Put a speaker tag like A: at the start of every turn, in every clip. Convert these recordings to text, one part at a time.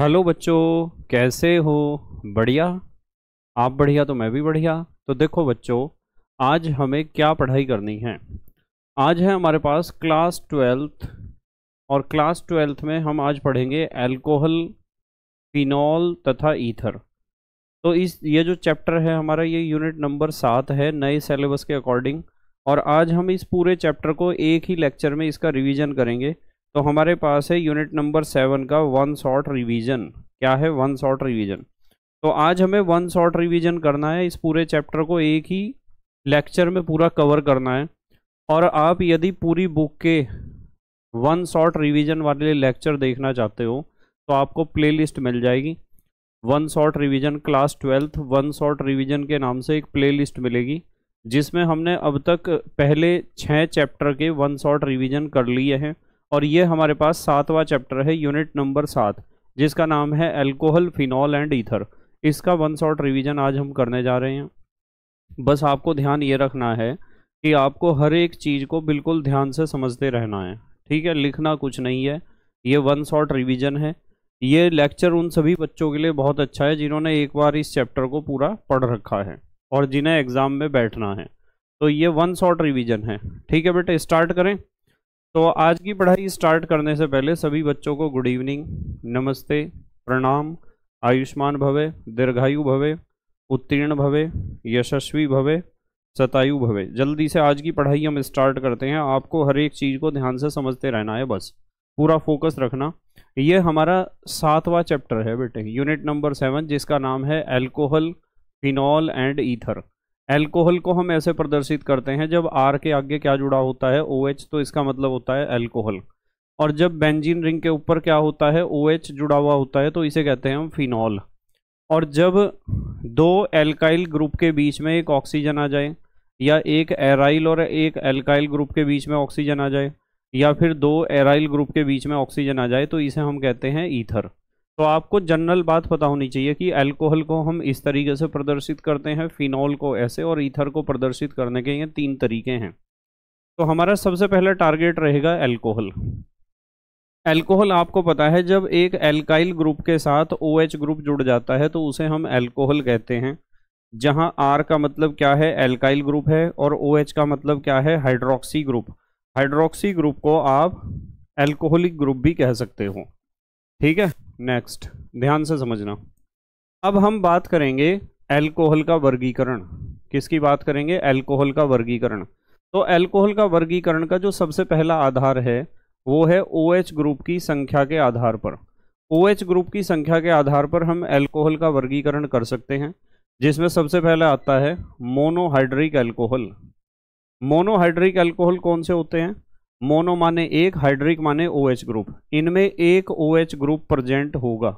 A: Hello बच्चों कैसे हो बढ़िया आप बढ़िया तो मैं भी बढ़िया तो देखो बच्चों
B: आज हमें क्या पढ़ाई करनी है आज है हमारे पास क्लास ट्वेल्थ और क्लास ट्वेल्थ में हम आज पढ़ेंगे अल्कोहल फिनॉल तथा ईथर तो इस ये जो चैप्टर है हमारा ये यूनिट नंबर सात है नए सेलेबस के अकॉर्डिंग और आज हम इस पूरे चैप्टर को एक ही लेक्चर में इसका रिविज़न करेंगे तो हमारे पास है यूनिट नंबर सेवन का वन शॉर्ट रिवीजन क्या है वन शॉर्ट रिवीजन तो आज हमें वन शॉर्ट रिवीजन करना है इस पूरे चैप्टर को एक ही लेक्चर में पूरा कवर करना है और आप यदि पूरी बुक के वन शॉर्ट रिवीजन वाले लेक्चर देखना चाहते हो तो आपको प्लेलिस्ट मिल जाएगी one short revision class twelfth one short revision के नाम से एक प्लेलिस्ट मिलेगी जिसमें हमने अब तक पहले छः चैप्टर के वन शॉर्ट रिवीजन कर लिए हैं और ये हमारे पास सातवां चैप्टर है यूनिट नंबर सात जिसका नाम है एल्कोहल फिनॉल एंड ईथर इसका वन शॉट रिवीजन आज हम करने जा रहे हैं बस आपको ध्यान ये रखना है कि आपको हर एक चीज़ को बिल्कुल ध्यान से समझते रहना है ठीक है लिखना कुछ नहीं है ये वन शॉट रिवीजन है ये लेक्चर उन सभी बच्चों के लिए बहुत अच्छा है जिन्होंने एक बार इस चैप्टर को पूरा पढ़ रखा है और जिन्हें एग्ज़ाम में बैठना है तो ये वन शॉट रिवीजन है ठीक है बेटे स्टार्ट करें तो आज की पढ़ाई स्टार्ट करने से पहले सभी बच्चों को गुड इवनिंग नमस्ते प्रणाम आयुष्मान भवे दीर्घायु भवे उत्तीर्ण भवे यशस्वी भवे सतायु भवे जल्दी से आज की पढ़ाई हम स्टार्ट करते हैं आपको हर एक चीज़ को ध्यान से समझते रहना है बस पूरा फोकस रखना ये हमारा सातवां चैप्टर है बेटे यूनिट नंबर सेवन जिसका नाम है alcohol phenol and ether alcohol को हम ऐसे प्रदर्शित करते हैं जब आर के आगे क्या जुड़ा होता है ओ OH, तो इसका मतलब होता है एल्कोहल और जब बेंजीन रिंग के ऊपर क्या होता है ओ OH जुड़ा हुआ होता है तो इसे कहते हैं हम फिनॉल और जब दो एल्काइल ग्रुप के बीच में एक ऑक्सीजन आ जाए या एक एराइल और एक एल्काइल ग्रुप के बीच में ऑक्सीजन आ जाए या फिर दो एराइल ग्रुप के बीच में ऑक्सीजन आ जाए तो इसे हम कहते हैं ईथर तो आपको जनरल बात पता होनी चाहिए कि अल्कोहल को हम इस तरीके से प्रदर्शित करते हैं फिनॉल को ऐसे और ईथर को प्रदर्शित करने के ये तीन तरीके हैं तो हमारा सबसे पहला टारगेट रहेगा अल्कोहल अल्कोहल आपको पता है जब एक एल्काइल ग्रुप के साथ ओ OH ग्रुप जुड़ जाता है तो उसे हम एल्कोहल कहते हैं जहां R का मतलब क्या है एल्काइल ग्रुप है और ओ OH का मतलब क्या है हाइड्रोक्सी ग्रुप हाइड्रोक्सी ग्रुप को आप एल्कोहलिक ग्रुप भी कह सकते हो ठीक है नेक्स्ट ध्यान से समझना अब हम बात करेंगे एल्कोहल का वर्गीकरण किसकी बात करेंगे एल्कोहल का वर्गीकरण तो एल्कोहल का वर्गीकरण का जो सबसे पहला आधार है वो है ओ OH ग्रुप की संख्या के आधार पर ओ OH ग्रुप की संख्या के आधार पर हम एल्कोहल का वर्गीकरण कर सकते हैं जिसमें सबसे पहले आता है मोनोहाइड्रिक एल्कोहल मोनोहाइड्रिक एल्कोहल कौन से होते हैं मोनो माने एक हाइड्रिक माने ओ OH ग्रुप इनमें एक ओ OH ग्रुप प्रजेंट होगा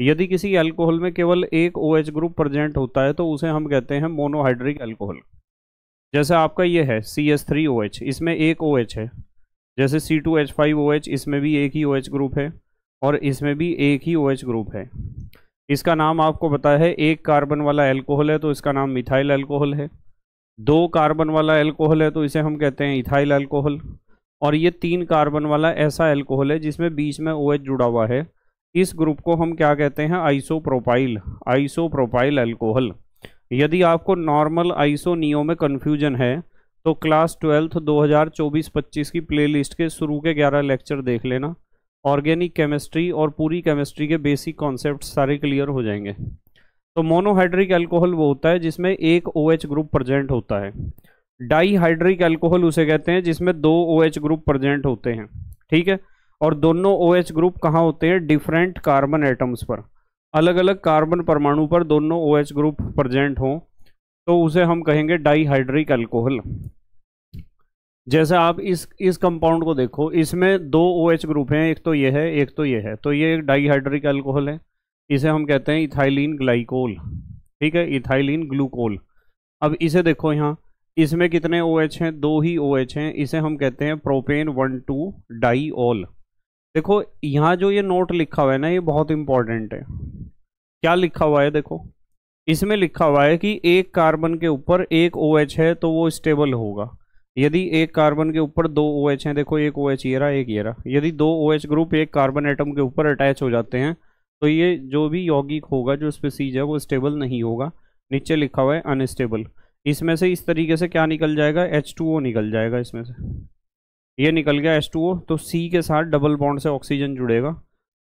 B: यदि किसी अल्कोहल में केवल एक ओ OH ग्रुप प्रजेंट होता है तो उसे हम कहते हैं मोनोहाइड्रिक अल्कोहल जैसे आपका ये है C S three O H इसमें एक ओ OH एच है जैसे C two H five O H इसमें भी एक ही ओ एच ग्रुप है और इसमें भी एक ही ओ एच ग्रुप है इसका नाम आपको पता है एक कार्बन वाला एल्कोहल है तो इसका नाम मिथाइल एल्कोहल है दो कार्बन वाला एल्कोहल है तो इसे हम कहते हैं इथाइल एल्कोहल और ये तीन कार्बन वाला ऐसा एल्कोहल है जिसमें बीच में ओ OH जुड़ा हुआ है इस ग्रुप को हम क्या कहते हैं आइसोप्रोपाइल आइसोप्रोपाइल एल्कोहल यदि आपको नॉर्मल आइसोनियो में कन्फ्यूजन है तो क्लास ट्वेल्थ 2024-25 की प्लेलिस्ट के शुरू के 11 लेक्चर देख लेना ऑर्गेनिक केमिस्ट्री और पूरी केमिस्ट्री के बेसिक कॉन्सेप्ट सारे क्लियर हो जाएंगे तो मोनोहाइड्रिक एल्कोहल वो होता है जिसमें एक ओ OH ग्रुप प्रजेंट होता है डाईहाइड्रिक अल्कोहल उसे कहते हैं जिसमें दो ओ OH ग्रुप प्रेजेंट होते हैं ठीक है और दोनों ओ OH ग्रुप कहाँ होते हैं डिफरेंट कार्बन एटम्स पर अलग अलग कार्बन परमाणु पर दोनों ओ OH ग्रुप प्रजेंट हों तो उसे हम कहेंगे डाईहाइड्रिक अल्कोहल जैसे आप इस इस कंपाउंड को देखो इसमें दो ओ OH ग्रुप हैं एक तो ये है एक तो ये है तो ये एक डाईहाइड्रिक अल्कोहल है इसे हम कहते हैं इथाइलिन ग्लाइकोल ठीक है इथाइलिन ग्लूकोल अब इसे देखो यहाँ इसमें कितने ओ OH एच हैं दो ही ओ OH एच हैं इसे हम कहते हैं propane one two die diol देखो यहाँ जो ये नोट लिखा हुआ है ना ये बहुत इंपॉर्टेंट है क्या लिखा हुआ है देखो इसमें लिखा हुआ है कि एक कार्बन के ऊपर एक ओ OH है तो वो स्टेबल होगा यदि एक कार्बन के ऊपर दो ओ OH हैं देखो एक ओ OH ये रहा एक ये रहा यदि दो ओ OH ग्रुप एक कार्बन एटम के ऊपर अटैच हो जाते हैं तो ये जो भी यौगिक होगा जो स्पेसीज है वो स्टेबल नहीं होगा नीचे लिखा हुआ है अनस्टेबल इसमें से इस तरीके से क्या निकल जाएगा एच टू ओ निकल जाएगा इसमें से ये निकल गया एच टू ओ तो सी के साथ डबल बॉन्ड से ऑक्सीजन जुड़ेगा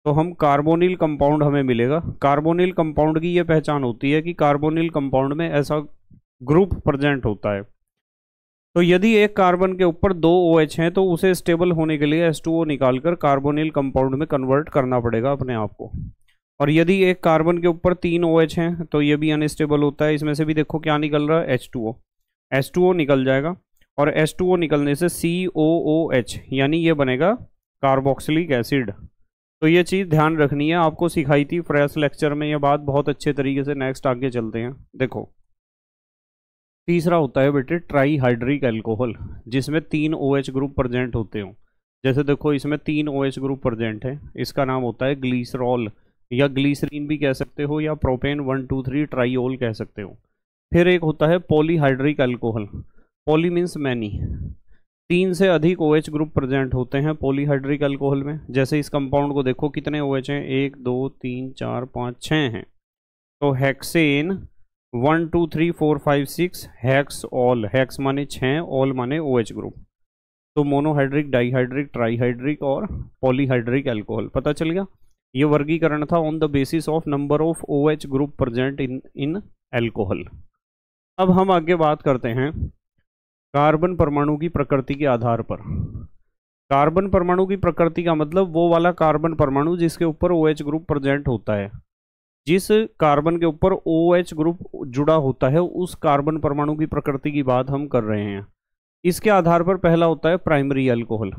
B: तो हम कार्बोनिल कंपाउंड हमें मिलेगा कार्बोनिल कंपाउंड की ये पहचान होती है कि कार्बोनिल कंपाउंड में ऐसा ग्रुप प्रजेंट होता है तो यदि एक कार्बन के ऊपर दो ओ OH हैं तो उसे स्टेबल होने के लिए एस टू ओ निकाल कर कार्बोनिल कंपाउंड में कन्वर्ट करना पड़ेगा अपने आप को और यदि एक कार्बन के ऊपर तीन ओ OH हैं तो ये भी अनस्टेबल होता है इसमें से भी देखो क्या निकल रहा है H two O H two O निकल जाएगा और एच टू ओ निकलने से सी ओ ओ एच यानी ये बनेगा कार्बोक्सिलिक एसिड तो ये चीज़ ध्यान रखनी है आपको सिखाई थी फ्रेश लेक्चर में ये बात बहुत अच्छे तरीके से नेक्स्ट आगे चलते हैं देखो तीसरा होता है बेटे ट्राईहाइड्रिक एल्कोहल जिसमें तीन ओ OH ग्रुप प्रजेंट होते हों जैसे देखो इसमें तीन ओ OH ग्रुप प्रजेंट है इसका नाम होता है ग्लीसरॉल या ग्लीसरीन भी कह सकते हो या propane one two three triol कह सकते हो फिर एक होता है polyhydric alcohol poly means many तीन से अधिक ओ OH ग्रुप प्रेजेंट होते हैं पॉलीहाइड्रिक अल्कोहल में जैसे इस कंपाउंड को देखो कितने ओ OH हैं एक दो तीन चार पाँच छः हैं तो hexane one two three four five six hex ol hex माने छः ऑल माने ओ OH ग्रुप तो मोनोहाइड्रिक डाईहाइड्रिक ट्राईहाइड्रिक और पॉलीहाइड्रिक अल्कोहल पता चल गया ये वर्गीकरण था on the basis of number of O H group present in in alcohol अब हम आगे बात करते हैं कार्बन परमाणु की प्रकृति के आधार पर कार्बन परमाणु की प्रकृति का मतलब वो वाला कार्बन परमाणु जिसके ऊपर ओ एच ग्रुप प्रजेंट होता है जिस कार्बन के ऊपर ओ एच ग्रुप जुड़ा होता है उस कार्बन परमाणु की प्रकृति की बात हम कर रहे हैं इसके आधार पर पहला होता है प्राइमरी अल्कोहल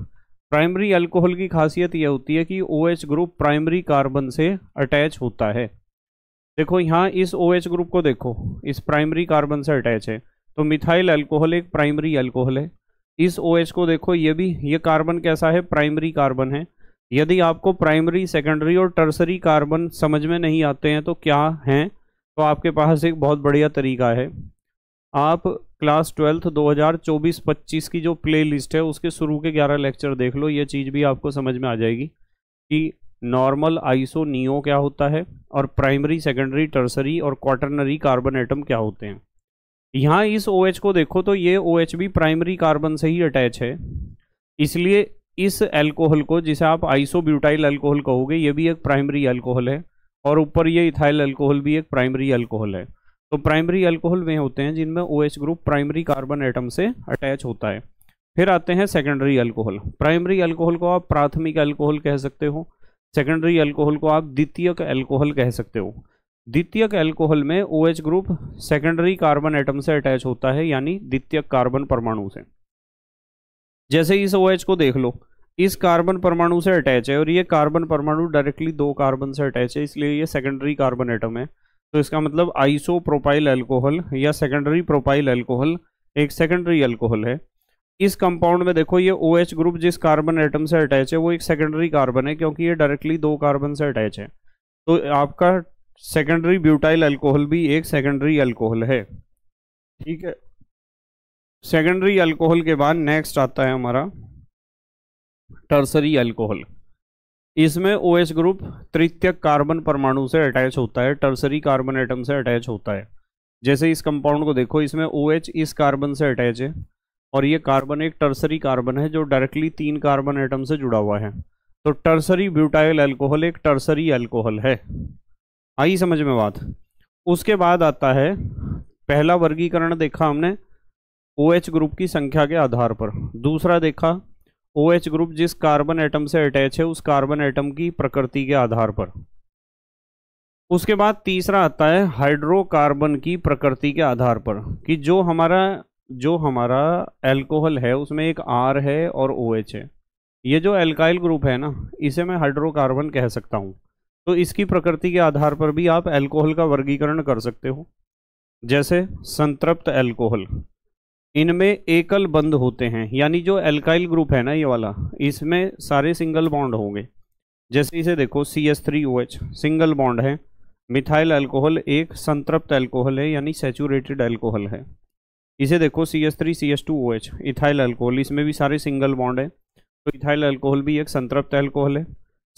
B: प्राइमरी अल्कोहल की खासियत यह होती है कि O OH group primary carbon से अटैच होता है देखो यहाँ इस ओ OH ग्रुप को देखो इस प्राइमरी कार्बन से अटैच है तो मिथाइल अल्कोहल एक प्राइमरी अल्कोहल है इस ओ OH को देखो ये भी ये कार्बन कैसा है प्राइमरी कार्बन है यदि आपको प्राइमरी सेकेंडरी और टर्सरी कार्बन समझ में नहीं आते हैं तो क्या हैं तो आपके पास एक बहुत बढ़िया तरीका है आप क्लास ट्वेल्थ 2024-25 की जो प्लेलिस्ट है उसके शुरू के 11 लेक्चर देख लो ये चीज़ भी आपको समझ में आ जाएगी कि नॉर्मल आइसो नियो क्या होता है और प्राइमरी सेकेंडरी टर्सरी और क्वार्टरनरी कार्बन एटम क्या होते हैं यहाँ इस ओ OH को देखो तो ये ओ OH भी प्राइमरी कार्बन से ही अटैच है इसलिए इस एल्कोहल को जिसे आप आइसो ब्यूटाइल एल्कोहल कहोगे ये भी एक प्राइमरी एल्कोहल है और ऊपर ये इथाइल एल्कोहल भी एक प्राइमरी अल्कोहल है तो प्राइमरी अल्कोहल वे होते हैं जिनमें O H group primary carbon atom से अटैच होता है फिर आते हैं सेकेंडरी अल्कोहल प्राइमरी अल्कोहल को आप प्राथमिक अल्कोहल कह सकते हो सेकेंडरी अल्कोहल को आप द्वितीयक अल्कोहल कह सकते हो द्वितीयक अल्कोहल में O H group secondary carbon atom से अटैच होता है यानी द्वितीयक कार्बन परमाणु से जैसे इस ओ एच को देख लो इस कार्बन परमाणु से अटैच है और ये कार्बन परमाणु डायरेक्टली दो कार्बन से अटैच है इसलिए ये सेकेंडरी कार्बन एटम है तो इसका मतलब आइसो प्रोपाइल एल्कोहल या सेकेंडरी प्रोपाइल एल्कोहल एक सेकेंडरी एल्कोहल है इस कंपाउंड में देखो ये ओ OH ग्रुप जिस कार्बन एटम से अटैच है वो एक सेकेंडरी कार्बन है क्योंकि ये डायरेक्टली दो कार्बन से अटैच है तो आपका सेकेंडरी ब्यूटाइल एल्कोहल भी एक सेकेंडरी एल्कोहल है
A: ठीक है
B: सेकेंडरी एल्कोहल के बाद नेक्स्ट आता है हमारा टर्सरी एल्कोहल इसमें ओ एस ग्रुप तृतीय कार्बन परमाणु से अटैच होता है टर्सरी कार्बन एटम से अटैच होता है जैसे इस कंपाउंड को देखो इसमें ओ एच इस कार्बन से अटैच है और ये कार्बन एक टर्सरी कार्बन है जो डायरेक्टली तीन कार्बन एटम से जुड़ा हुआ है तो टर्सरी ब्यूटाइल अल्कोहल एक टर्सरी अल्कोहल है आई समझ में बात उसके बाद आता है पहला वर्गीकरण देखा हमने ओ एच ग्रुप की संख्या के आधार पर दूसरा देखा ओ एच ग्रुप जिस कार्बन एटम से अटैच है उस कार्बन एटम की प्रकृति के आधार पर उसके बाद तीसरा आता है हाइड्रोकार्बन की प्रकृति के आधार पर कि जो हमारा जो हमारा एल्कोहल है उसमें एक आर है और ओ OH है ये जो एल्काइल ग्रुप है ना इसे मैं हाइड्रोकार्बन कह सकता हूँ तो इसकी प्रकृति के आधार पर भी आप एल्कोहल का वर्गीकरण कर सकते हो जैसे संतृप्त एल्कोहल इनमें एकल बंद होते हैं यानी जो एल्काइल ग्रुप है ना ये वाला इसमें सारे सिंगल बॉन्ड होंगे जैसे इसे देखो C S three O H single bond है मिथाइल अल्कोहल एक संतृप्त अल्कोहल है यानी सेचूरेटेड अल्कोहल है इसे देखो C S three C S two O H ethyl alcohol इसमें भी सारे सिंगल बॉन्ड है तो इथाइल अल्कोहल भी एक संतृप्त अल्कोहल है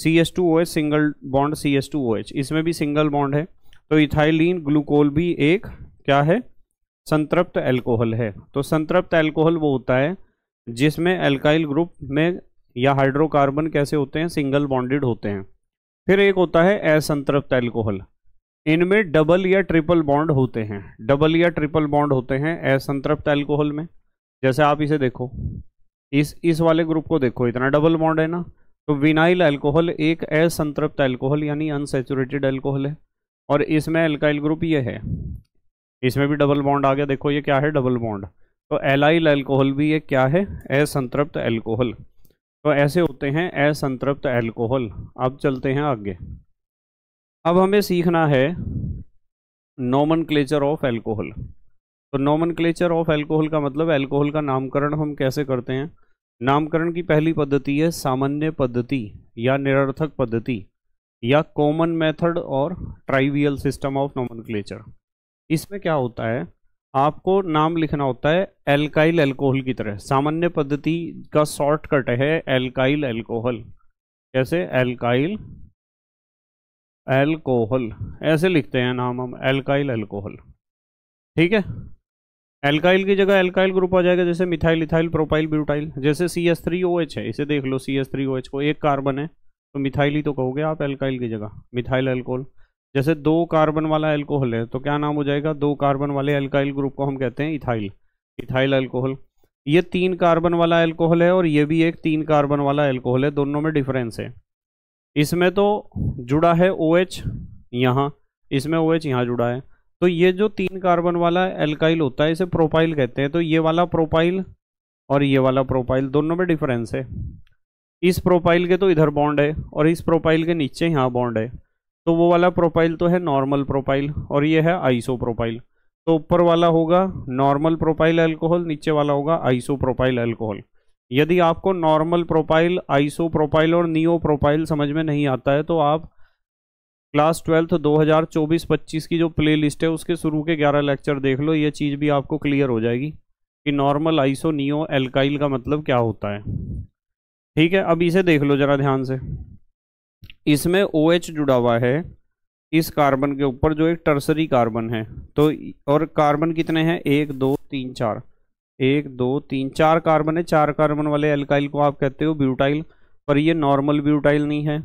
B: C S two O H single bond C S two O H इसमें भी सिंगल बॉन्ड है तो इथाइलिन ग्लूकोल भी एक क्या है संतृप्त एल्कोहल है तो संतृप्त एल्कोहल वो होता है जिसमें एल्काइल ग्रुप में या हाइड्रोकार्बन कैसे होते हैं सिंगल बॉन्डेड होते हैं फिर एक होता है असंतृप्त एल्कोहल इनमें डबल या ट्रिपल बॉन्ड होते हैं डबल या ट्रिपल बॉन्ड होते हैं असंतृप्त एल्कोहल में जैसे आप इसे देखो इस इस वाले ग्रुप को देखो इतना डबल बॉन्ड है ना तो विनाइल एल्कोहल एक असंतृप्त एल्कोहल यानी अनसेचुरेटेड एल्कोहल है और इसमें एल्काइल ग्रुप ये है इसमें भी डबल बॉन्ड आ गया देखो ये क्या है डबल बॉन्ड तो एलाइल एल्कोहल भी ये क्या है असंतृप्त एल्कोहल तो ऐसे होते हैं असंतृप्त एल्कोहल अब चलते हैं आगे अब हमें सीखना है नॉमन क्लेचर ऑफ एल्कोहल तो नॉमन क्लेचर ऑफ एल्कोहल का मतलब एल्कोहल का नामकरण हम कैसे करते हैं नामकरण की पहली पद्धति है सामान्य पद्धति या निरर्थक पद्धति या कॉमन मेथड और trivial system of nomenclature इसमें क्या होता है आपको नाम लिखना होता है एल्काइल एल्कोहल की तरह सामान्य पद्धति का शॉर्टकट है एल्काइल एल्कोहल कैसे एल्काइल एल्कोहल ऐसे लिखते हैं नाम हम एल्काइल एल्कोहल ठीक है एल्काइल की जगह एल्काइल ग्रुप आ जाएगा जैसे मिथाइल इथाइल प्रोपाइल ब्यूटाइल जैसे C S three O H है इसे देख लो C S three O H को एक कार्बन है तो मिथाइल ही तो कहोगे आप एल्काइल की जगह मिथाइल एल्कोहल जैसे दो कार्बन वाला एल्कोहल है तो क्या नाम हो जाएगा दो कार्बन वाले एल्काइल ग्रुप को हम कहते हैं इथाइल इथाइल एल्कोहल ये तीन कार्बन वाला एल्कोहल है और ये भी एक तीन कार्बन वाला एल्कोहल है दोनों में डिफरेंस है इसमें तो जुड़ा है ओ एच यहाँ इसमें ओ एच यहाँ जुड़ा है तो ये जो तीन कार्बन वाला एल्काइल होता है इसे प्रोपाइल कहते हैं तो ये वाला प्रोपाइल और ये वाला प्रोपाइल दोनों में डिफरेंस है इस प्रोपाइल के तो इधर बॉन्ड है और इस प्रोपाइल के नीचे यहाँ बॉन्ड है तो वो वाला प्रोफाइल तो है नॉर्मल प्रोफाइल और ये है आइसो प्रोफाइल तो ऊपर वाला होगा नॉर्मल प्रोफाइल अल्कोहल नीचे वाला होगा आइसो प्रोफाइल अल्कोहल यदि आपको नॉर्मल प्रोफाइल आइसो प्रोफाइल और नियो प्रोफाइल समझ में नहीं आता है तो आप क्लास ट्वेल्थ 2024-25 की जो प्लेलिस्ट है उसके शुरू के 11 लेक्चर देख लो ये चीज़ भी आपको क्लियर हो जाएगी कि नॉर्मल आइसो नियो एल्काइल का मतलब क्या होता है ठीक है अब इसे देख लो ज़रा ध्यान से इसमें ओ OH जुड़ा हुआ है इस कार्बन के ऊपर जो एक टर्सरी कार्बन है तो और कार्बन कितने हैं एक दो तीन चार एक दो तीन चार कार्बन है चार कार्बन वाले एल्काइल को आप कहते हो ब्यूटाइल पर ये नॉर्मल ब्यूटाइल नहीं है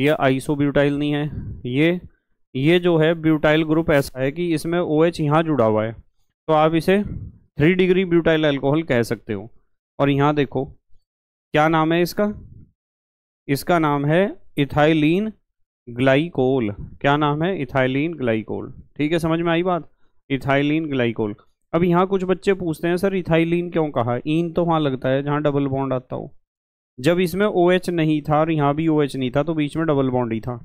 B: ये आइसो ब्यूटाइल नहीं है ये ये जो है ब्यूटाइल ग्रुप ऐसा है कि इसमें ओ OH यहाँ जुड़ा हुआ है तो आप इसे थ्री डिग्री ब्यूटाइल एल्कोहल कह सकते हो और यहाँ देखो क्या नाम है इसका इसका नाम है इथाइलिन ग्लाइकोल क्या नाम है इथाइलिन ग्लाइकोल ठीक है समझ में आई बात इथाइलिन ग्लाइकोल अब यहाँ कुछ बच्चे पूछते हैं सर इथाइलिन क्यों कहा इन तो वहाँ लगता है जहाँ डबल बॉन्ड आता हो जब इसमें ओ OH नहीं था और यहाँ भी ओ OH नहीं था तो बीच में डबल बॉन्ड ही था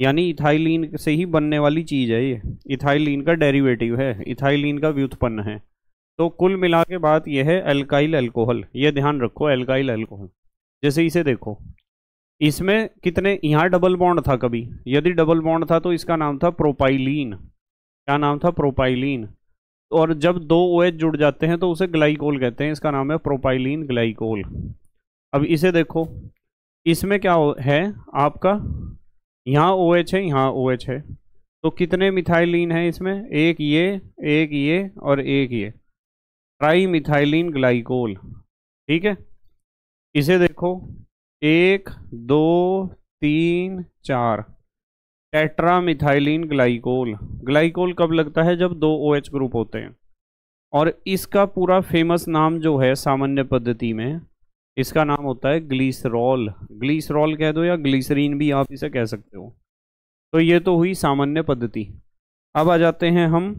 B: यानी इथाइलिन से ही बनने वाली चीज़ है ये इथाइलिन का डेरिवेटिव है इथाइलिन का व्युत्पन्न है तो कुल मिला के बात यह है एल्काइल अल्कोहल ये ध्यान रखो एल्काइल अल्कोहल जैसे इसे देखो इसमें कितने यहाँ डबल बॉन्ड था कभी यदि डबल बॉन्ड था तो इसका नाम था प्रोपाइलीन क्या नाम था प्रोपाइलीन और जब दो ओ OH जुड़ जाते हैं तो उसे ग्लाइकोल कहते हैं इसका नाम है प्रोपाइलीन ग्लाइकोल अब इसे देखो इसमें क्या है आपका यहाँ ओ OH है यहाँ ओ OH है तो कितने मिथाइलिन है इसमें एक ये एक ये और एक ये ट्राई मिथाइलिन ग्लाइकोल ठीक है इसे देखो एक दो तीन चार टेट्रा मिथाइलिन ग्लाइकोल ग्लाइकोल कब लगता है जब दो ओ OH ग्रुप होते हैं और इसका पूरा फेमस नाम जो है सामान्य पद्धति में इसका नाम होता है ग्लीसरॉल ग्लीसरॉल कह दो या ग्लीसरीन भी आप इसे कह सकते हो तो ये तो हुई सामान्य पद्धति अब आ जाते हैं हम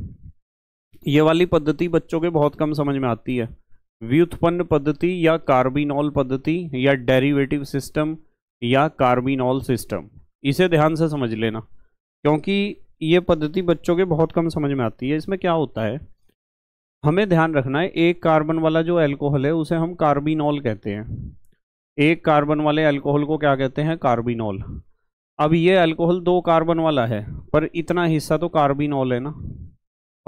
B: ये वाली पद्धति बच्चों के बहुत कम समझ में आती है व्युत्पन्न पद्धति या कार्बिनॉल पद्धति या डेरिवेटिव सिस्टम या कार्बिनॉल सिस्टम इसे ध्यान से समझ लेना क्योंकि ये पद्धति बच्चों के बहुत कम समझ में आती है इसमें क्या होता है हमें ध्यान रखना है एक कार्बन वाला जो एल्कोहल है उसे हम कार्बिनॉल कहते हैं एक कार्बन वाले अल्कोहल को क्या कहते हैं कार्बिनॉल अब ये अल्कोहल दो कार्बन वाला है पर इतना हिस्सा तो कार्बिनॉल है ना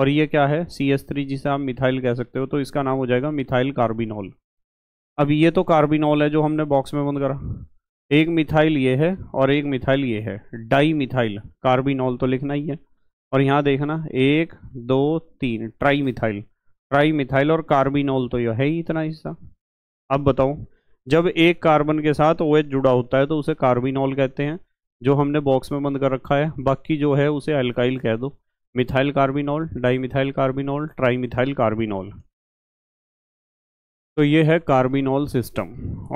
B: और ये क्या है सी एस थ्री जिसे आप मिथाइल कह सकते हो तो इसका नाम हो जाएगा मिथाइल कार्बिनॉल अब ये तो कार्बिनॉल है जो हमने बॉक्स में बंद करा एक मिथाइल ये है और एक मिथाइल ये है डाई मिथाइल कार्बिनॉल तो लिखना ही है और यहाँ देखना एक दो तीन ट्राई मिथाइल ट्राई मिथाइल और कार्बिनॉल तो यह है ही इतना हिस्सा अब बताओ जब एक कार्बन के साथ ओ जुड़ा होता है तो उसे कार्बिनॉल कहते हैं जो हमने बॉक्स में बंद कर रखा है बाकी जो है उसे अल्काइल कह दो methyl carbinol dimethyl carbinol trimethyl carbinol तो ये है कार्बिनोल सिस्टम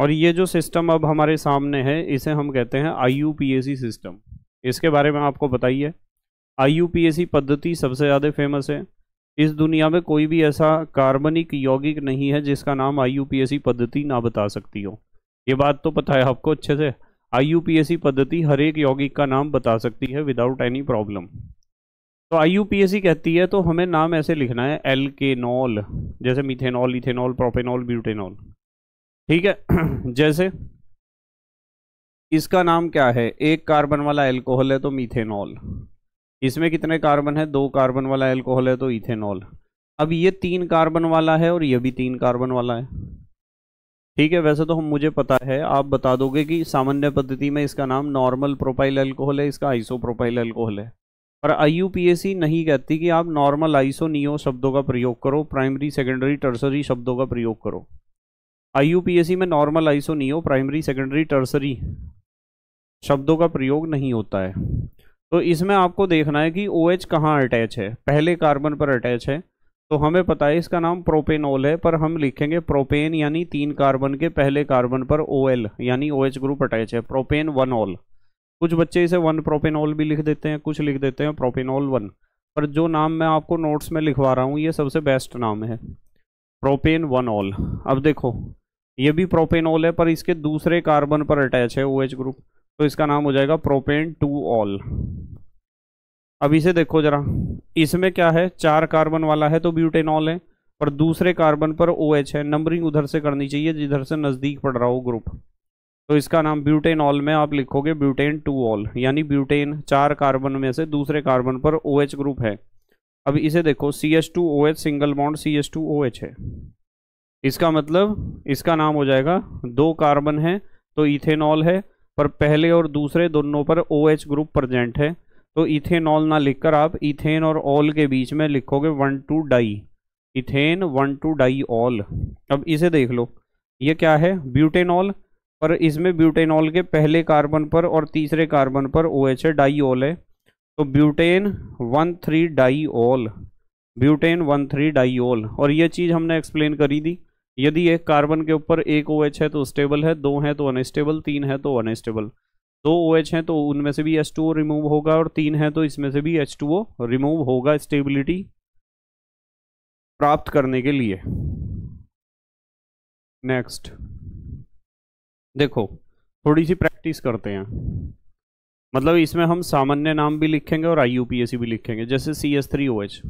B: और ये जो सिस्टम अब हमारे सामने है इसे हम कहते हैं आई सिस्टम इसके बारे में आपको बताइए आई पद्धति सबसे ज़्यादा फेमस है इस दुनिया में कोई भी ऐसा कार्बनिक यौगिक नहीं है जिसका नाम आई पद्धति ना बता सकती हो ये बात तो पता है आपको अच्छे से आई पद्धति हर एक यौगिक का नाम बता सकती है विदाउट एनी प्रॉब्लम तो आई कहती है तो हमें नाम ऐसे लिखना है एल के नॉल जैसे मिथेनॉल इथेनॉल प्रोपेनॉल ब्यूटेनॉल ठीक है जैसे इसका नाम क्या है एक कार्बन वाला एल्कोहल है तो मिथेनॉल इसमें कितने कार्बन है दो कार्बन वाला एल्कोहल है तो इथेनॉल अब ये तीन कार्बन वाला है और ये भी तीन कार्बन वाला है ठीक है वैसे तो हम मुझे पता है आप बता दोगे कि सामान्य पद्धति में इसका नाम नॉर्मल प्रोपाइल एल्कोहल है इसका आइसो प्रोपाइल एल्कोहल है और आई नहीं कहती कि आप नॉर्मल आईसो नियो शब्दों का प्रयोग करो प्राइमरी सेकेंडरी टर्सरी शब्दों का प्रयोग करो आई में normal iso neo primary secondary tertiary शब्दों का प्रयोग नहीं होता है तो इसमें आपको देखना है कि ओ OH कहाँ अटैच है पहले कार्बन पर अटैच है तो हमें पता है इसका नाम प्रोपेनॉल है पर हम लिखेंगे प्रोपेन यानी तीन कार्बन के पहले कार्बन पर ओ OL यानी ओ OH ग्रुप अटैच है प्रोपेन वन ऑल कुछ बच्चे इसे वन प्रोपेनॉल भी लिख देते हैं कुछ लिख देते हैं प्रोपेनॉल वन पर जो नाम मैं आपको नोट्स में लिखवा रहा हूँ ये सबसे बेस्ट नाम है प्रोपेन वन ऑल अब देखो ये भी प्रोपेनॉल है पर इसके दूसरे कार्बन पर अटैच है ओ OH ग्रुप तो इसका नाम हो जाएगा प्रोपेन टू ऑल अब इसे देखो जरा इसमें क्या है चार कार्बन वाला है तो ब्यूटेनॉल है और दूसरे कार्बन पर ओ OH है नंबरिंग उधर से करनी चाहिए जिधर से नज़दीक पड़ रहा हो ग्रुप तो इसका नाम ब्यूटेन ऑल में आप लिखोगे ब्यूटेन टू ऑल यानी ब्यूटेन चार कार्बन में से दूसरे कार्बन पर ओ OH ग्रुप है अब इसे देखो C H two O H single bond C S two O H है इसका मतलब इसका नाम हो जाएगा दो कार्बन है तो इथेनॉल है पर पहले और दूसरे दोनों पर ओ OH ग्रुप प्रजेंट है तो इथेनॉल ना लिखकर आप इथेन और ऑल के बीच में लिखोगे one two di ethane one two die ol अब इसे देख लो ये क्या है ब्यूटेनॉल पर इसमें ब्यूटेनॉल के पहले कार्बन पर और तीसरे कार्बन पर ओ एच है डाईओल है तो butane one three ol butane one three diol और यह चीज़ हमने एक्सप्लेन करी दी यदि एक कार्बन के ऊपर एक ओ OH है तो स्टेबल है दो है तो अनस्टेबल तीन है तो अनस्टेबल दो ओ OH हैं तो उनमें से भी एच टू ओ रिमूव होगा और तीन है तो इसमें से भी एच टू ओ रिमूव
A: होगा स्टेबिलिटी प्राप्त करने के लिए नेक्स्ट देखो थोड़ी सी प्रैक्टिस
B: करते हैं मतलब इसमें हम सामान्य नाम भी लिखेंगे और आई भी लिखेंगे जैसे C S three O H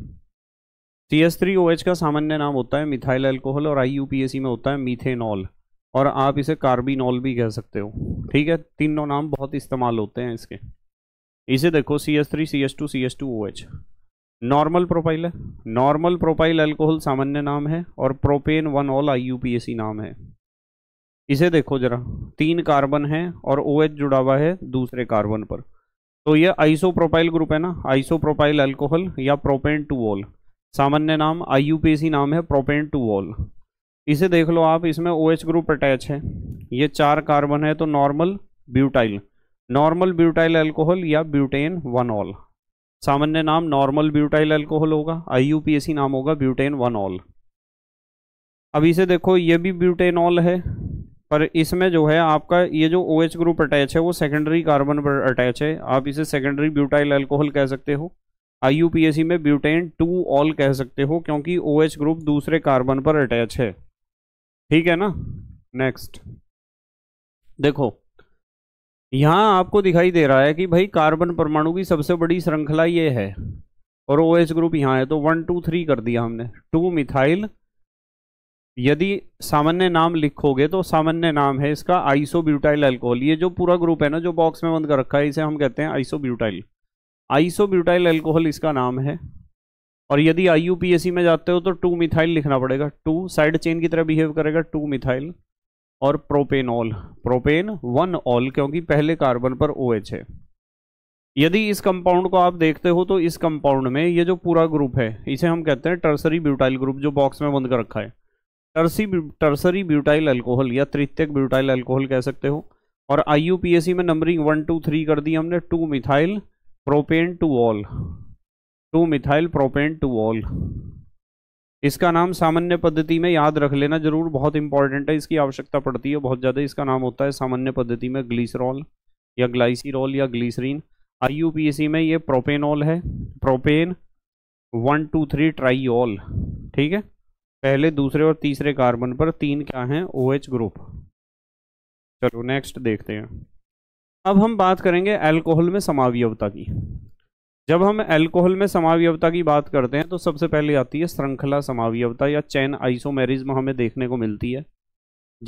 B: C S three O H का सामान्य नाम होता है मिथाइल अल्कोहल और आई में होता है मीथेनॉल और आप इसे कार्बिनॉल भी कह सकते हो ठीक है तीनों नाम बहुत इस्तेमाल होते हैं इसके इसे देखो C S three C S two C S two O H normal profile है नॉर्मल प्रोफाइल अल्कोहल सामान्य नाम है और प्रोपेन वन ऑल आई नाम है इसे देखो जरा तीन कार्बन है और ओ OH जुड़ा हुआ है दूसरे कार्बन पर तो यह आइसो प्रोपाइल ग्रुप है ना आइसो प्रोपाइल अल्कोहल या प्रोपेन टू वॉल सामान्य नाम आई नाम है प्रोपेन टू वॉल इसे देख लो आप इसमें ओ OH ग्रुप अटैच है ये चार कार्बन है तो normal butyl normal butyl alcohol या ब्यूटेन वन ऑल सामान्य नाम नॉर्मल ब्यूटाइल अल्कोहल होगा आई नाम होगा ब्यूटेन वन ऑल अब इसे देखो ये भी ब्यूटेनॉल है पर इसमें जो है आपका ये जो ओ OH ग्रुप अटैच है वो सेकेंडरी कार्बन पर अटैच है आप इसे सेकेंडरी ब्यूटाइल अल्कोहल कह सकते हो आई में ब्यूटेन टू ऑल कह सकते हो क्योंकि ओ OH ग्रुप दूसरे कार्बन पर अटैच है ठीक है ना नेक्स्ट देखो यहाँ आपको दिखाई दे रहा है कि भाई कार्बन परमाणु की सबसे बड़ी श्रृंखला ये है और ओ OH ग्रुप यहाँ है तो वन टू थ्री कर दिया हमने टू मिथाइल यदि सामान्य नाम लिखोगे तो सामान्य नाम है इसका आइसोब्यूटाइल अल्कोहल ये जो पूरा ग्रुप है ना जो बॉक्स में बंद कर रखा है इसे हम कहते हैं आइसोब्यूटाइल आइसोब्यूटाइल अल्कोहल इसका नाम है और यदि आई में जाते हो तो टू मिथाइल लिखना पड़ेगा टू साइड चेन की तरह बिहेव करेगा टू मिथाइल और प्रोपेनॉल प्रोपेन वन ऑल क्योंकि पहले कार्बन पर ओ OH है यदि इस कंपाउंड को आप देखते हो तो इस कंपाउंड में ये जो पूरा ग्रुप है इसे हम कहते हैं टर्सरी ब्यूटाइल ग्रुप जो बॉक्स में बंद कर रखा है टर्सी टर्सरी ब्यूटाइल अल्कोहल या तृतीयक ब्यूटाइल अल्कोहल कह सकते हो और आई में नंबरिंग वन टू थ्री कर दी हमने two methyl propane two ol two methyl propane two ol इसका नाम सामान्य पद्धति में याद रख लेना जरूर बहुत इंपॉर्टेंट है इसकी आवश्यकता पड़ती है बहुत ज़्यादा इसका नाम होता है सामान्य पद्धति में ग्लिसरॉल या ग्लाइसीरॉल या ग्लीसरीन आई में ये प्रोपेनॉल है propane one two three triol ठीक है पहले दूसरे और तीसरे कार्बन पर तीन क्या हैं ओ OH ग्रुप चलो नेक्स्ट देखते हैं अब हम बात करेंगे अल्कोहल में समावयवता की जब हम अल्कोहल में समावयवता की बात करते हैं तो सबसे पहले आती है श्रृंखला समावयवता या चैन आइसोमेरिज्म हमें देखने को मिलती है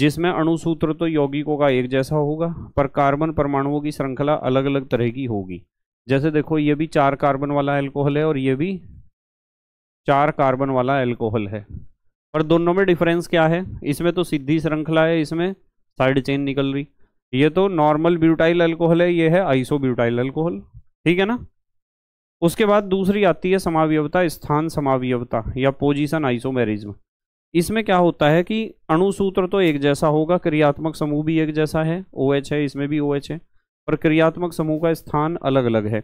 B: जिसमें अणुसूत्र तो यौगिकों का एक जैसा होगा पर कार्बन परमाणुओं की श्रृंखला अलग अलग तरह की होगी जैसे देखो ये भी चार कार्बन वाला एल्कोहल है और ये भी चार कार्बन वाला एल्कोहल है और दोनों में डिफरेंस क्या है इसमें तो सीधी श्रृंखला है इसमें साइड चेन निकल रही ये तो नॉर्मल ब्यूटाइल अल्कोहल है ये है आइसो ब्यूटाइल अल्कोहल ठीक है ना उसके बाद दूसरी आती है समावयवता स्थान समावयवता या पोजीशन आइसोमेरिज्म इसमें क्या होता है कि अणुसूत्र तो एक जैसा होगा क्रियात्मक समूह भी एक जैसा है ओ OH है इसमें भी ओ OH है पर क्रियात्मक समूह का स्थान अलग अलग है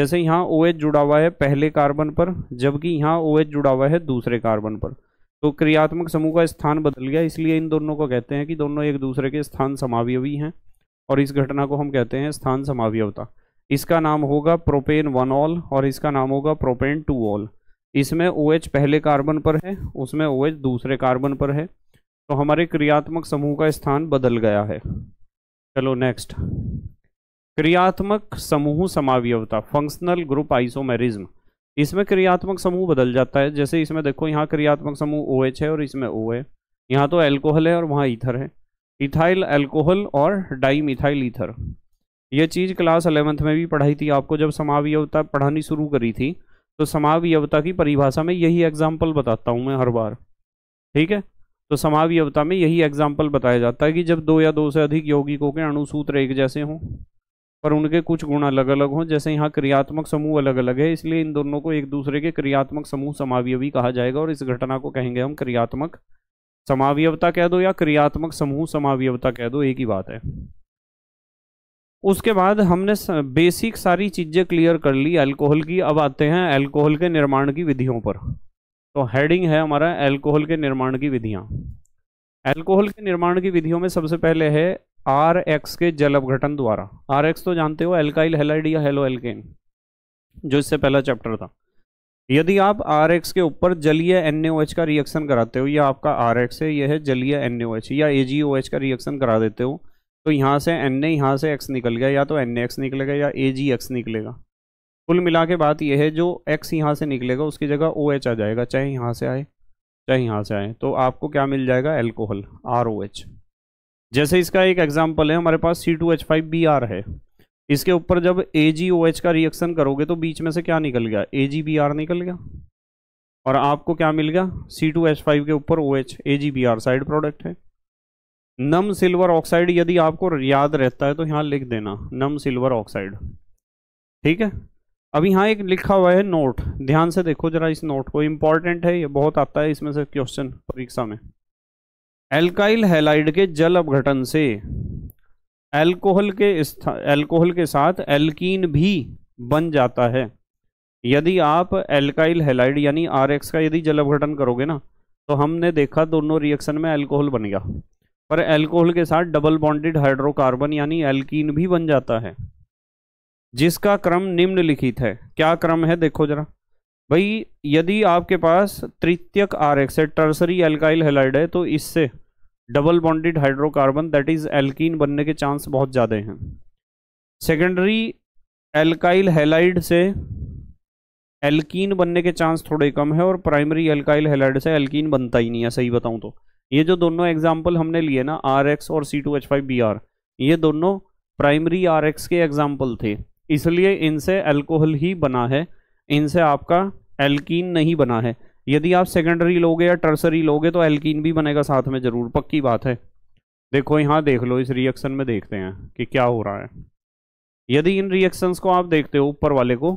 B: जैसे यहाँ ओ OH जुड़ा हुआ है पहले कार्बन पर जबकि यहाँ ओ जुड़ा हुआ है दूसरे कार्बन पर तो क्रियात्मक समूह का स्थान बदल गया इसलिए इन दोनों को कहते हैं कि दोनों एक दूसरे के स्थान समावयवी हैं और इस घटना को हम कहते हैं स्थान समावयवता इसका नाम होगा प्रोपेन वन ऑल और इसका नाम होगा प्रोपेन टू ऑल इसमें ओ OH पहले कार्बन पर है उसमें ओ OH दूसरे कार्बन पर है तो हमारे क्रियात्मक समूह का स्थान बदल गया है चलो नेक्स्ट क्रियात्मक समूह समावयवता फंक्शनल ग्रुप आइसोमेरिज्म इसमें क्रियात्मक समूह बदल जाता है जैसे इसमें देखो यहाँ क्रियात्मक समूह ओ OH है और इसमें ओ है यहाँ तो एल्कोहल है और वहाँ ईथर है इथाइल एल्कोहल और डाई मिथाइल ईथर यह चीज़ क्लास अलेवेंथ में भी पढ़ाई थी आपको जब समावयवता पढ़ानी शुरू करी थी तो समावयवता की परिभाषा में यही एग्जाम्पल बताता हूँ मैं हर बार ठीक है तो समावयवता में यही एग्जाम्पल बताया जाता है कि जब दो या दो से अधिक यौगिकों के अणुसूत्र एक जैसे हों पर उनके कुछ गुण अलग अलग हों जैसे यहाँ क्रियात्मक समूह अलग अलग है इसलिए इन दोनों को एक दूसरे के क्रियात्मक समूह समावय भी कहा जाएगा और इस घटना को कहेंगे हम क्रियात्मक समावयता कह दो या क्रियात्मक समूह समावयता कह दो एक ही बात है उसके बाद हमने बेसिक सारी चीज़ें क्लियर कर ली अल्कोहल की अब आते हैं अल्कोहल के निर्माण की विधियों पर तो हेडिंग है हमारा अल्कोहल के निर्माण की विधियां अल्कोहल के निर्माण की विधियों में सबसे पहले है आर एक्स के जल अपघटन द्वारा आर एक्स तो जानते हो एल्काइल हेलाइड या हेलो एल्केन जो इससे पहला चैप्टर था यदि आप आर एक्स के ऊपर जलीय एन का रिएक्शन कराते हो या आपका आर एक्स है यह है जलीय एन या ए का रिएक्शन करा देते हो तो यहाँ से एन ए यहाँ से एक्स निकल गया या तो एन एक्स निकलेगा या ए जी एक्स निकलेगा कुल मिला के बात यह है जो एक्स यहाँ से निकलेगा उसकी जगह ओ एच आ जाएगा चाहे यहाँ से आए चाहे यहाँ से आए तो आपको क्या मिल जाएगा एल्कोहल आर ओ एच जैसे इसका एक एग्जाम्पल है हमारे पास C two H five B R है इसके ऊपर जब ए जी ओ एच का रिएक्शन करोगे तो बीच में से क्या निकल गया ए जी बी आर निकल गया और आपको क्या मिल गया सी टू एच फाइव के ऊपर O H A G B R side product है नम सिल्वर ऑक्साइड यदि आपको याद रहता है तो यहाँ लिख देना नम सिल्वर ऑक्साइड ठीक है अब यहाँ एक लिखा हुआ है नोट ध्यान से देखो जरा इस नोट को इम्पॉर्टेंट है ये बहुत आता है इसमें से क्वेश्चन परीक्षा में एल्काइल हेलाइड के जल अपघटन से एल्कोहल के एल्कोहल के साथ एल्कीन भी बन जाता है यदि आप एल्काइल हेलाइड यानी आर का यदि जल अपघटन करोगे ना तो हमने देखा दोनों रिएक्शन में एल्कोहल बन गया पर एल्कोहल के साथ डबल बॉन्डेड हाइड्रोकार्बन यानी एल्कीन भी बन जाता है जिसका क्रम निम्नलिखित है क्या क्रम है देखो जरा भाई यदि आपके पास तृतीयक आर एक्स है टर्सरी एल्काइल हेलाइड है तो इससे double bonded hydrocarbon that is alkene बनने के चांस बहुत ज़्यादा हैं सेकेंडरी एल्काइल हेलाइड से एल्कीन बनने के चांस थोड़े कम है और प्राइमरी एल्काइल हेलाइड से एल्कीन बनता ही नहीं है सही बताऊँ तो ये जो दोनों एग्जाम्पल हमने लिए ना आर एक्स और C two H five B R ये दोनों प्राइमरी आर एक्स के एग्जाम्पल थे इसलिए इनसे एल्कोहल ही बना है इनसे आपका एल्कीन नहीं बना है यदि आप सेकेंडरी लोगे या टर्सरी लोगे तो एल्कीन भी बनेगा साथ में ज़रूर पक्की बात है देखो यहाँ देख लो इस रिएक्शन में देखते हैं कि क्या हो रहा है यदि इन रिएक्शंस को आप देखते हो ऊपर वाले को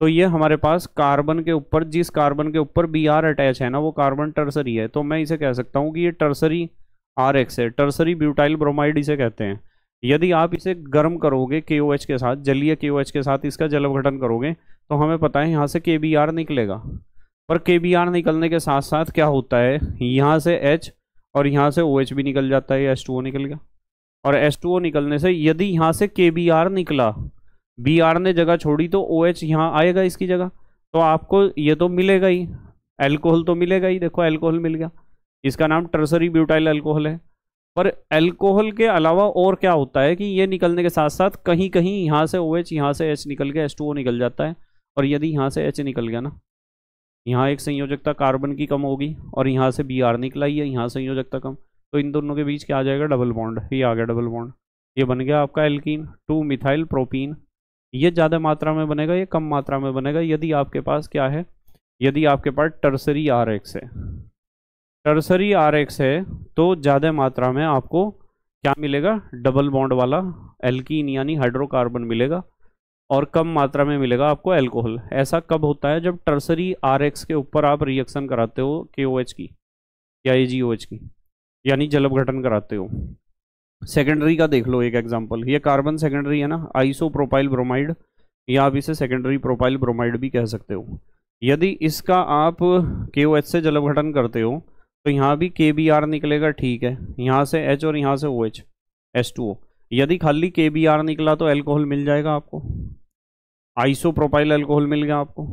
B: तो ये हमारे पास कार्बन के ऊपर जिस कार्बन के ऊपर बी आर अटैच है ना वो कार्बन टर्सरी है तो मैं इसे कह सकता हूँ कि ये टर्सरी आर एक्स है टर्सरी ब्यूटाइल ब्रोमाइड इसे कहते हैं यदि आप इसे गर्म करोगे के ओ एच के साथ जलीय के ओ एच के साथ इसका जलवघटन करोगे तो हमें पता है यहाँ से के बी आर निकलेगा पर के बी आर निकलने के साथ साथ क्या होता है यहाँ से एच और यहाँ से ओ OH एच भी निकल जाता है एस टू ओ निकल गया और एस टू ओ निकलने से यदि यहाँ से के बी आर निकला बी आर ने जगह छोड़ी तो ओ OH एच यहाँ आएगा इसकी जगह तो आपको ये तो मिलेगा ही एल्कोहल तो मिलेगा ही देखो एल्कोहल मिल गया इसका नाम टर्सरी ब्यूटाइल एल्कोहल है पर एल्कोहल के अलावा और क्या होता है कि ये निकलने के साथ साथ कहीं कहीं यहाँ से ओ OH, एच यहाँ से एच निकल गया एस टू ओ निकल जाता है और यदि यहाँ से एच निकल गया ना यहाँ एक संयोजकता कार्बन की कम होगी और यहाँ से बी आर निकला ही है यहाँ संयोजकता कम तो इन दोनों के बीच क्या आ जाएगा डबल बॉन्ड ये आ गया डबल बॉन्ड ये बन गया आपका एल्कीन टू मिथाइल प्रोपीन ये ज़्यादा मात्रा में बनेगा ये कम मात्रा में बनेगा यदि आपके पास क्या है यदि आपके पास टर्सरी आर एक्स है टर्सरी आर एक्स है तो ज़्यादा मात्रा में आपको क्या मिलेगा डबल बॉन्ड वाला एल्कीन यानी हाइड्रोकार्बन मिलेगा और कम मात्रा में मिलेगा आपको एल्कोहल ऐसा कब होता है जब टर्सरी आर के ऊपर आप रिएक्शन कराते हो के की या ए की यानी जलब घटन कराते हो सेकेंडरी का देख लो एक एग्जाम्पल ये कार्बन सेकेंडरी है ना आइसो प्रोफाइल ब्रोमाइड या आप इसे सेकेंडरी प्रोपाइल ब्रोमाइड भी कह सकते हो यदि इसका आप के से जलब घटन करते हो तो यहाँ भी के निकलेगा ठीक है यहाँ से एच और यहाँ से O OH, H S two O यदि खाली के बी आर निकला तो एल्कोहल मिल जाएगा आपको आइसो प्रोपाइल एल्कोहल मिल गया आपको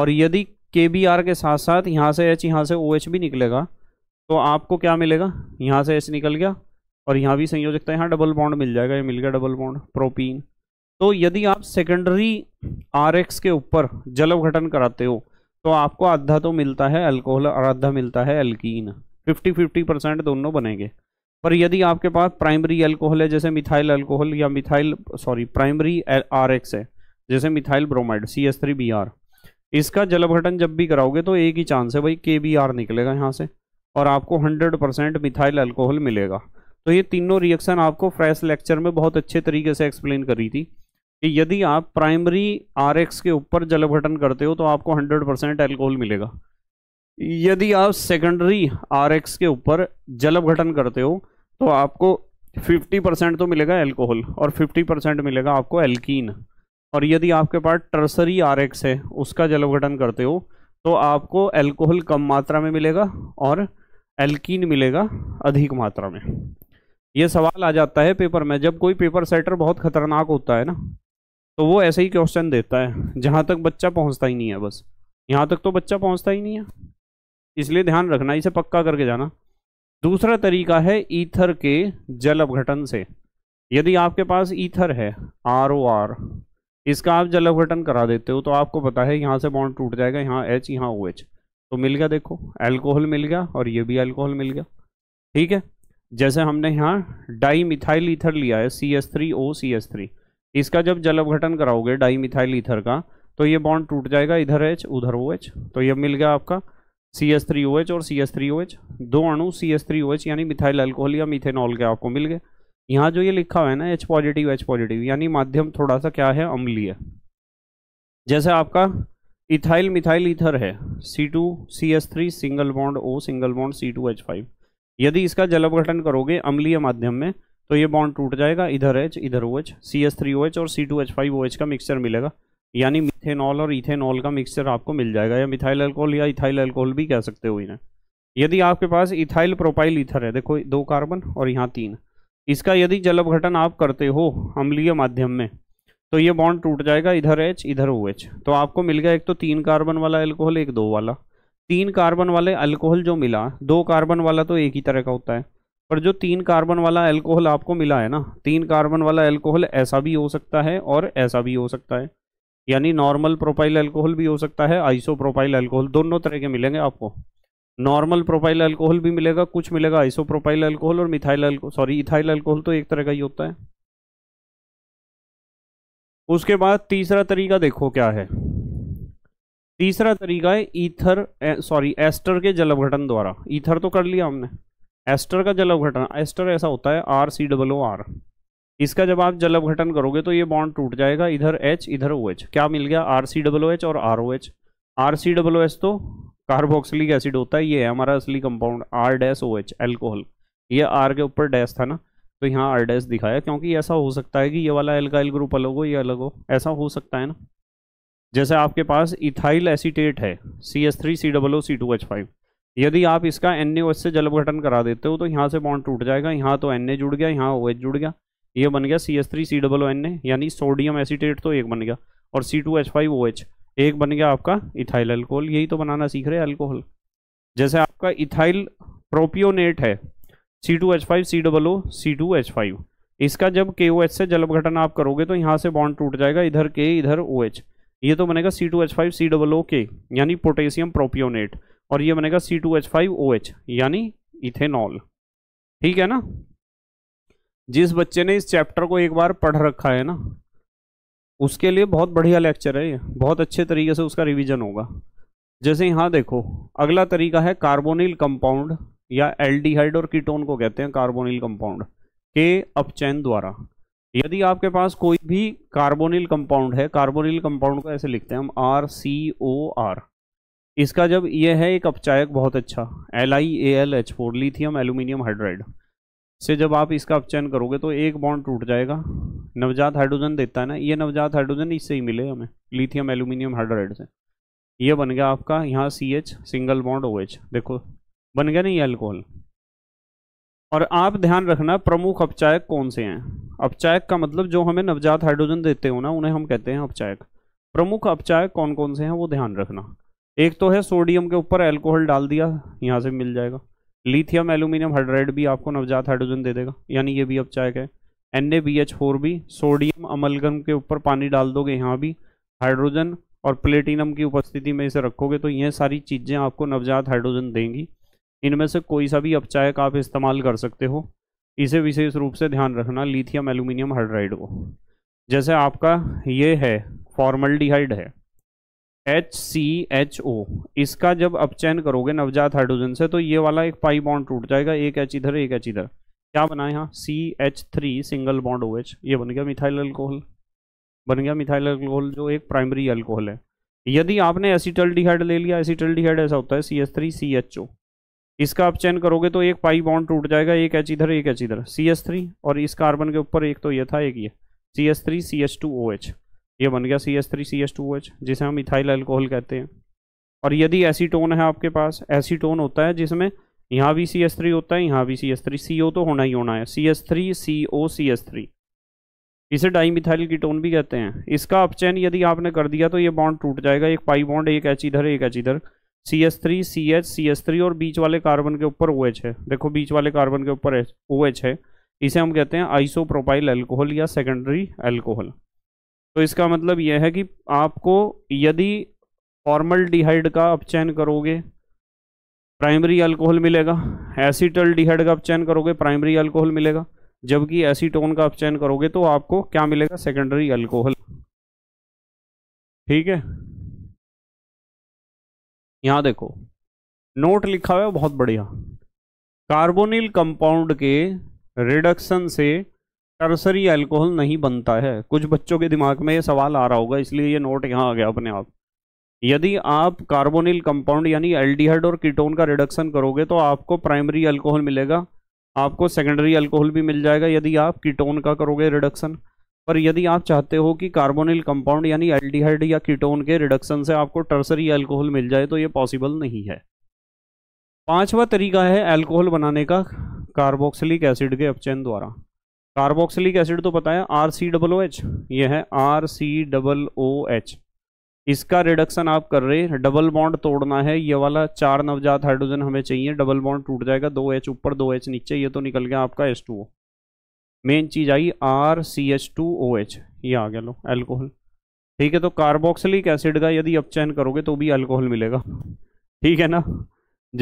B: और यदि के बी आर के साथ साथ यहाँ से एच यहाँ से ओ OH एच भी निकलेगा तो आपको क्या मिलेगा यहाँ से एच निकल गया और यहाँ भी संयोजकता यहाँ डबल बॉन्ड मिल जाएगा ये मिल गया डबल बॉन्ड प्रोपीन तो यदि आप सेकेंडरी आर एक्स के ऊपर जल अवघटन कराते हो तो आपको आधा तो मिलता है अल्कोहल और आधा मिलता है एल्कीन फिफ्टी फिफ्टी परसेंट दोनों बनेंगे पर यदि आपके पास प्राइमरी एल्कोहल है जैसे मिथाइल अल्कोहल या methyl sorry primary R X है जैसे methyl bromide C S three B R इसका जलभटन जब भी कराओगे तो एक ही चांस है भाई के बी आर निकलेगा यहाँ से और आपको हंड्रेड परसेंट मिथाइल अल्कोहल मिलेगा तो ये तीनों रिएक्शन आपको फ्रेश लेक्चर में बहुत अच्छे तरीके से एक्सप्लेन करी थी कि यदि आप प्राइमरी आर के ऊपर जलभटन करते हो तो आपको हंड्रेड परसेंट एल्कोहल मिलेगा यदि आप सेकेंडरी आर के ऊपर जलभटन करते हो तो आपको 50 परसेंट तो मिलेगा एल्कोहल और 50 परसेंट मिलेगा आपको एल्कीन और यदि आपके पास टर्सरी आर है उसका जल करते हो तो आपको एल्कोहल कम मात्रा में मिलेगा और एल्कीन मिलेगा अधिक मात्रा में ये सवाल आ जाता है पेपर में जब कोई पेपर सेटर बहुत खतरनाक होता है ना तो वो ऐसे ही क्वेश्चन देता है जहाँ तक बच्चा पहुँचता ही नहीं है बस यहाँ तक तो बच्चा पहुँचता ही नहीं है इसलिए ध्यान रखना इसे पक्का करके जाना दूसरा तरीका है ईथर के जल अपघटन से यदि आपके पास ईथर है आर ओ आर इसका आप जल अपघटन करा देते हो तो आपको पता है यहाँ से बॉन्ड टूट जाएगा यहाँ एच यहाँ ओ एच तो मिल गया देखो अल्कोहल मिल गया और ये भी अल्कोहल मिल गया ठीक है जैसे हमने यहाँ डाई मिथाइल ईथर लिया है C S three O C S three इसका जब जल अपघटन कराओगे डाई मिथाइल ईथर का तो ये बॉन्ड टूट जाएगा इधर एच उधर ओ एच तो ये मिल गया आपका C S three O H और C S three O H दो अणु C S three O H यानी मिथाइल अल्कोहल या मिथेनॉल के आपको मिल गए यहाँ जो ये लिखा हुआ है ना एच पॉजिटिव एच पॉजिटिव यानी माध्यम थोड़ा सा क्या है अम्लीय जैसे आपका इथाइल मिथाइल इथर है C two C S three single bond O single bond C two H five यदि इसका जलवघटन करोगे अम्लीय माध्यम में तो ये बॉन्ड टूट जाएगा इधर एच इधर O H C S three O H और C two H five O H का मिक्सचर मिलेगा यानी मिथेनॉल और इथेनॉल का मिक्सचर आपको मिल जाएगा या मिथाइल अल्कोहल या इथाइल अल्कोहल भी कह सकते हो इन्हें यदि आपके पास इथाइल प्रोपाइल ईथर है देखो दो कार्बन और यहाँ तीन इसका यदि जल अपघटन आप करते हो अम्लीय माध्यम में तो ये बॉन्ड टूट जाएगा इधर एच इधर ओ एच तो आपको मिल गया एक तो तीन कार्बन वाला अल्कोहल एक दो वाला तीन कार्बन वाले अल्कोहल जो मिला दो कार्बन वाला तो एक ही तरह का होता है पर जो तीन कार्बन वाला अल्कोहल आपको मिला है ना तीन कार्बन वाला अल्कोहल ऐसा भी हो सकता है और ऐसा भी हो सकता है यानी नॉर्मल प्रोपाइल अल्कोहल भी हो सकता है आइसो प्रोपाइल अल्कोहल दोनों तरह के मिलेंगे आपको नॉर्मल प्रोपाइल अल्कोहल भी मिलेगा कुछ मिलेगा आइसो प्रोपाइल अल्कोहल और methyl alcohol sorry ethyl alcohol तो एक तरह का ही होता है उसके बाद तीसरा तरीका देखो क्या है तीसरा तरीका है ईथर सॉरी एस्टर के जलवघटन द्वारा ईथर तो कर लिया हमने एस्टर का जलवघटन एस्टर ऐसा होता है आर सी डब्लो आर इसका जब आप जल अपघटन करोगे तो ये बॉन्ड टूट जाएगा इधर एच इधर ओ OH. क्या मिल गया आर सी डब्लो एच और R O H R C डब्लो H तो कार्बोक्सिलिक एसिड होता है ये है हमारा असली compound R dash O H alcohol ये आर के ऊपर डैश था ना तो यहाँ आर डैश दिखाया क्योंकि ऐसा हो सकता है कि ये वाला एल्काइल ग्रुप अलग हो ये अलग हो ऐसा हो सकता है ना जैसे आपके पास इथाइल एसीटेट है C S three C डब्लो C two H five यदि आप इसका एन से जल अपघटन करा देते हो तो यहाँ से बॉन्ड टूट जाएगा यहाँ तो एन जुड़ गया यहाँ ओ जुड़ गया ये बन गया C S three C double N A यानी सोडियम एसीटेट तो एक बन गया और C two H five O H एक बन गया आपका इथाइल अल्कोहल यही तो बनाना सीख रहे हैं अल्कोहल जैसे आपका इथाइल प्रोपियोनेट है C two H five C double O C two H five इसका जब के ओ एच से जल अपघटन आप करोगे तो यहाँ से बॉन्ड टूट जाएगा इधर के इधर ओ एच ये तो बनेगा C two H five C double O K यानी पोटेशियम प्रोपियोनेट और ये बनेगा C two H five O H यानी इथेनॉल ठीक है ना जिस बच्चे ने इस चैप्टर को एक बार पढ़ रखा है ना उसके लिए बहुत बढ़िया लेक्चर है ये बहुत अच्छे तरीके से उसका रिवीजन होगा जैसे यहाँ देखो अगला तरीका है कार्बोनिल कंपाउंड या एल्डिहाइड और कीटोन को कहते हैं कार्बोनिल कंपाउंड के अपचैन द्वारा यदि आपके पास कोई भी कार्बोनिल कंपाउंड है कार्बोनिल कंपाउंड को ऐसे लिखते हैं हम आर सी ओ आर इसका जब ये है एक अपचायक बहुत अच्छा L I A L H four lithium aluminium hydride से जब आप इसका अपचयन करोगे तो एक बॉन्ड टूट जाएगा नवजात हाइड्रोजन देता है ना ये नवजात हाइड्रोजन इससे ही मिले हमें लिथियम एल्यूमिनियम हाइड्राइड से ये बन गया आपका यहाँ C H single bond O H देखो बन गया नहीं ये अल्कोहल और आप ध्यान रखना प्रमुख अपचायक कौन से हैं अपचायक का मतलब जो हमें नवजात हाइड्रोजन देते हो ना उन्हें हम कहते हैं अपचायक प्रमुख अपचायक कौन कौन से हैं वो ध्यान रखना एक तो है सोडियम के ऊपर एल्कोहल डाल दिया यहाँ से मिल जाएगा लिथियम एल्यूमिनियम हाइड्राइड भी आपको नवजात हाइड्रोजन दे देगा यानी ये भी अपचायक है N A B H four भी सोडियम अमलगम के ऊपर पानी डाल दोगे यहाँ भी हाइड्रोजन और प्लेटिनम की उपस्थिति में इसे रखोगे तो ये सारी चीज़ें आपको नवजात हाइड्रोजन देंगी इनमें से कोई सा भी अपचायक आप इस्तेमाल कर सकते हो इसे विशेष रूप से ध्यान रखना लिथियम एल्यूमिनियम हाइड्राइड को जैसे आपका ये है फॉर्मल है एच सी एच ओ इसका जब अपचयन करोगे नवजात हाइड्रोजन से तो ये वाला एक पाई बॉन्ड टूट जाएगा एक एच इधर एक एच इधर क्या बना यहाँ C H three single bond O H ये बन गया मिथाइल अल्कोहल बन गया मिथाइल अल्कोहल जो एक प्राइमरी अल्कोहल है यदि आपने एसिटल डीहाइड ले लिया एसिटल डीहाइड ऐसा होता है C H three C H O इसका आप चयन करोगे तो एक पाई बॉन्ड टूट जाएगा एक एच इधर एक एच इधर सी एच थ्री और इस कार्बन के ऊपर एक तो ये था एक ये C H three C H two O H ये बन गया C S three C S two H जिसे हम इथाइल अल्कोहल कहते हैं और यदि एसीटोन है आपके पास एसीटोन होता है जिसमें यहाँ भी सी एस थ्री होता है यहाँ भी सी एस थ्री सी ओ तो होना ही होना है C S three C O C S three इसे की कीटोन भी कहते हैं इसका अपचैन यदि आपने कर दिया तो ये बॉन्ड टूट जाएगा एक पाई बॉन्ड एक एच इधर एक एच इधर C S three C H C S three और बीच वाले कार्बन के ऊपर ओ एच है देखो बीच वाले कार्बन के ऊपर ओ एच है इसे हम कहते हैं आइसोप्रोपाइल एल्कोहल या सेकेंडरी एल्कोहल तो इसका मतलब यह है कि आपको यदि फॉर्मल डिहाइड का अपचयन करोगे प्राइमरी अल्कोहल मिलेगा एसीटल डिहाइड का अपचयन करोगे प्राइमरी अल्कोहल मिलेगा जबकि एसीटोन का अपचयन करोगे तो आपको क्या मिलेगा
A: सेकेंडरी अल्कोहल ठीक है यहां देखो नोट लिखा हुआ बहुत बढ़िया कार्बोनिल
B: कंपाउंड के रिडक्शन से टर्सरी अल्कोहल नहीं बनता है कुछ बच्चों के दिमाग में ये सवाल आ रहा होगा इसलिए ये नोट यहाँ आ गया अपने आप यदि आप कार्बोनिल कंपाउंड यानी एल्डिहाइड और कीटोन का रिडक्शन करोगे तो आपको प्राइमरी अल्कोहल मिलेगा आपको सेकेंडरी अल्कोहल भी मिल जाएगा यदि आप कीटोन का करोगे रिडक्शन पर यदि आप चाहते हो कि कार्बोनिल कंपाउंड यानी एल्डिहाइड या कीटोन के रिडक्शन से आपको टर्सरी अल्कोहल मिल जाए तो ये पॉसिबल नहीं है पांचवा तरीका है अल्कोहल बनाने का कार्बोक्सिलिक एसिड के अपचयन द्वारा कार्बोक्सिलिक एसिड तो पता है R C double O H ये है R C double O H इसका रिडक्शन आप कर रहे हैं डबल बॉन्ड तोड़ना है ये वाला चार नवजात हाइड्रोजन हमें चाहिए डबल बॉन्ड टूट जाएगा दो एच ऊपर दो एच नीचे ये तो निकल गया आपका एस टू ओ मेन चीज़ आई R C H two O H ये आ गया लो एल्कोहल ठीक है तो कार्बोक्सिलिक एसिड का यदि अपचयन करोगे तो भी अल्कोहल मिलेगा ठीक है ना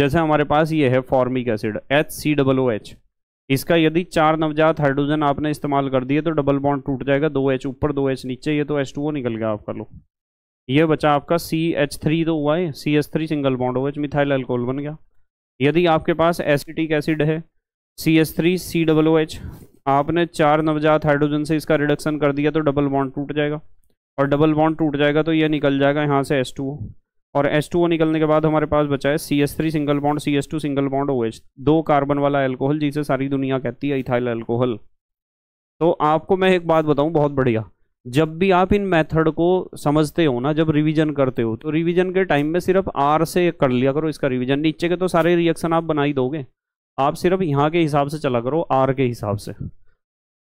B: जैसे हमारे पास ये है formic acid H C double O H इसका यदि चार नवजात हाइड्रोजन आपने इस्तेमाल कर दिए तो डबल बॉन्ड टूट जाएगा दो एच ऊपर दो एच नीचे ये तो एच टू ओ निकल गया आपका लो ये बचा आपका सी एच थ्री तो हुआ है C H three single bond O H methyl alcohol बन गया यदि आपके पास एसिटिक एसिड है C H three C double O H आपने चार नवजात हाइड्रोजन से इसका रिडक्शन कर दिया तो डबल बॉन्ड टूट जाएगा और डबल बॉन्ड टूट जाएगा तो ये निकल जाएगा यहाँ से एस टू और एस ओ निकलने के बाद हमारे पास बचा है C S three single bond C S two single bond H दो कार्बन वाला एल्कोहल जिसे सारी दुनिया कहती है इथाइल एल्कोहल तो आपको मैं एक बात बताऊं बहुत बढ़िया जब भी आप इन मेथड को समझते हो ना जब रिवीजन करते हो तो रिवीजन के टाइम में सिर्फ आर से कर लिया करो इसका रिवीजन नीचे के तो सारे रिएक्शन आप बना ही दोगे आप सिर्फ यहाँ के हिसाब से चला करो आर के हिसाब से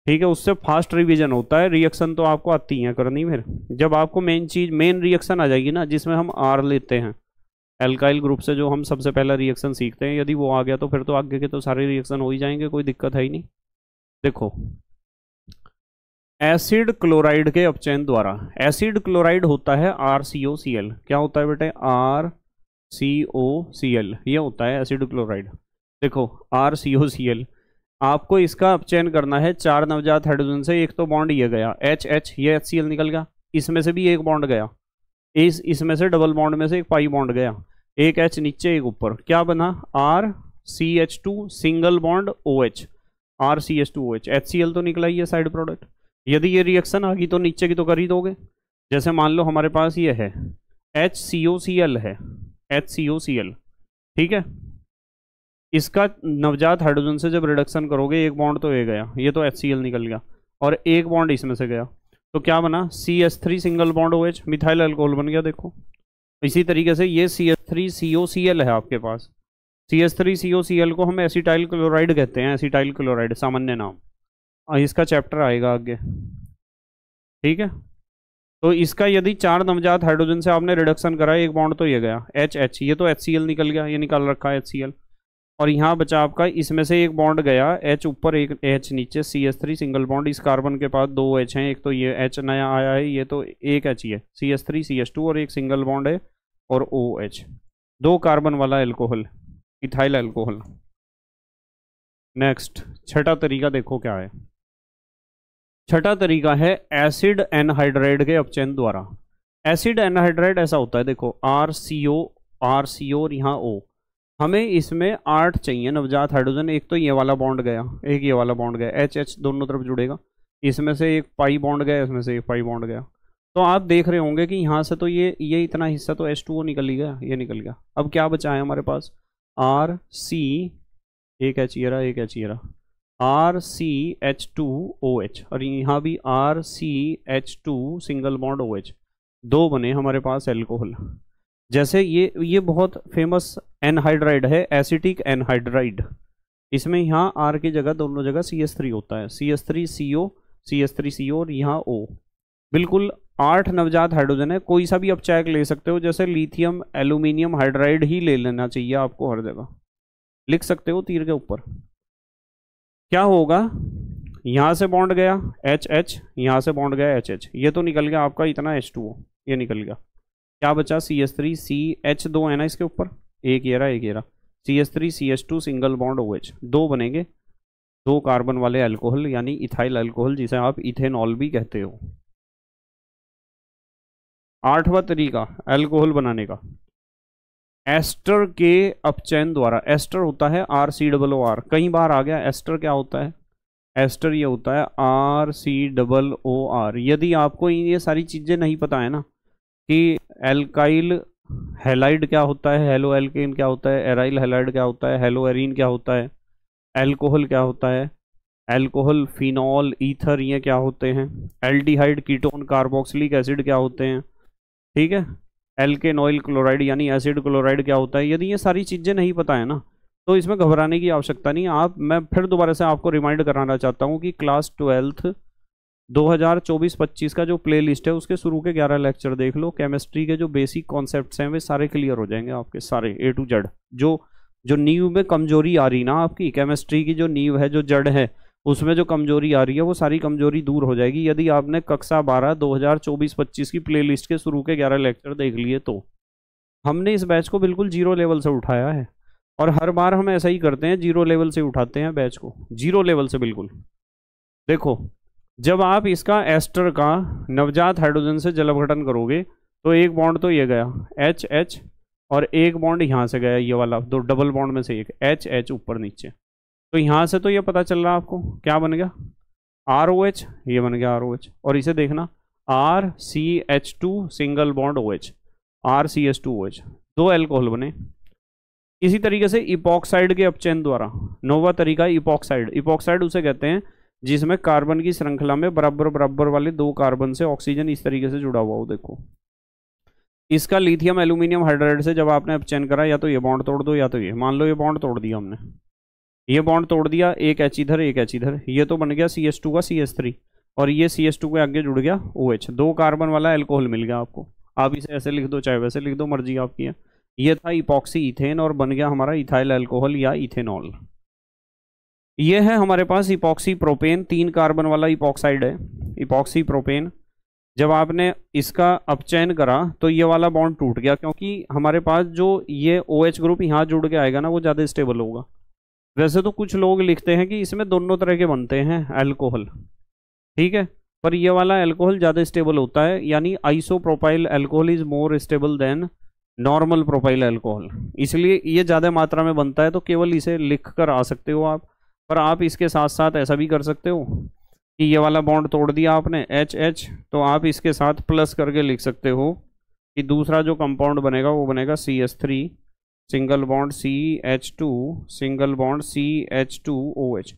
B: ठीक है उससे फास्ट रिवीजन होता है रिएक्शन तो आपको आती है करनी फिर जब आपको मेन चीज़ मेन रिएक्शन आ जाएगी ना जिसमें हम आर लेते हैं एल्काइल ग्रुप से जो हम सबसे पहला रिएक्शन सीखते हैं यदि वो आ गया तो फिर तो आगे के तो सारे रिएक्शन हो ही जाएंगे कोई दिक्कत है ही नहीं देखो एसिड क्लोराइड के अपचयन द्वारा एसिड क्लोराइड होता है R C O C L क्या होता है बेटे are C O C L ये होता है एसिड क्लोराइड देखो R C O C L आपको इसका अपचयन करना है चार नवजात हाइड्रोजन से एक तो बॉन्ड ये गया एच एच ये एच सी एल निकल गया इसमें से भी एक बॉन्ड गया इस इसमें से डबल बॉन्ड में से एक पाई बॉन्ड गया एक एच नीचे एक ऊपर क्या बना R C H two single bond O H R C H two O H H C L तो निकला ही है साइड प्रोडक्ट यदि ये रिएक्शन आ गई तो नीचे की तो कर ही दोगे जैसे मान लो हमारे पास ये है H C O C L है H C O C L ठीक है इसका नवजात हाइड्रोजन से जब रिडक्शन करोगे एक बॉन्ड तो ये गया ये तो एच निकल गया और एक बॉन्ड इसमें से गया तो क्या बना C S three single bond O H methyl alcohol बन गया देखो इसी तरीके से ये C S three C O C L है आपके पास C S three C O C L को हम एसीटाइल क्लोराइड कहते हैं एसीटाइल क्लोराइड सामान्य नाम और इसका चैप्टर आएगा आगे ठीक है तो इसका यदि चार नवजात हाइड्रोजन से आपने रिडक्शन करा एक बॉन्ड तो ये गया एच एच ये तो एच सी एल निकल गया ये निकाल रखा है एच सी एल और यहाँ बचा आपका इसमें से एक बॉन्ड गया एच ऊपर एक एच नीचे C S three single bond इस कार्बन के पास दो एच हैं एक तो ये एच नया आया है ये तो एक एच ही है C S three C S two और एक सिंगल बॉन्ड है और ओ एच दो कार्बन वाला एल्कोहल इथाइल एल्कोहल नेक्स्ट छठा तरीका देखो क्या है छठा तरीका है एसिड एनहाइड्रेट के अपचयन द्वारा एसिड एनहाइड्रेट ऐसा होता है देखो R C O R C O और यहाँ ओ हमें इसमें आठ चाहिए नवजात हाइड्रोजन एक तो ये वाला बॉन्ड गया एक ये वाला बॉन्ड गया एच एच दोनों तरफ जुड़ेगा इसमें से एक पाई बॉन्ड गया इसमें से एक पाई बॉन्ड गया तो आप देख रहे होंगे कि यहाँ से तो ये ये इतना हिस्सा तो एच टू ओ निकल ही गया ये निकल गया अब क्या बचा है हमारे पास आर सी एक एच एरा एक एच एरा R C H two O H और यहाँ भी R C H two single bond O H दो बने हमारे पास एल्कोहल जैसे ये ये बहुत फेमस एनहाइड्राइड है एसिटिक एनहाइड्राइड इसमें यहाँ आर की जगह दोनों जगह सी एस थ्री होता है C S three C O C S three C O और यहाँ ओ बिल्कुल आठ नवजात हाइड्रोजन है कोई सा भी आप चैक ले सकते हो जैसे लिथियम एल्यूमिनियम हाइड्राइड ही ले लेना चाहिए आपको हर जगह लिख सकते हो तीर के ऊपर क्या होगा यहाँ से बॉन्ड गया एच एच यहाँ से बॉन्ड गया एच एच ये तो निकल गया आपका इतना एच टू ओ ये निकल गया क्या बचा C S three C H दो है ना इसके ऊपर एक ये एक ये C S three C S two single bond O H दो बनेंगे दो कार्बन वाले अल्कोहल यानी इथाइल अल्कोहल जिसे आप इथेनॉल भी कहते हो आठवां तरीका अल्कोहल बनाने का एस्टर के अपचयन द्वारा एस्टर होता है R C double O R कई बार आ गया एस्टर क्या होता है एस्टर ये होता है R C double O R यदि आपको ये सारी चीज़ें नहीं पता है ना कि एल्काइल हेलाइड क्या होता है हेलो एल्केन क्या होता है एराइल हेलाइड क्या होता है हेलो एरिन क्या होता है एल्कोहल क्या होता है एल्कोहल फिनॉल ईथर ये क्या होते हैं एल्डिहाइड कीटोन कार्बोक्सिलिक एसिड क्या होते हैं ठीक है एल्केन ऑयल क्लोराइड यानी एसिड क्लोराइड क्या होता है यदि ये सारी चीज़ें नहीं पता है ना तो इसमें घबराने की आवश्यकता नहीं आप मैं फिर दोबारा से आपको रिमाइंड कराना चाहता हूँ कि क्लास ट्वेल्थ 2024-25 का जो प्लेलिस्ट है उसके शुरू के 11 लेक्चर देख लो केमिस्ट्री के जो बेसिक कॉन्सेप्ट्स हैं वे सारे क्लियर हो जाएंगे आपके सारे ए टू जेड जो जो नींव में कमजोरी आ रही ना आपकी केमिस्ट्री की जो नींव है जो जड़ है उसमें जो कमजोरी आ रही है वो सारी कमजोरी दूर हो जाएगी यदि आपने कक्षा बारह दो हजार की प्ले के शुरू के ग्यारह लेक्चर देख लिए तो हमने इस बैच को बिल्कुल जीरो लेवल से उठाया है और हर बार हम ऐसा ही करते हैं जीरो लेवल से उठाते हैं बैच को जीरो लेवल से बिल्कुल देखो जब आप इसका एस्टर का नवजात हाइड्रोजन से जल अपघटन करोगे तो एक बॉन्ड तो ये गया एच एच और एक बॉन्ड यहाँ से गया ये वाला दो डबल बॉन्ड में से एक एच एच ऊपर नीचे तो यहाँ से तो ये पता चल रहा है आपको क्या बन गया आर ओ एच ये बन गया आर ओ एच और इसे देखना R C H two single bond O H R C H two O H दो एल्कोहल बने इसी तरीके से इपॉक्साइड के अपचयन द्वारा नोवा तरीका इपॉक्साइड इपॉक्साइड उसे कहते हैं जिसमें कार्बन की श्रृंखला में बराबर बराबर वाले दो कार्बन से ऑक्सीजन इस तरीके से जुड़ा हुआ हो देखो इसका लिथियम एल्यूमिनियम हाइड्राइड से जब आपने अपचैन करा या तो ये बॉन्ड तोड़ दो या तो ये मान लो ये बॉन्ड तोड़ दिया हमने ये बॉन्ड तोड़ दिया एक एच इधर एक एच इधर ये तो बन गया सी एस टू का सी एस थ्री और ये सी एस टू के आगे जुड़ गया ओ एच दो कार्बन वाला एल्कोहल मिल गया आपको आप इसे ऐसे लिख दो चाहे वैसे लिख दो मर्जी आपकी है ये था इपॉक्सी इथेन और बन गया हमारा इथाइल एल्कोहल या इथेनॉल ये है हमारे पास इपॉक्सी प्रोपेन तीन कार्बन वाला इपॉक्साइड है इपॉक्सी प्रोपेन जब आपने इसका अपचयन करा तो ये वाला बॉन्ड टूट गया क्योंकि हमारे पास जो ये ओ OH ग्रुप यहाँ जुड़ के आएगा ना वो ज़्यादा स्टेबल होगा वैसे तो कुछ लोग लिखते हैं कि इसमें दोनों तरह के बनते हैं अल्कोहल ठीक है पर ये वाला अल्कोहल ज़्यादा स्टेबल होता है यानी isopropyl alcohol is more stable than normal propyl alcohol इसलिए ये ज़्यादा मात्रा में बनता है तो केवल इसे लिख कर आ सकते हो आप पर आप इसके साथ साथ ऐसा भी कर सकते हो कि ये वाला बॉन्ड तोड़ दिया आपने एच एच तो आप इसके साथ प्लस करके लिख सकते हो कि दूसरा जो कंपाउंड बनेगा वो बनेगा C S three single bond C H two single bond C H two O H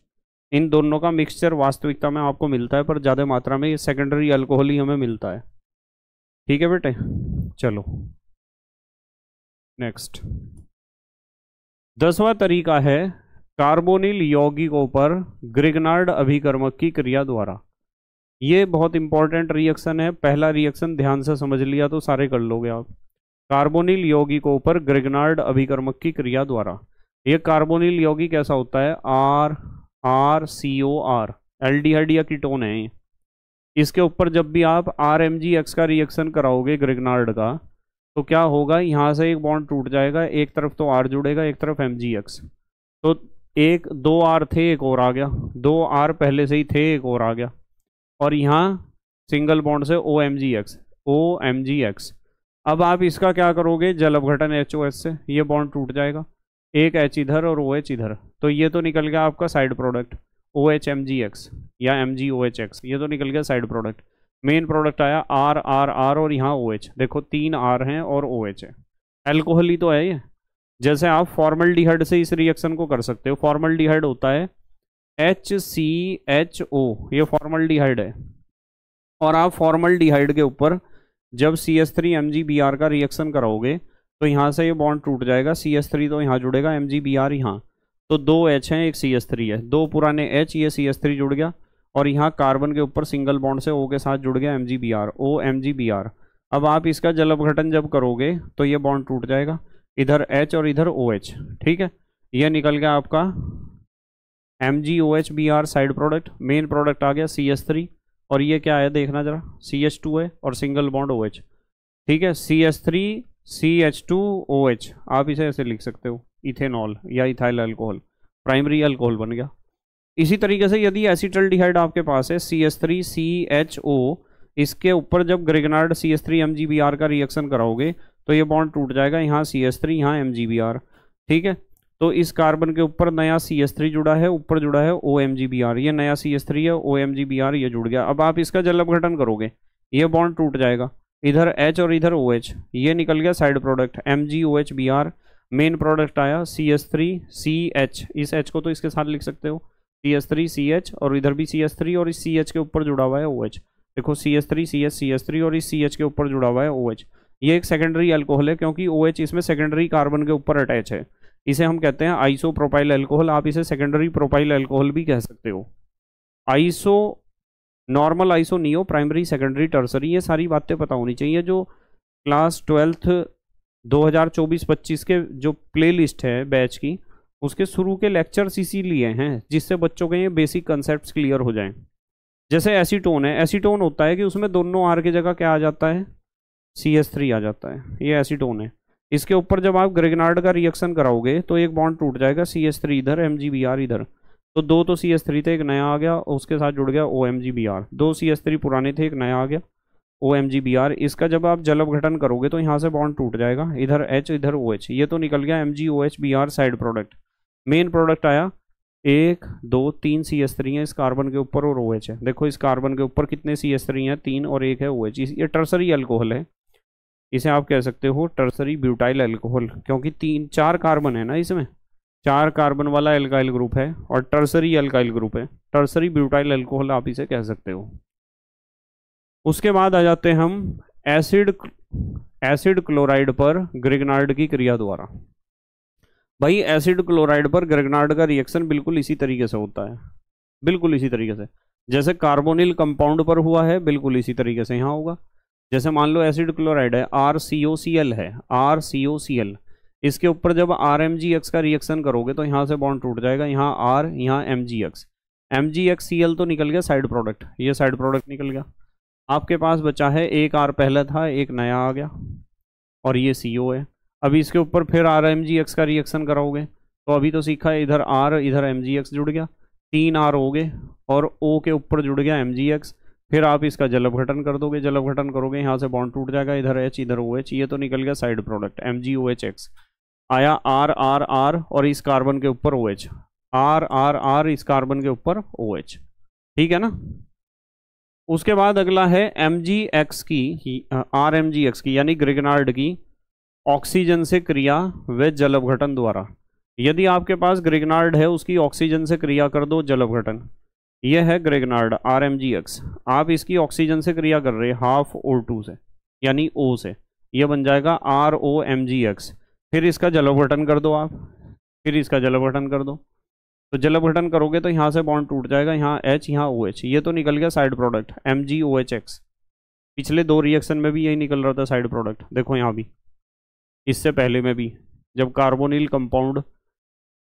B: इन दोनों का मिक्सचर वास्तविकता में आपको मिलता है पर ज़्यादा मात्रा में ये सेकेंडरी अल्कोहल
A: ही हमें मिलता है ठीक है बेटे चलो नेक्स्ट दसवां तरीका है कार्बोनिल
B: यौगिकों पर ग्रिगनार्ड अभिकर्मक की क्रिया द्वारा ये बहुत इंपॉर्टेंट रिएक्शन है पहला रिएक्शन ध्यान से समझ लिया तो सारे कर लोगे आप कार्बोनिल यौगिकों पर ग्रिगनार्ड अभिकर्मक की क्रिया द्वारा ये कार्बोनिल यौगिक कैसा होता है R R C O R aldehyde या कीटोन है ये इसके ऊपर जब भी आप आर एम जी एक्स का रिएक्शन कराओगे ग्रिगनार्ड का तो क्या होगा यहाँ से एक बॉन्ड टूट जाएगा एक तरफ तो आर जुड़ेगा एक तरफ एम जी एक्स तो एक दो आर थे एक और आ गया दो आर पहले से ही थे एक और आ गया और यहाँ सिंगल बॉन्ड से O M G X O M G X अब आप इसका क्या करोगे जल अपघटन एच ओ एस से ये बॉन्ड टूट जाएगा एक एच इधर और ओ एच इधर तो ये तो निकल गया आपका side product O H M G X या M G O H X ये तो निकल गया साइड प्रोडक्ट मेन प्रोडक्ट आया आर आर आर और यहाँ ओ एच देखो तीन आर हैं और ओ एच है एल्कोहल ही तो है ये जैसे आप फॉर्मल डिहाइड से इस रिएक्शन को कर सकते हो फॉर्मल डिहाइड होता है एच सी एच ओ ये फॉर्मल डिहाइड है और आप फॉर्मल डिहाइड के ऊपर जब C S three M G B R का रिएक्शन कराओगे तो यहाँ से ये बॉन्ड टूट जाएगा सी एस थ्री तो यहाँ जुड़ेगा एम जी बी आर यहाँ तो दो एच हैं एक सी एस थ्री है दो पुराने एच ये सी एस थ्री जुड़ गया और यहाँ कार्बन के ऊपर सिंगल बॉन्ड से ओ के साथ जुड़ गया M G B R O M G B R अब आप इसका जल अपघटन जब करोगे तो ये बॉन्ड टूट जाएगा इधर एच और इधर ओ OH, ठीक है यह निकल गया आपका M G O H B R side product main product आ गया सी एस थ्री और ये क्या है देखना जरा सी एच टू है और सिंगल बॉन्ड ओ एच ठीक है C S three C H two O H आप इसे ऐसे लिख सकते हो इथेनॉल या इथाइल अल्कोहल प्राइमरी अल्कोहल बन गया इसी तरीके से यदि एसिटल डिहाइड आपके पास है C S three C H O इसके ऊपर जब Grignard C S three M G B R का रिएक्शन कराओगे तो ये बॉन्ड टूट जाएगा यहाँ सी एस थ्री यहाँ एम जी बी आर ठीक है तो इस कार्बन के ऊपर नया सी एस थ्री जुड़ा है ऊपर जुड़ा है O M G B R ये नया सी एस थ्री है O M G B R ये जुड़ गया अब आप इसका जल अपघटन करोगे ये बॉन्ड टूट जाएगा इधर एच और इधर ओ एच ये निकल गया side product M G O H B R main product आया C S three C H इस एच को तो इसके साथ लिख सकते हो C S three C H और इधर भी सी एस थ्री और इस सी एच के ऊपर जुड़ा हुआ है ओ एच देखो C S three C H C S three और इस सी एच के ऊपर जुड़ा हुआ है ओ OH. एच ये एक सेकेंडरी अल्कोहल है क्योंकि ओ OH इसमें सेकेंडरी कार्बन के ऊपर अटैच है इसे हम कहते हैं आइसो प्रोपाइल एल्कोहल आप इसे सेकेंडरी प्रोपाइल एल्कोहल भी कह सकते हो iso normal iso neo primary secondary tertiary ये सारी बातें पता होनी चाहिए जो क्लास ट्वेल्थ 2024-25 के जो प्लेलिस्ट है बैच की उसके शुरू के लेक्चर्स लिए हैं जिससे बच्चों के ये बेसिक कंसेप्ट क्लियर हो जाएं जैसे एसीटोन है एसीटोन होता है कि उसमें दोनों आर की जगह क्या आ जाता है सी एस थ्री आ जाता है ये एसीटोन है इसके ऊपर जब आप ग्रेगनार्ड का रिएक्शन कराओगे तो एक बॉन्ड टूट जाएगा सी एस थ्री इधर एम जी बी आर इधर तो दो तो सी एस थ्री थे एक नया आ गया उसके साथ जुड़ गया O M G B R दो सी एस थ्री पुराने थे एक नया आ गया O M G B R इसका जब आप जल अपघटन करोगे तो यहाँ से बॉन्ड टूट जाएगा इधर एच इधर ओ एच ये तो निकल गया M G O H B R side product main product आया एक दो तीन सी एस थ्री हैं इस कार्बन के ऊपर और ओ एच है देखो इस कार्बन के ऊपर कितने सी एस थ्री हैं तीन और एक है ओ एच ये टर्सरी अल्कोहल है इसे आप कह सकते हो टर्सरी ब्यूटाइल एल्कोहल क्योंकि तीन चार कार्बन है ना इसमें चार कार्बन वाला एल्काइल ग्रुप है और टर्सरी एल्काइल ग्रुप है टर्सरी ब्यूटाइल एल्कोहल आप इसे कह सकते हो उसके बाद आ जाते हैं हम एसिड एसिड क्लोराइड पर ग्रेगनार्ड की क्रिया द्वारा भाई एसिड क्लोराइड पर ग्रेगनार्ड का रिएक्शन बिल्कुल इसी तरीके से होता है बिल्कुल इसी तरीके से जैसे कार्बोनिल कंपाउंड पर हुआ है बिल्कुल इसी तरीके से यहाँ होगा जैसे मान लो एसिड क्लोराइड है R C O C L है R C O C L इसके ऊपर जब आर एम जी एक्स का रिएक्शन करोगे तो यहाँ से बॉन्ड टूट जाएगा यहाँ आर यहाँ M G X M G X C L तो निकल गया साइड प्रोडक्ट ये साइड प्रोडक्ट निकल गया आपके पास बचा है एक आर पहला था एक नया आ गया और ये सी ओ है अभी इसके ऊपर फिर आर एम जी एक्स का रिएक्शन कराओगे तो अभी तो सीखा है इधर आर इधर एम जी एक्स जुड़ गया तीन आर हो गए और ओ के ऊपर जुड़ गया एम जी एक्स फिर आप इसका जल अपघटन कर दोगे जल अपघटन करोगे यहाँ से बॉन्ड टूट जाएगा इधर एच इधर ओ एच ये तो निकल गया side product M G O H X आया आर आर आर और इस कार्बन के ऊपर O H R R R इस कार्बन के ऊपर ओ एच ठीक है ना उसके बाद अगला है एम जी एक्स की आर एम जी एक्स की यानी ग्रिगनार्ड की ऑक्सीजन से क्रिया व जल अपघटन द्वारा यदि आपके पास ग्रिगनार्ड है उसकी ऑक्सीजन से क्रिया कर दो जल अपघटन यह है Grignard R M G X आप इसकी ऑक्सीजन से क्रिया कर रहे हैं हाफ ओ टू से यानी ओ से यह बन जाएगा R O M G X फिर इसका जलोपटन कर दो आप फिर इसका जलोपटन कर दो तो जलोपटन करोगे तो यहाँ से बॉन्ड टूट जाएगा यहाँ एच यहाँ ओ एच ये तो निकल गया side product M G O H X पिछले दो रिएक्शन में भी यही निकल रहा था साइड प्रोडक्ट देखो यहाँ भी इससे पहले में भी जब कार्बोनिल कंपाउंड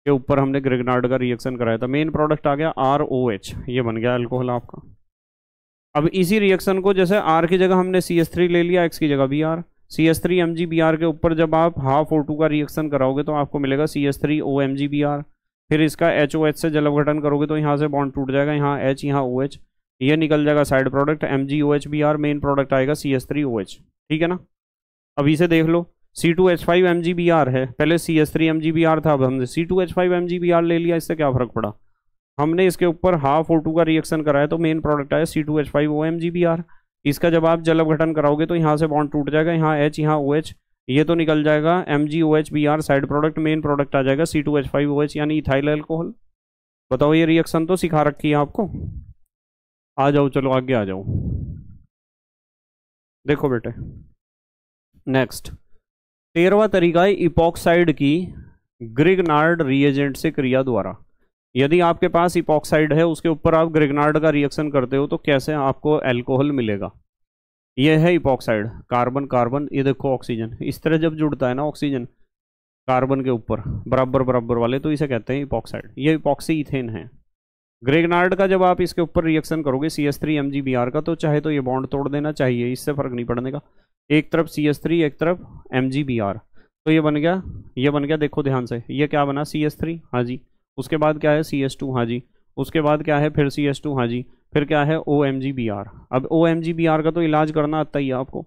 B: के ऊपर हमने ग्रेगनार्ड का रिएक्शन कराया था मेन प्रोडक्ट आ गया आर ओ एच ये बन गया अल्कोहल आपका अब इसी रिएक्शन को जैसे आर की जगह हमने सी एस थ्री ले लिया एक्स की जगह B R C S three M G B R के ऊपर जब आप हाफ ओ टू का रिएक्शन कराओगे तो आपको मिलेगा C S three O M G B R फिर इसका एच ओ एच से जल अवघटन करोगे तो यहाँ से बॉन्ड टूट जाएगा यहाँ एच यहाँ ओ एच ये निकल जाएगा side product M G O H B R main product आएगा C S three O H ठीक है ना अब इसे देख लो C two H five M G B R है पहले C S three M G B R था अब हमने C two H five M G B R ले लिया इससे क्या फ़र्क पड़ा हमने इसके ऊपर हाफ ओ टू का रिएक्शन कराया तो मेन प्रोडक्ट आया C two H five O M G B R इसका जब आप जल अवघटन कराओगे तो यहाँ से बॉन्ड टूट जाएगा यहाँ एच यहाँ ओ एच ये तो निकल जाएगा M G O H B R side product main product आ जाएगा C two H five O H यानी इथाइल एल्कोहल बताओ
A: ये रिएक्शन तो सिखा रखी है आपको आ जाओ चलो आगे आ जाओ देखो बेटे नेक्स्ट तेरहवा तरीका है
B: इपॉक्साइड की ग्रिगनार्ड रिएजेंट से क्रिया द्वारा यदि आपके पास इपॉक्साइड है उसके ऊपर आप ग्रिगनार्ड का रिएक्शन करते हो तो कैसे आपको एल्कोहल मिलेगा यह है इपॉक्साइड कार्बन कार्बन ये देखो ऑक्सीजन इस तरह जब जुड़ता है ना ऑक्सीजन कार्बन के ऊपर बराबर बराबर वाले तो इसे कहते हैं इपॉक्साइड ये इपॉक्सी इथेन है ग्रेगनार्ड का जब आप इसके ऊपर रिएक्शन करोगे C S three M G B R का तो चाहे तो ये बॉन्ड तोड़ देना चाहिए इससे फर्क नहीं पड़ने का एक तरफ सी एस थ्री एक तरफ एम जी बी आर तो ये बन गया ये बन गया देखो ध्यान से ये क्या बना सी एस थ्री हाँ जी उसके बाद क्या है सी एस टू हाँ जी उसके बाद क्या है फिर सी एस टू हाँ जी फिर क्या है O M G B R अब O M G B R का तो इलाज करना आता ही है आपको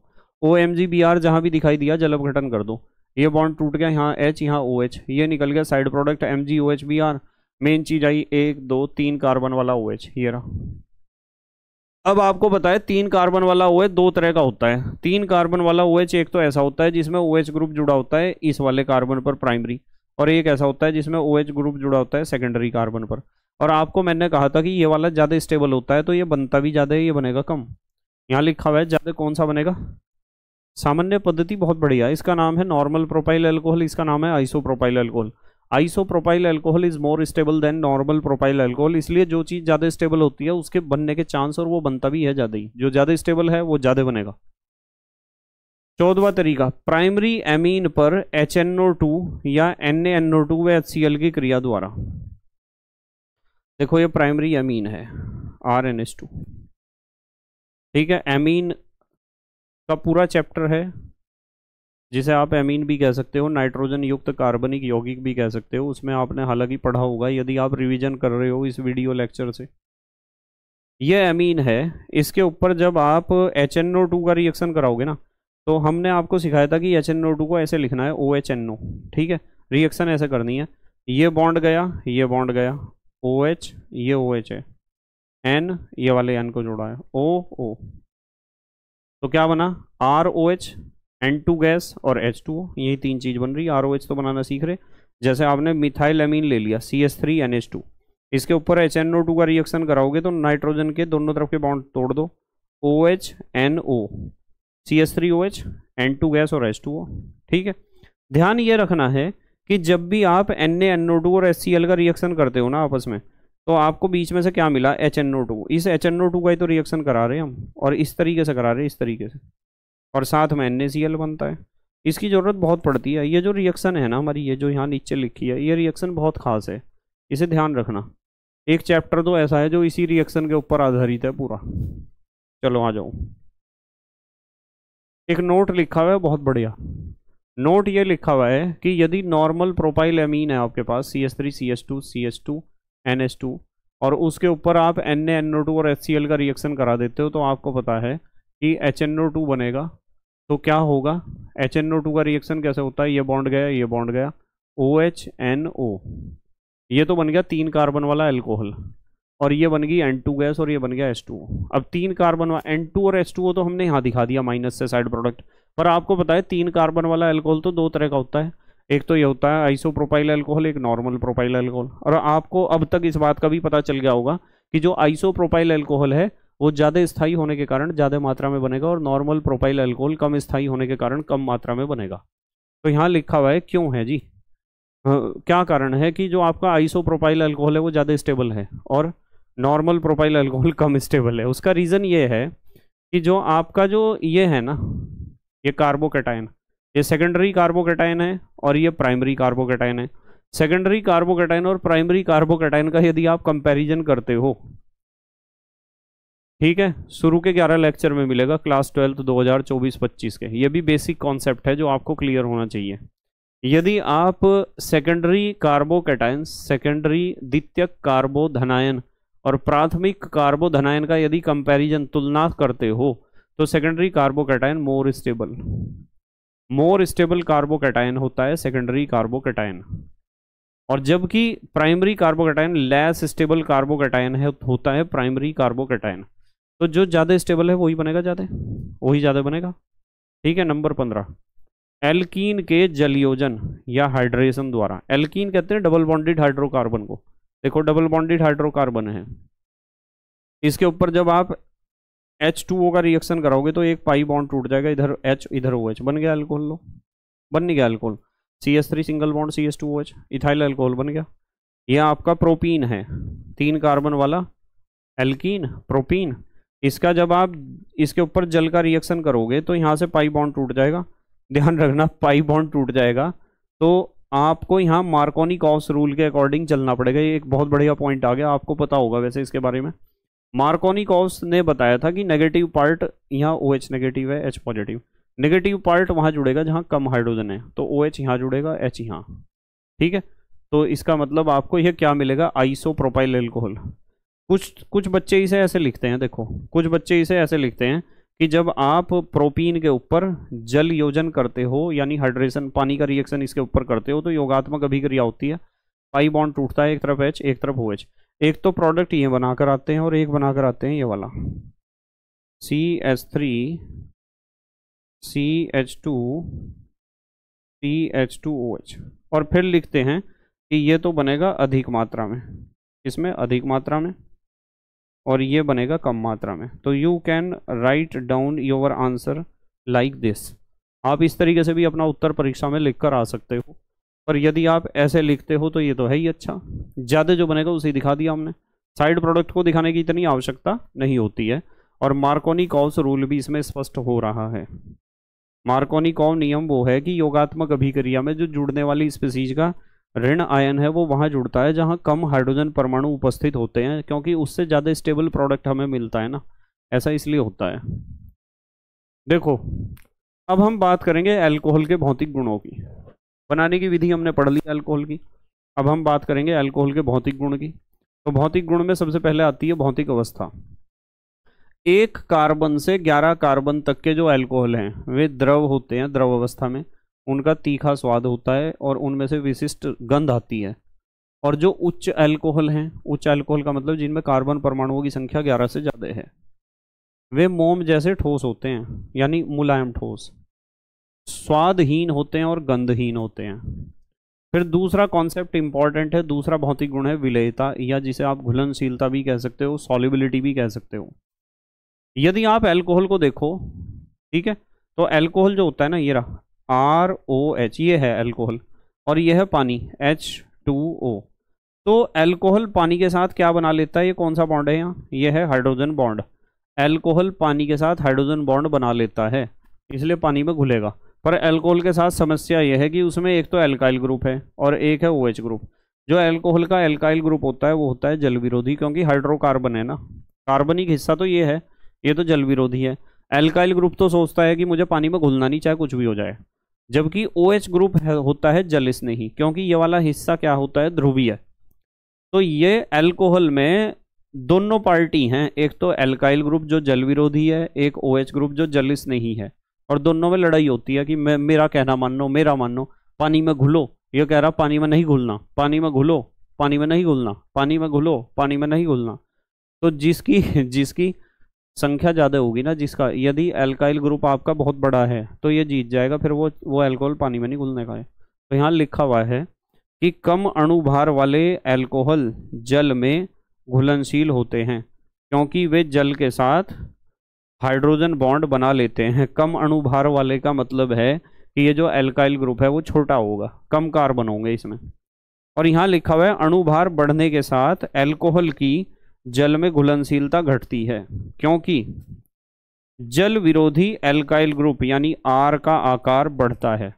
B: O M G B R जहाँ भी दिखाई दिया जल अपघटन कर दो ये बॉन्ड टूट गया यहाँ एच यहाँ ओ एच ये निकल गया side product M G O H B R main चीज़ आई एक दो तीन कार्बन वाला ओ एच ये रहा अब आपको बताए तीन कार्बन वाला ओ दो तरह का होता है तीन कार्बन वाला ओ एक तो ऐसा होता है जिसमें ओ ग्रुप जुड़ा होता है इस वाले कार्बन पर प्राइमरी और एक ऐसा होता है जिसमें ओ ग्रुप जुड़ा होता है सेकेंडरी कार्बन पर और आपको मैंने कहा था कि ये वाला ज़्यादा स्टेबल होता है तो ये बनता भी ज़्यादा है ये बनेगा कम यहाँ लिखा हुआ है ज़्यादा कौन सा बनेगा सामान्य पद्धति बहुत बढ़िया इसका नाम है नॉर्मल प्रोपाइल अल्कोहल इसका नाम है iso propyl alcohol isopropyl alcohol is more stable than normal propyl alcohol इसलिए जो चीज़ ज़्यादा स्टेबल होती है उसके बनने के चांस और वो बनता भी है ज़्यादा ही जो ज़्यादा स्टेबल है वो ज़्यादा बनेगा चौदवा तरीका प्राइमरी एमीन पर एच या एन व एच की क्रिया द्वारा देखो ये प्राइमरी एमीन है आर एन एस टू ठीक है एमीन का पूरा चैप्टर है जिसे आप एमीन भी कह सकते हो नाइट्रोजन युक्त कार्बनिक यौगिक भी कह सकते हो उसमें आपने हालांकि पढ़ा होगा यदि आप रिवीजन कर रहे हो इस वीडियो लेक्चर से ये एमीन है इसके ऊपर जब आप एच का रिएक्शन कराओगे ना तो हमने आपको सिखाया था कि एच को ऐसे लिखना है ओ एच ठीक है रिएक्शन ऐसे करनी है ये बॉन्ड गया ये बॉन्ड गया ओ एच ये ओ एच है एन ये वाले एन को जोड़ा है ओ ओ तो क्या बना R O H N two gas और एच टू यही तीन चीज़ बन रही है आर ओ एच तो बनाना सीख रहे जैसे आपने मिथाइल एमीन ले लिया C S three N H two इसके ऊपर एच एन ओ टू का रिएक्शन कराओगे तो नाइट्रोजन के दोनों तरफ के बाउंड तोड़ दो O H N O C S three O H N two gas और एच टू ओ ठीक है ध्यान ये रखना है कि जब भी आप N A N O two और एस सी एल का रिएक्शन करते हो ना आपस में तो आपको बीच में से क्या मिला एच एन ओ टू इस एच एन ओ टू का ही तो रिएक्शन करा रहे हैं हम और इस तरीके से करा रहे हैं इस तरीके से और साथ में एन बनता है इसकी ज़रूरत बहुत पड़ती है ये जो रिएक्शन है ना हमारी ये जो यहाँ नीचे लिखी है ये रिएक्शन बहुत खास है इसे ध्यान रखना एक चैप्टर तो ऐसा है जो इसी रिएक्शन के ऊपर आधारित है पूरा चलो आ जाओ एक नोट लिखा हुआ है बहुत बढ़िया नोट ये लिखा हुआ है कि यदि नॉर्मल प्रोपाइल एमीन है आपके पास C S three C S two C S two N S two और उसके ऊपर आप N A N O two और एच सी एल का रिएक्शन करा देते हो तो आपको पता है कि एच एन ओ टू बनेगा तो क्या होगा एच एन ओ टू का रिएक्शन कैसे होता है ये बॉन्ड गया ये बॉन्ड गया ओ एच एन ओ ये तो बन गया तीन कार्बन वाला एल्कोहल और ये बन गई एन टू गैस और ये बन गया एस टू अब तीन कार्बन वाला एन टू और एस टू तो हमने यहाँ दिखा दिया माइनस से साइड प्रोडक्ट पर आपको पता है तीन कार्बन वाला एल्कोहल तो दो तरह का होता है एक तो ये होता है आइसो प्रोपाइल एल्कोहल एक नॉर्मल प्रोपाइल एल्कोहल और आपको अब तक इस बात का भी पता चल गया होगा कि जो आइसो प्रोपाइल एल्कोहल है वो ज़्यादा स्थायी होने के कारण ज़्यादा मात्रा में बनेगा और नॉर्मल प्रोपाइल अल्कोहल कम स्थायी होने के कारण कम मात्रा में बनेगा तो यहाँ लिखा हुआ है क्यों है जी आ, क्या कारण है कि जो आपका आइसो प्रोपाइल अल्कोहल है वो ज़्यादा स्टेबल है और नॉर्मल प्रोपाइल अल्कोहल कम स्टेबल है उसका रीज़न ये है कि जो आपका जो ये है ना ये कार्बोकेटाइन ये सेकेंडरी कार्बोकेटाइन है और ये प्राइमरी कार्बोकेटाइन है सेकेंडरी कार्बोकेटाइन और प्राइमरी कार्बोकेटाइन का यदि आप कंपेरिजन करते हो ठीक है शुरू के 11 लेक्चर में मिलेगा क्लास ट्वेल्थ 2024-25 के ये भी बेसिक कॉन्सेप्ट है जो आपको क्लियर होना चाहिए यदि आप सेकेंडरी कार्बोकेटायन सेकेंडरी द्वितीयक कार्बोधनायन और प्राथमिक कार्बोधनायन का यदि कंपैरिजन तुलना करते हो तो secondary carbocation more stable more stable carbocation होता है सेकेंडरी कार्बोकेटायन और जबकि primary carbocation less stable carbocation है होता है प्राइमरी कार्बोकेटायन तो जो ज़्यादा स्टेबल है वही बनेगा ज़्यादा वही ज़्यादा बनेगा ठीक है नंबर पंद्रह एल्कीन के जलियोजन या हाइड्रेशन द्वारा एल्कीन कहते हैं डबल बॉन्डेड हाइड्रोकार्बन को देखो डबल बॉन्डेड हाइड्रोकार्बन है इसके ऊपर जब आप एच टू ओ का रिएक्शन कराओगे तो एक पाई बॉन्ड टूट जाएगा इधर एच इधर ओ एच बन गया अल्कोहल लो बन नहीं गया alcohol C S three single bond C S two O H ethyl alcohol बन गया यह आपका प्रोपीन है तीन कार्बन वाला एल्कीन प्रोपीन इसका जब आप इसके ऊपर जल का रिएक्शन करोगे तो यहाँ से पाई बॉन्ड टूट जाएगा ध्यान रखना पाई बॉन्ड टूट जाएगा तो आपको यहाँ मार्कोनी कॉस रूल के अकॉर्डिंग चलना पड़ेगा ये एक बहुत बढ़िया पॉइंट आ गया आपको पता होगा वैसे इसके बारे में मार्कोनी कॉस ने बताया था कि नेगेटिव पार्ट यहाँ ओ OH नेगेटिव है एच पॉजिटिव नेगेटिव पार्ट वहाँ जुड़ेगा जहाँ कम हाइड्रोजन है तो ओ OH यहाँ जुड़ेगा एच यहाँ ठीक है तो इसका मतलब आपको यह क्या मिलेगा आइसो प्रोपाइल एल्कोहल कुछ कुछ बच्चे इसे ऐसे लिखते हैं देखो कुछ बच्चे इसे ऐसे लिखते हैं कि जब आप प्रोपीन के ऊपर जल योजन करते हो यानी हाइड्रेशन पानी का रिएक्शन इसके ऊपर करते हो तो योगात्मक अभिक्रिया होती है पाई बॉन्ड टूटता है एक तरफ एच एक तरफ ओ OH। एच एक तो प्रोडक्ट ये बनाकर आते हैं और एक बनाकर आते हैं ये वाला C H three C H two C H two O H और फिर लिखते हैं कि ये तो बनेगा अधिक मात्रा में इसमें अधिक मात्रा में और ये बनेगा कम मात्रा में तो you can write down your answer like this आप इस तरीके से भी अपना उत्तर परीक्षा में लिख कर आ सकते हो पर यदि आप ऐसे लिखते हो तो ये तो है ही अच्छा ज़्यादा जो बनेगा उसे दिखा दिया हमने साइड प्रोडक्ट को दिखाने की इतनी आवश्यकता नहीं होती है और मार्कोनी कॉव्स रूल भी इसमें स्पष्ट हो रहा है मार्कोनी कॉव नियम वो है कि योगात्मक अभिक्रिया में जो जुड़ने वाली स्पेसीज का ऋण आयन है वो वहाँ जुड़ता है जहाँ कम हाइड्रोजन परमाणु उपस्थित होते हैं क्योंकि उससे ज़्यादा स्टेबल प्रोडक्ट हमें मिलता है ना ऐसा इसलिए होता है देखो अब हम बात करेंगे अल्कोहल के भौतिक गुणों की बनाने की विधि हमने पढ़ ली अल्कोहल की अब हम बात करेंगे अल्कोहल के भौतिक गुण की तो भौतिक गुण में सबसे पहले आती है भौतिक अवस्था एक कार्बन से ग्यारह कार्बन तक के जो अल्कोहल हैं वे द्रव होते हैं द्रव अवस्था में उनका तीखा स्वाद होता है और उनमें से विशिष्ट गंध आती है और जो उच्च अल्कोहल हैं उच्च अल्कोहल का मतलब जिनमें कार्बन परमाणुओं की संख्या ग्यारह से ज़्यादा है वे मोम जैसे ठोस होते हैं यानी मुलायम ठोस स्वादहीन होते हैं और गंधहीन होते हैं फिर दूसरा कॉन्सेप्ट इंपॉर्टेंट है दूसरा भौतिक गुण है विलयता या जिसे आप घुलनशीलता भी कह सकते हो सॉलिबिलिटी भी कह सकते हो यदि आप अल्कोहल को देखो ठीक है तो अल्कोहल जो होता है ना ये रहा आर ओ एच ये है एल्कोहल और यह है पानी एच टू ओ तो एल्कोहल पानी के साथ क्या बना लेता है ये कौन सा बॉन्ड है यहाँ यह है हाइड्रोजन बॉन्ड एल्कोहल पानी के साथ हाइड्रोजन बॉन्ड बना लेता है इसलिए पानी में घुलेगा पर एल्कोहल के साथ समस्या यह है कि उसमें एक तो एल्काइल ग्रुप है और एक है ओ OH ग्रुप जो एल्कोहल का एल्काइल ग्रुप होता है वो होता है जल विरोधी क्योंकि हाइड्रोकार्बन है ना कार्बनिक हिस्सा तो ये है ये तो जल विरोधी है एल्काइल ग्रुप तो सोचता है कि मुझे पानी में घुलना नहीं चाहे कुछ भी हो जाए जबकि ओ OH ग्रुप होता है जलिस नहीं क्योंकि ये वाला हिस्सा क्या होता है ध्रुवीय तो ये एल्कोहल में दोनों पार्टी हैं एक तो एल्काइल ग्रुप जो जल विरोधी है एक ओ OH ग्रुप जो जलिस नहीं है और दोनों में लड़ाई होती है कि मैं मेरा कहना मानो मेरा मानो पानी में घुलो ये कह रहा पानी में नहीं घुलना पानी में घुलो पानी में नहीं घुलना पानी में घुलो पानी में नहीं घुलना तो जिसकी जिसकी संख्या ज़्यादा होगी ना जिसका यदि एल्काइल ग्रुप आपका बहुत बड़ा है तो ये जीत जाएगा फिर वो वो एल्कोहल पानी में नहीं घुलने का है तो यहाँ लिखा हुआ है कि कम अणुभार वाले एल्कोहल जल में घुलनशील होते हैं क्योंकि वे जल के साथ हाइड्रोजन बॉन्ड बना लेते हैं कम अणुभार वाले का मतलब है कि ये जो एल्काइल ग्रुप है वो छोटा होगा कम कार्बन होंगे इसमें और यहाँ लिखा हुआ है अणुभार बढ़ने के साथ एल्कोहल की जल में घुलनशीलता घटती है क्योंकि जल विरोधी एल्काइल ग्रुप यानी आर का आकार बढ़ता है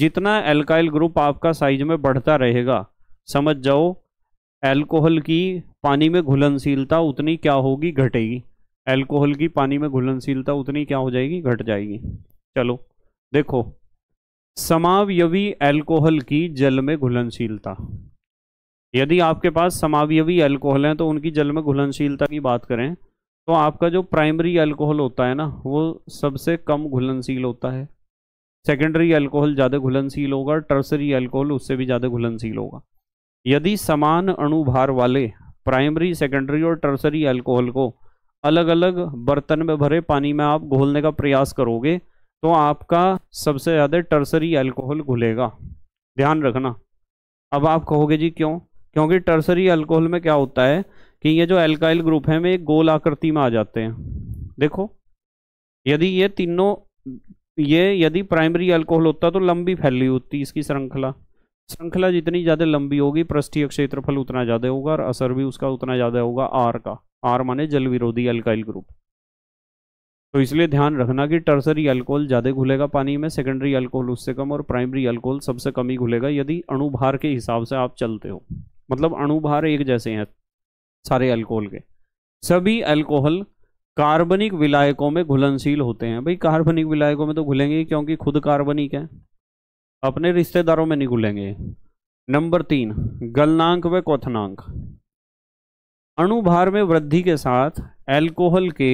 B: जितना एल्काइल ग्रुप आपका साइज में बढ़ता रहेगा समझ जाओ एल्कोहल की पानी में घुलनशीलता उतनी क्या होगी घटेगी एल्कोहल की पानी में घुलनशीलता उतनी क्या हो जाएगी घट जाएगी चलो देखो समावयवी एल्कोहल की जल में घुलनशीलता यदि आपके पास समावयवी अल्कोहल हैं तो उनकी जल में घुलनशीलता की बात करें तो आपका जो प्राइमरी अल्कोहल होता है ना वो सबसे कम घुलनशील होता है सेकेंडरी अल्कोहल ज़्यादा घुलनशील होगा टर्सरी अल्कोहल उससे भी ज़्यादा घुलनशील होगा यदि समान अणुभार वाले प्राइमरी सेकेंडरी और टर्सरी अल्कोहल को अलग अलग बर्तन में भरे पानी में आप घोलने का प्रयास करोगे तो आपका सबसे ज़्यादा टर्सरी अल्कोहल घुलेगा ध्यान रखना अब आप कहोगे जी क्यों क्योंकि टर्सरी अल्कोहल में क्या होता है कि ये जो एल्काइल ग्रुप है वे गोल आकृति में आ जाते हैं देखो यदि ये तीनों ये यदि प्राइमरी अल्कोहल होता तो लंबी फैली होती इसकी श्रृंखला श्रृंखला जितनी ज़्यादा लंबी होगी पृष्ठीय क्षेत्रफल उतना ज़्यादा होगा और असर भी उसका उतना ज़्यादा होगा आर का आर माने जल विरोधी अल्काइल ग्रुप तो इसलिए ध्यान रखना कि टर्सरी अल्कोहल ज़्यादा घुलेगा पानी में सेकेंडरी अल्कोहल उससे कम और प्राइमरी अल्कोहल सबसे कम ही घुलेगा यदि अणुभार के हिसाब से आप चलते हो मतलब अणुभार एक जैसे हैं सारे अल्कोहल के सभी अल्कोहल कार्बनिक विलायकों में घुलनशील होते हैं भाई कार्बनिक विलायकों में तो घुलेंगे क्योंकि खुद कार्बनिक है अपने रिश्तेदारों में नहीं घुलेंगे नंबर तीन गलनांक व क्वनांक अणुभार में वृद्धि के साथ एल्कोहल के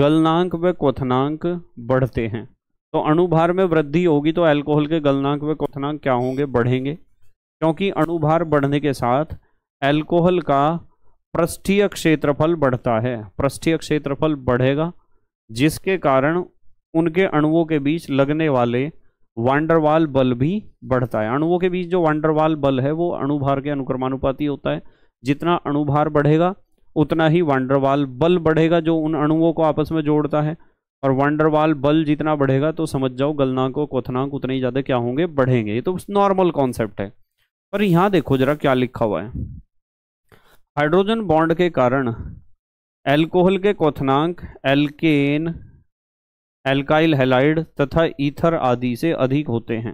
B: गलनांक व क्वनांक बढ़ते हैं तो अणुभार में वृद्धि होगी तो एल्कोहल के गलनांक व क्वनांक क्या होंगे बढ़ेंगे क्योंकि अणुभार बढ़ने के साथ एल्कोहल का पृष्ठीय क्षेत्रफल बढ़ता है पृष्ठीय क्षेत्रफल बढ़ेगा जिसके कारण उनके अणुओं के बीच लगने वाले वांडरवाल बल भी बढ़ता है अणुओं के बीच जो वांडरवाल बल है वो अणुभार के अनुक्रमानुपाती होता है जितना अणुभार बढ़ेगा उतना ही वांडरवाल बल बढ़ेगा जो उन अणुओं को आपस में जोड़ता है और वांडरवाल बल जितना बढ़ेगा तो समझ जाओ गलनांक और क्वथनांक उतने ही ज़्यादा क्या होंगे बढ़ेंगे ये तो नॉर्मल कॉन्सेप्ट है पर यहां देखो जरा क्या लिखा हुआ है हाइड्रोजन बॉन्ड के कारण एल्कोहल के कोथनांक एल्केन एल्काइल हेलाइड तथा ईथर आदि से अधिक होते हैं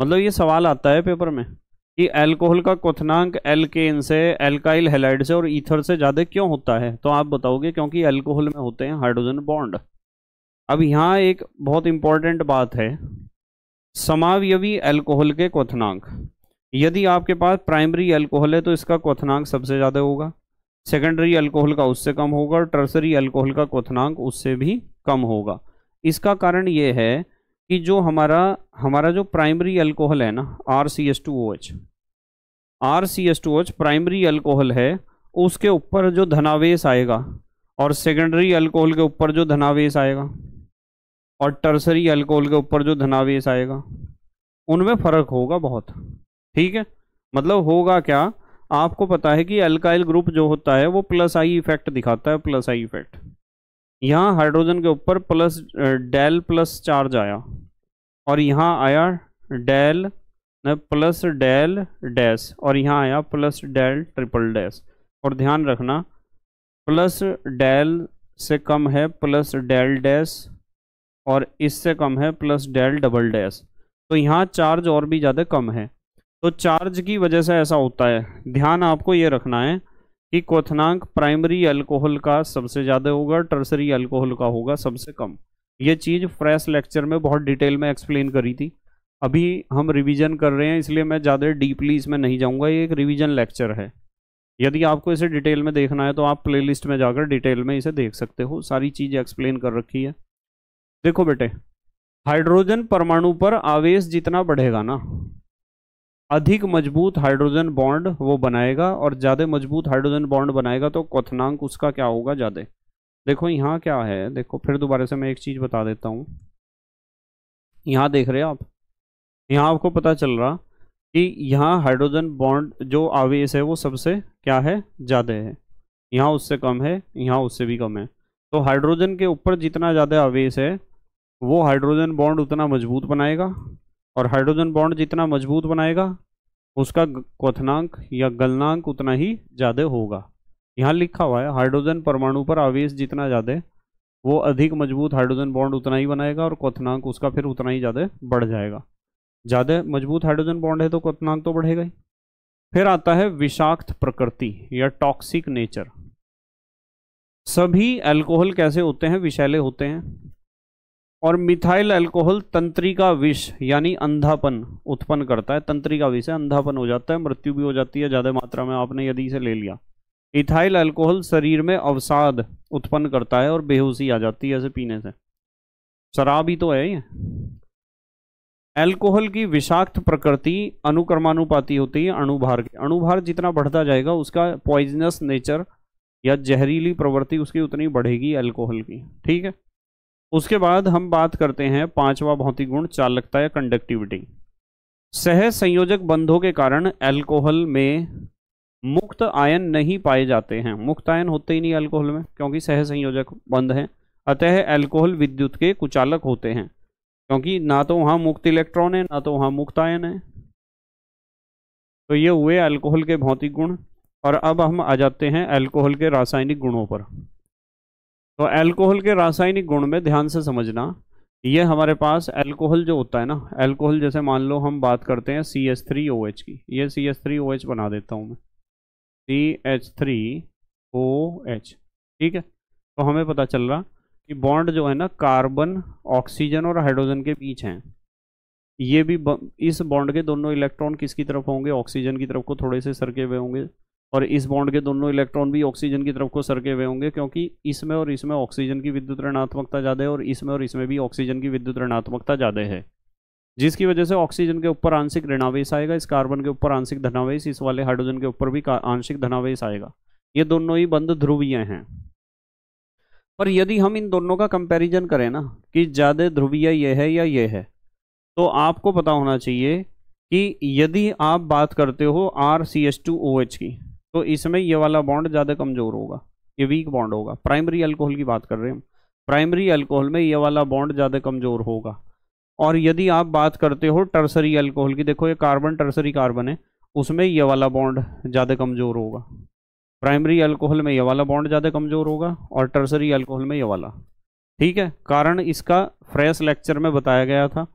B: मतलब ये सवाल आता है पेपर में कि एल्कोहल का कोथनांक एल्केन से एल्काइल हेलाइड से और ईथर से ज़्यादा क्यों होता है तो आप बताओगे क्योंकि एल्कोहल में होते हैं हाइड्रोजन बॉन्ड अब यहाँ एक बहुत इंपॉर्टेंट बात है समावयवी एल्कोहल के कोथनांक यदि आपके पास प्राइमरी अल्कोहल है तो इसका क्वथनांक सबसे ज़्यादा होगा सेकेंडरी अल्कोहल का उससे कम होगा और टर्सरी अल्कोहल का क्वथनांक उससे भी कम होगा इसका कारण ये है कि जो हमारा हमारा जो प्राइमरी अल्कोहल है ना R C S two O H R C S two O H primary alcohol है उसके ऊपर जो धनावेश आएगा और सेकेंडरी अल्कोहल के ऊपर जो धनावेश आएगा और टर्सरी अल्कोहल के ऊपर जो धनावेश आएगा उनमें फ़र्क होगा बहुत ठीक है मतलब होगा क्या आपको पता है कि अल्काइल ग्रुप जो होता है वो प्लस आई इफेक्ट दिखाता है प्लस आई इफेक्ट यहाँ हाइड्रोजन के ऊपर प्लस डेल प्लस चार्ज आया और यहाँ आया डेल प्लस डेल डैश और यहाँ आया प्लस डेल ट्रिपल डैश और ध्यान रखना प्लस डेल से कम है प्लस डेल डैश और इससे कम है प्लस डेल डबल डैश तो यहाँ चार्ज और भी ज़्यादा कम है तो चार्ज की वजह से ऐसा होता है ध्यान आपको ये रखना है कि क्वथनांक प्राइमरी अल्कोहल का सबसे ज़्यादा होगा टर्सरी अल्कोहल का होगा सबसे कम ये चीज़ फ्रेश लेक्चर में बहुत डिटेल में एक्सप्लेन करी थी अभी हम रिवीजन कर रहे हैं इसलिए मैं ज़्यादा डीपली इसमें नहीं जाऊँगा ये एक रिवीजन लेक्चर है यदि आपको इसे डिटेल में देखना है तो आप प्ले में जाकर डिटेल में इसे देख सकते हो सारी चीज़ एक्सप्लेन कर रखी है देखो बेटे हाइड्रोजन परमाणु पर आवेश जितना बढ़ेगा ना अधिक मजबूत हाइड्रोजन बॉन्ड वो बनाएगा और ज़्यादा मजबूत हाइड्रोजन बॉन्ड बनाएगा तो क्वथनांक उसका क्या होगा ज़्यादा देखो यहाँ क्या है देखो फिर दोबारा से मैं एक चीज़ बता देता हूँ यहाँ देख रहे हो आप यहाँ आपको पता चल रहा कि यहाँ हाइड्रोजन बॉन्ड जो आवेश है वो सबसे क्या है ज़्यादा है यहाँ उससे कम है यहाँ उससे भी कम है तो हाइड्रोजन के ऊपर जितना ज़्यादा आवेश है वो हाइड्रोजन बॉन्ड उतना मजबूत बनाएगा और हाइड्रोजन बॉन्ड जितना मजबूत बनाएगा उसका क्वथनांक या गलनांक उतना ही ज़्यादा होगा यहाँ लिखा हुआ है हाइड्रोजन परमाणु पर आवेश जितना ज़्यादा वो अधिक मजबूत हाइड्रोजन बॉन्ड उतना ही बनाएगा और क्वथनांक उसका फिर उतना ही ज़्यादा बढ़ जाएगा ज़्यादा मजबूत हाइड्रोजन बॉन्ड है तो क्वथनांक तो बढ़ेगा ही फिर आता है विषाक्त प्रकृति या टॉक्सिक नेचर सभी अल्कोहल कैसे होते हैं विषैले होते हैं और मिथाइल अल्कोहल तंत्रिका विष यानी अंधापन उत्पन्न करता है तंत्रिका विष है अंधापन हो जाता है मृत्यु भी हो जाती है ज़्यादा मात्रा में आपने यदि इसे ले लिया इथाइल अल्कोहल शरीर में अवसाद उत्पन्न करता है और बेहोशी आ जाती है ऐसे पीने से शराब ही तो है ये एल्कोहल की विषाक्त प्रकृति अनुक्रमानुपाती होती है अणुभार के अणुभार जितना बढ़ता जाएगा उसका पॉइजनस नेचर या जहरीली प्रवृत्ति उसकी उतनी बढ़ेगी एल्कोहल की ठीक है उसके बाद हम बात करते हैं पांचवा भौतिक गुण चालकता या कंडक्टिविटी सह संयोजक बंधों के कारण अल्कोहल में मुक्त आयन नहीं पाए जाते हैं मुक्त आयन होते ही नहीं अल्कोहल में क्योंकि सह संयोजक बंध हैं अतः अल्कोहल विद्युत के कुचालक होते हैं क्योंकि ना तो वहाँ मुक्त इलेक्ट्रॉन है ना तो वहाँ मुक्त आयन है तो ये हुए अल्कोहल के भौतिक गुण और अब हम आ जाते हैं अल्कोहल के रासायनिक गुणों पर तो अल्कोहल के रासायनिक गुण में ध्यान से समझना ये हमारे पास अल्कोहल जो होता है ना अल्कोहल जैसे मान लो हम बात करते हैं C H three O H की ये C H three O H बना देता हूँ मैं C H three O H ठीक है तो हमें पता चल रहा कि बॉन्ड जो है ना कार्बन ऑक्सीजन और हाइड्रोजन के बीच हैं ये भी इस बॉन्ड के दोनों इलेक्ट्रॉन किसकी तरफ होंगे ऑक्सीजन की तरफ को थोड़े से सरके हुए होंगे और इस बॉन्ड के दोनों इलेक्ट्रॉन भी ऑक्सीजन की तरफ को सरके हुए होंगे क्योंकि इसमें और इसमें ऑक्सीजन की विद्युत ऋणात्मकता ज़्यादा है और इसमें और इसमें भी ऑक्सीजन की विद्युत ऋणात्मकता ज़्यादा है जिसकी वजह से ऑक्सीजन के ऊपर आंशिक ऋणावेश आएगा इस कार्बन के ऊपर आंशिक धनावेश इस वाले हाइड्रोजन के ऊपर भी आंशिक धनावेश आएगा ये दोनों ही बंद ध्रुवीय हैं पर यदि हम इन दोनों का कंपैरिजन करें ना कि ज़्यादा ध्रुवीय ये है या ये है तो आपको पता होना चाहिए कि यदि आप बात करते हो R C S two O H की तो इसमें ये वाला बॉन्ड ज़्यादा कमज़ोर होगा ये वीक बॉन्ड होगा प्राइमरी अल्कोहल की बात कर रहे हैं हम प्राइमरी अल्कोहल में ये वाला बॉन्ड ज़्यादा कमज़ोर होगा और यदि आप बात करते हो टर्सरी अल्कोहल की देखो ये कार्बन टर्सरी कार्बन है उसमें ये वाला बॉन्ड ज़्यादा कमज़ोर होगा प्राइमरी अल्कोहल में ये वाला बॉन्ड ज़्यादा कमज़ोर होगा और टर्सरी अल्कोहल में ये वाला ठीक है कारण इसका फ्रेश लेक्चर में बताया गया था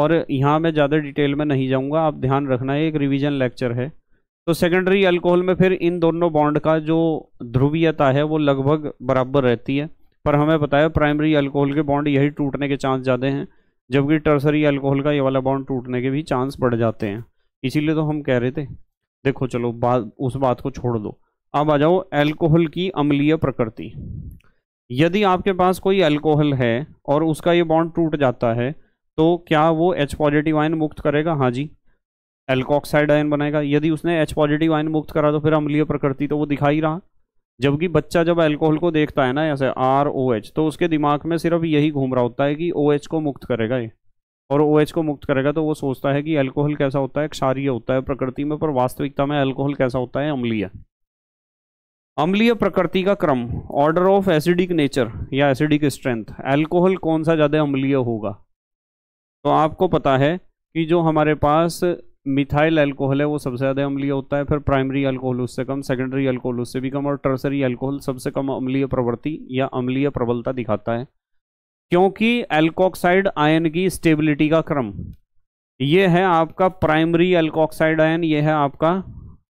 B: और यहाँ मैं ज़्यादा डिटेल में नहीं जाऊँगा आप ध्यान रखना है एक रिविज़न लेक्चर है तो सेकेंडरी अल्कोहल में फिर इन दोनों बॉन्ड का जो ध्रुवीयता है वो लगभग बराबर रहती है पर हमें पता है प्राइमरी अल्कोहल के बॉन्ड यही टूटने के चांस ज़्यादा हैं जबकि टर्सरी अल्कोहल का ये वाला बॉन्ड टूटने के भी चांस बढ़ जाते हैं इसीलिए तो हम कह रहे थे देखो चलो बात उस बात को छोड़ दो अब आ जाओ एल्कोहल की अम्लीय प्रकृति यदि आपके पास कोई अल्कोहल है और उसका ये बॉन्ड टूट जाता है तो क्या वो एच पॉजिटिव आयन मुक्त करेगा हाँ जी एल्कोक्साइड आयन बनाएगा यदि उसने एच पॉजिटिव आयन मुक्त करा तो फिर अम्लीय प्रकृति तो वो दिखा ही रहा जबकि बच्चा जब एल्कोहल को देखता है ना ऐसे आर ओ एच तो उसके दिमाग में सिर्फ यही घूम रहा होता है कि ओ एच को मुक्त करेगा ये और ओ एच को मुक्त करेगा तो वो सोचता है कि एल्कोहल कैसा होता है क्षारीय होता है प्रकृति में पर वास्तविकता में अल्कोहल कैसा होता है अम्लीय अम्लीय प्रकृति का क्रम ऑर्डर ऑफ एसिडिक नेचर या एसिडिक स्ट्रेंथ एल्कोहल कौन सा ज़्यादा अम्लीय होगा तो आपको पता है कि जो हमारे पास मिथाइल अल्कोहल है वो सबसे ज़्यादा अम्लीय होता है फिर प्राइमरी अल्कोहल उससे कम सेकेंडरी अल्कोहल उससे भी कम और टर्सरी अल्कोहल सबसे कम अम्लीय प्रवृत्ति या अम्लीय प्रबलता दिखाता है क्योंकि एल्कोक्साइड आयन की स्टेबिलिटी का क्रम ये है आपका प्राइमरी एल्कोक्साइड आयन ये है आपका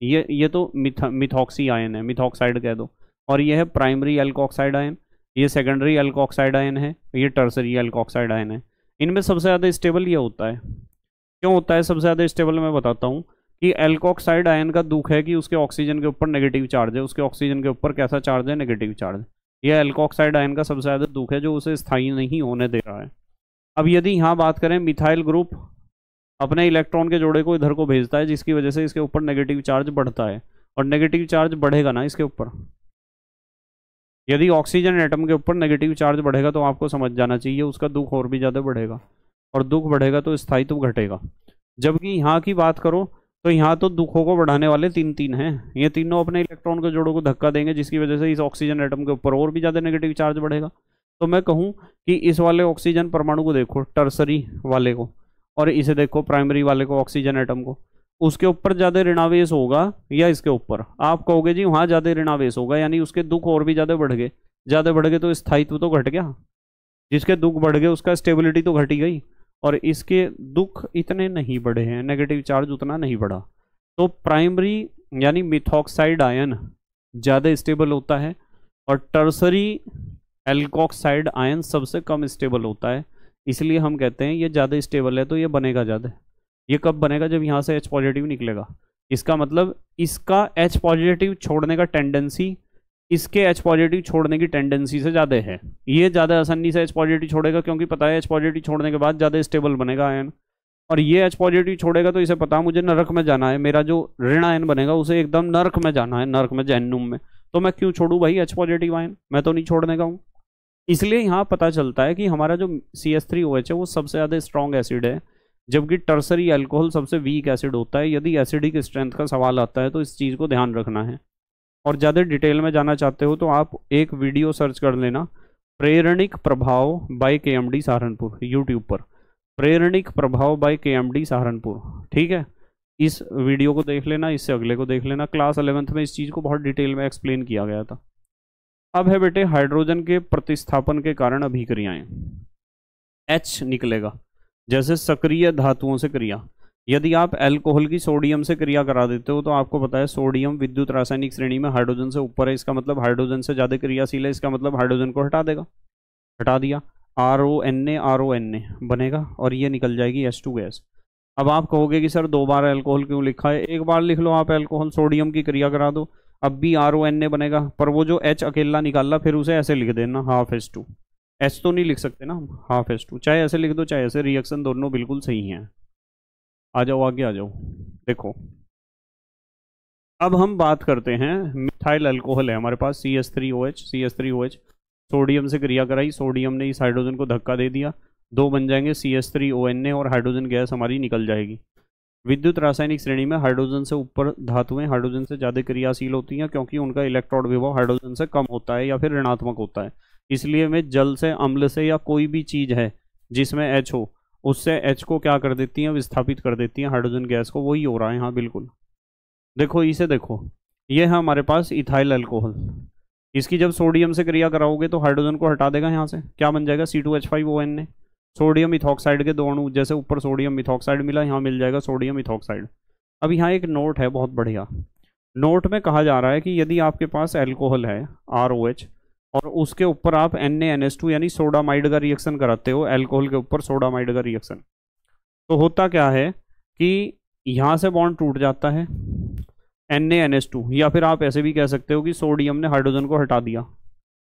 B: ये ये तो मिथा मिथॉक्सी आयन है मिथॉक्साइड कह दो और ये है प्राइमरी एल्कोक्साइड आयन ये सेकेंडरी एल्कोक्साइड आयन है ये टर्सरी एल्कोक्साइड आयन है इनमें सबसे ज़्यादा स्टेबल ये होता है क्यों होता है सबसे ज़्यादा स्टेबल मैं बताता हूँ कि एल्कोक्साइड आयन का दुख है कि उसके ऑक्सीजन के ऊपर नेगेटिव चार्ज है उसके ऑक्सीजन के ऊपर कैसा चार्ज है नेगेटिव चार्ज यह एल्कोक्साइड आयन का सबसे ज़्यादा दुख है जो उसे स्थायी नहीं होने दे रहा है अब यदि यहाँ बात करें मिथाइल ग्रुप अपने इलेक्ट्रॉन के जोड़े को इधर को भेजता है जिसकी वजह से इसके ऊपर नेगेटिव चार्ज बढ़ता है और नेगेटिव चार्ज बढ़ेगा ना इसके ऊपर यदि ऑक्सीजन एटम के ऊपर नेगेटिव चार्ज बढ़ेगा तो आपको समझ जाना चाहिए उसका दुख और भी ज़्यादा बढ़ेगा और दुख बढ़ेगा तो स्थायित्व तो घटेगा जबकि यहाँ की बात करो तो यहाँ तो दुखों को बढ़ाने वाले तीन तीन हैं ये तीनों अपने इलेक्ट्रॉन के जोड़ों को धक्का देंगे जिसकी वजह से इस ऑक्सीजन एटम के ऊपर और भी ज़्यादा नेगेटिव चार्ज बढ़ेगा तो मैं कहूँ कि इस वाले ऑक्सीजन परमाणु को देखो टर्सरी वाले को और इसे देखो प्राइमरी वाले को ऑक्सीजन एटम को उसके ऊपर ज़्यादा ऋणावेश होगा या इसके ऊपर आप कहोगे जी वहाँ ज़्यादा ऋणावेश होगा यानी उसके दुख और भी ज़्यादा बढ़ गए ज़्यादा बढ़ गए तो स्थायित्व तो घट गया जिसके दुख बढ़ गए उसका स्टेबिलिटी तो घटी गई और इसके दुख इतने नहीं बढ़े हैं नेगेटिव चार्ज उतना नहीं बढ़ा तो प्राइमरी यानी मिथॉक्साइड आयन ज़्यादा स्टेबल होता है और टर्सरी एल्कोक्साइड आयन सबसे कम स्टेबल होता है इसलिए हम कहते हैं ये ज़्यादा स्टेबल है तो ये बनेगा ज़्यादा ये कब बनेगा जब यहाँ से एच पॉजिटिव निकलेगा इसका मतलब इसका एच पॉजिटिव छोड़ने का टेंडेंसी इसके एच पॉजिटिव छोड़ने की टेंडेंसी से ज़्यादा है ये ज़्यादा आसानी से एच पॉजिटिव छोड़ेगा क्योंकि पता है एच पॉजिटिव छोड़ने के बाद ज़्यादा स्टेबल बनेगा आयन और ये एच पॉजिटिव छोड़ेगा तो इसे पता मुझे नरक में जाना है मेरा जो ऋण आयन बनेगा उसे एकदम नरक में जाना है नरक में जैनुम में तो मैं क्यों छोड़ू भाई एच पॉजिटिव आयन मैं तो नहीं छोड़ने का हूँ इसलिए यहाँ पता चलता है कि हमारा जो C S three O H है वो सबसे ज़्यादा स्ट्रॉन्ग एसिड है जबकि टर्सरी अल्कोहल सबसे वीक एसिड होता है यदि एसिडिक स्ट्रेंथ का सवाल आता है तो इस चीज़ को ध्यान रखना है और ज़्यादा डिटेल में जाना चाहते हो तो आप एक वीडियो सर्च कर लेना प्रेरणिक प्रभाव bye K M D Saharanpur YouTube पर प्रेरणिक प्रभाव bye K M D Saharanpur ठीक है इस वीडियो को देख लेना इससे अगले को देख लेना क्लास अलेवेंथ में इस चीज़ को बहुत डिटेल में एक्सप्लेन किया गया था अब है बेटे हाइड्रोजन के प्रतिस्थापन के कारण अभिक्रियाएं एच निकलेगा जैसे सक्रिय धातुओं से क्रिया यदि आप अल्कोहल की सोडियम से क्रिया करा देते हो तो आपको पता है सोडियम विद्युत रासायनिक श्रेणी में हाइड्रोजन से ऊपर है इसका मतलब हाइड्रोजन से ज़्यादा क्रियाशील है इसका मतलब हाइड्रोजन को हटा देगा हटा दिया R O N A R O N A बनेगा और ये निकल जाएगी एस टू गैस अब आप कहोगे कि सर दो बार अल्कोहल क्यों लिखा है एक बार लिख लो आप अल्कोहल सोडियम की क्रिया करा दो अब भी आर ओ एन ए बनेगा पर वो जो एच अकेला निकालना फिर उसे ऐसे लिख देना हाफ एस टू एच तो नहीं लिख सकते ना हाफ एस टू चाहे ऐसे लिख दो चाहे ऐसे रिएक्शन दोनों बिल्कुल सही हैं आ जाओ आगे आ जाओ देखो अब हम बात करते हैं मिथाइल अल्कोहल है हमारे पास C S three O H C S three O H sodium से क्रिया कराई सोडियम ने इस हाइड्रोजन को धक्का दे दिया दो बन जाएंगे C S three O N A और हाइड्रोजन गैस हमारी निकल जाएगी विद्युत रासायनिक श्रेणी में हाइड्रोजन से ऊपर धातुएं हाइड्रोजन से ज़्यादा क्रियाशील होती हैं क्योंकि उनका इलेक्ट्रॉन विभव हाइड्रोजन से कम होता है या फिर ऋणात्मक होता है इसलिए वे जल से अम्ल से या कोई भी चीज़ है जिसमें एच हो उससे एच को क्या कर देती हैं विस्थापित कर देती हैं हाइड्रोजन गैस को वही हो रहा है यहाँ बिल्कुल देखो इसे देखो ये है हमारे पास इथाइल अल्कोहल इसकी जब सोडियम से क्रिया कराओगे तो हाइड्रोजन को हटा देगा यहाँ से क्या बन जाएगा C two H five O N ने सोडियम इथॉक्साइड के दो अणु जैसे ऊपर सोडियम इथॉक्साइड मिला यहाँ मिल जाएगा सोडियम इथॉक्साइड अब यहाँ एक नोट है बहुत बढ़िया नोट में कहा जा रहा है कि यदि आपके पास एल्कोहल है आर ओ एच और उसके ऊपर आप N A N S two यानी सोडामाइड का रिएक्शन कराते हो एल्कोहल के ऊपर सोडामाइड का रिएक्शन तो होता क्या है कि यहाँ से बॉन्ड टूट जाता है N A N S two या फिर आप ऐसे भी कह सकते हो कि सोडियम ने हाइड्रोजन को हटा दिया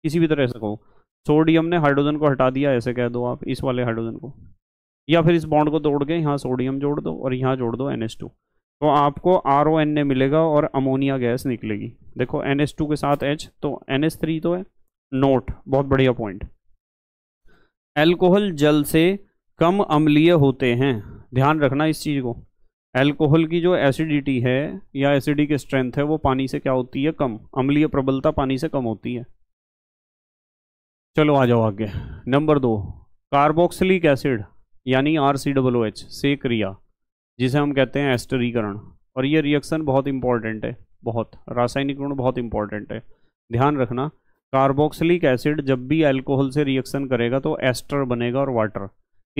B: किसी भी तरह से कहो सोडियम ने हाइड्रोजन को हटा दिया ऐसे कह दो आप इस वाले हाइड्रोजन को या फिर इस बॉन्ड को तोड़ के यहाँ सोडियम जोड़ दो और यहाँ जोड़ दो एन एस टू तो आपको आर ओ एन ए मिलेगा और अमोनिया गैस निकलेगी देखो एन एस टू के साथ एच तो एन एस थ्री तो है नोट बहुत बढ़िया पॉइंट एल्कोहल जल से कम अम्लीय होते हैं ध्यान रखना इस चीज़ को एल्कोहल की जो एसिडिटी है या एसिडी की स्ट्रेंथ है वो पानी से क्या होती है कम अम्लीय प्रबलता पानी से कम होती है चलो आ जाओ आगे नंबर दो कार्बोक्सिलिक एसिड यानी आर सी डब्लो एच से क्रिया जिसे हम कहते हैं एस्टरीकरण और ये रिएक्शन बहुत इंपॉर्टेंट है बहुत रासायनिक गुण बहुत इंपॉर्टेंट है ध्यान रखना कार्बोक्सिलिक एसिड जब भी अल्कोहल से रिएक्शन करेगा तो एस्टर बनेगा और वाटर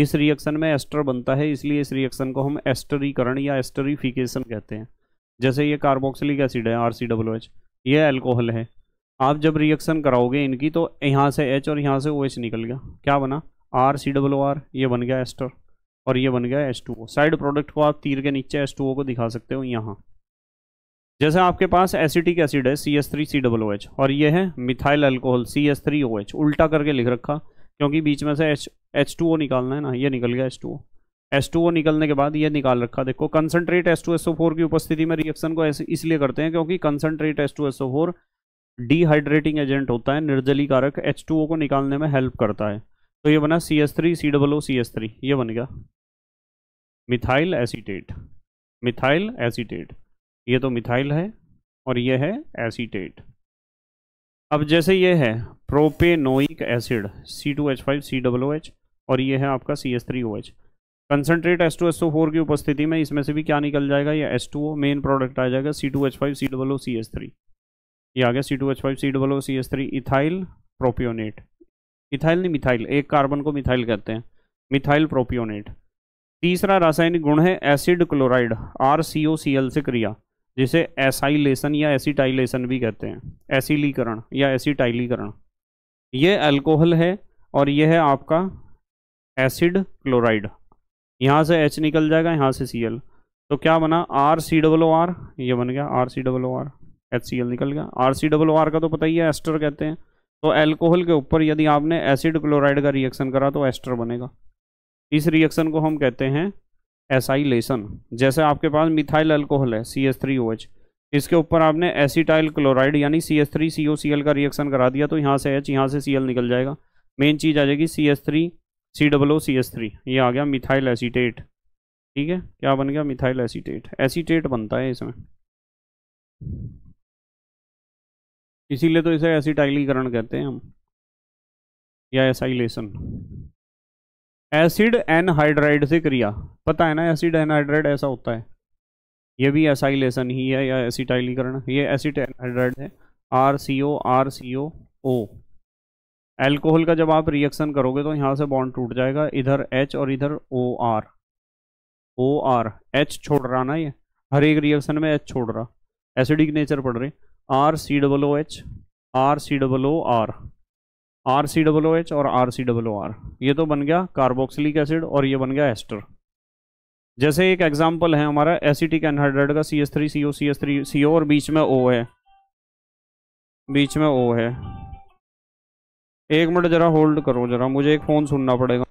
B: इस रिएक्शन में एस्टर बनता है इसलिए इस रिएक्शन को हम एस्टरीकरण या एस्टरीफिकेशन कहते हैं जैसे ये कार्बोक्सिलिक एसिड है आर सी डब्ल्यू एच ये अल्कोहल है आप जब रिएक्शन कराओगे इनकी तो यहाँ से एच और यहाँ से ओ एच निकल गया क्या बना आर सी डब्ल्यू आर ये बन गया एस्टर और ये बन गया S two O side product को आप तीर के नीचे एस टू ओ को दिखा सकते हो यहाँ जैसे आपके पास एसिटिक एसिड है C S three C double O H और ये है methyl alcohol C S three O H उल्टा करके लिख रखा क्योंकि बीच में से एच एच टू ओ निकालना है ना ये निकल गया H two O S two O निकलने के बाद ये निकाल रखा देखो concentrate S two S O four की उपस्थिति में रिएक्शन को इसलिए करते हैं क्योंकि concentrate S two S O four dehydrating agent होता है निर्जली कारक एच टू ओ को निकालने में हेल्प करता है तो ये बना C S three C double O C S three ये बन गया मिथाइल एसिटेट मिथाइल एसीटेट ये तो मिथाइल है और ये है एसीटेट अब जैसे ये है propanoic acid C two H five C डब्लो H और ये है आपका C S three O H concentrate S two S four की उपस्थिति में इसमें से भी क्या निकल जाएगा ये S two O main product आ जाएगा C two H five C डब्लो C S three ये आ गया C two H five C डब्लो C S three ethyl propionate ethyl नहीं मिथाइल एक कार्बन को मिथाइल कहते हैं मिथाइल प्रोपियोनेट तीसरा रासायनिक गुण है acid chloride R C O C L से क्रिया जिसे एसाइलेशन या एसिटाइलेशन भी कहते हैं एसिलीकरण या एसिटाइलीकरण ये अल्कोहल है और यह है आपका एसिड क्लोराइड यहाँ से एच निकल जाएगा यहाँ से सी एल तो क्या बना आर सी डब्लो आर ये बन गया R C double O R H C L निकल गया आर सी डब्लो आर का तो पता ही है एस्टर कहते हैं तो एल्कोहल के ऊपर यदि आपने एसिड क्लोराइड का रिएक्शन करा तो एस्टर बनेगा इस रिएक्शन को हम कहते हैं एसाइलेशन जैसे आपके पास मिथाइल अल्कोहल है C S three O H इसके ऊपर आपने एसिटाइल क्लोराइड यानी C S three C O C L का रिएक्शन करा दिया तो यहाँ से एच यहाँ से सी एल निकल जाएगा मेन चीज़ आ जाएगी C S three C डब्लो C S three ये आ गया मिथाइल एसीटेट ठीक है क्या बन गया मिथाइल एसीटेट एसीटेट
A: बनता है इसमें इसीलिए तो इसे एसिटाइलीकरण कहते हैं हम या एसाइलेशन
B: एसिड एनहाइड्राइड से क्रिया पता है ना एसिड एनहाइड्राइड ऐसा होता है ये भी एसाइलेशन ही है या एसिटाइलीकरण ये एसिड एनहाइड्राइड है R C O R C O O alcohol का जब आप रिएक्शन करोगे तो यहाँ से बॉन्ड टूट जाएगा इधर एच और इधर O R O R H छोड़ रहा ना ये हर एक रिएक्शन में एच छोड़ रहा एसिडिक नेचर पड़ रही R C double O H R C double O R R C डब्लो H और आर सी डब्लो आर ये तो बन गया कार्बोक्सिलिक एसिड और ये बन गया एस्टर जैसे एक एग्जाम्पल है हमारा एसिटिक एनहाइड्रेट का C S three C O C S three C O और बीच में ओ है बीच में ओ
A: है एक मिनट जरा होल्ड करो जरा मुझे एक फ़ोन सुनना पड़ेगा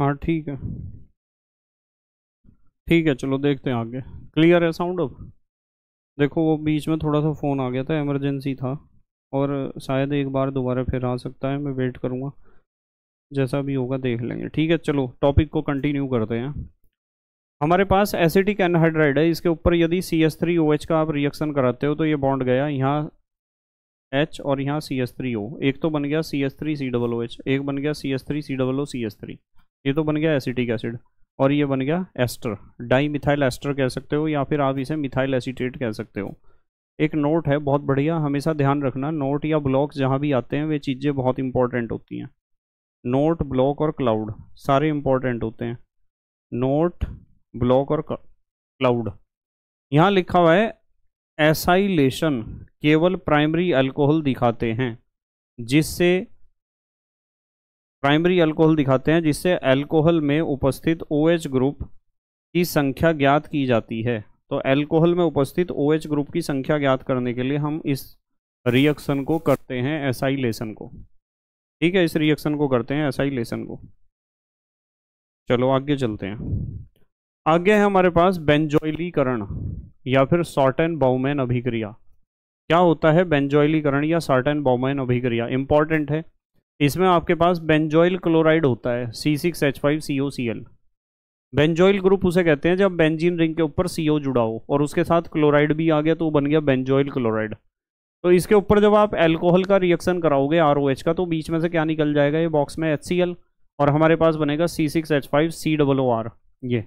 A: हाँ ठीक है ठीक है चलो देखते हैं आगे क्लियर है साउंड
B: अब देखो वो बीच में थोड़ा सा फ़ोन आ गया था इमरजेंसी था और शायद एक बार दोबारा फिर आ सकता है मैं वेट करूँगा जैसा भी होगा देख लेंगे ठीक है चलो टॉपिक को कंटिन्यू करते हैं हमारे पास एसिडिक एनहाइड्राइड है इसके ऊपर यदि C S three O H का आप रिएक्शन कराते हो तो ये बॉन्ड गया यहाँ एच और यहाँ सी एस थ्री ओ एक तो बन गया C S three C double O H एक बन गया C S three C double O C S three ये तो बन गया एसिटिक एसिड और ये बन गया एस्टर डाई मिथाइल एस्टर कह सकते हो या फिर आप इसे मिथाइल एसिटेट कह सकते हो एक नोट है बहुत बढ़िया हमेशा ध्यान रखना नोट या ब्लॉक जहाँ भी आते हैं वे चीज़ें बहुत इंपॉर्टेंट होती हैं नोट ब्लॉक और क्लाउड सारे इंपॉर्टेंट होते हैं नोट ब्लॉक और क्लाउड यहाँ लिखा हुआ है एसाइलेशन केवल प्राइमरी अल्कोहल दिखाते हैं जिससे प्राइमरी अल्कोहल दिखाते हैं जिससे अल्कोहल में उपस्थित ओ OH ग्रुप की संख्या ज्ञात की जाती है तो अल्कोहल में उपस्थित ओ OH ग्रुप की संख्या ज्ञात करने के लिए हम इस रिएक्शन को करते हैं एसाइलेशन को ठीक है इस रिएक्शन को करते हैं एसाइलेशन को चलो आगे चलते हैं आगे है हमारे पास बेंजोइलीकरण या फिर एंड बाउमैन अभिक्रिया क्या होता है बेंजोइलीकरण या एंड बाउमैन अभिक्रिया इंपॉर्टेंट है इसमें आपके पास बेंजोइल क्लोराइड होता है C six H five C O C L benzoyl group उसे कहते हैं जब बेंजीन रिंग के ऊपर सी ओ जुड़ा हो और उसके साथ क्लोराइड भी आ गया तो बन गया बेंजोइल क्लोराइड तो इसके ऊपर जब आप एल्कोहल का रिएक्शन कराओगे आर ओ एच का तो बीच में से क्या निकल जाएगा ये बॉक्स में एच सी एल और हमारे पास बनेगा C six H five C double O R ये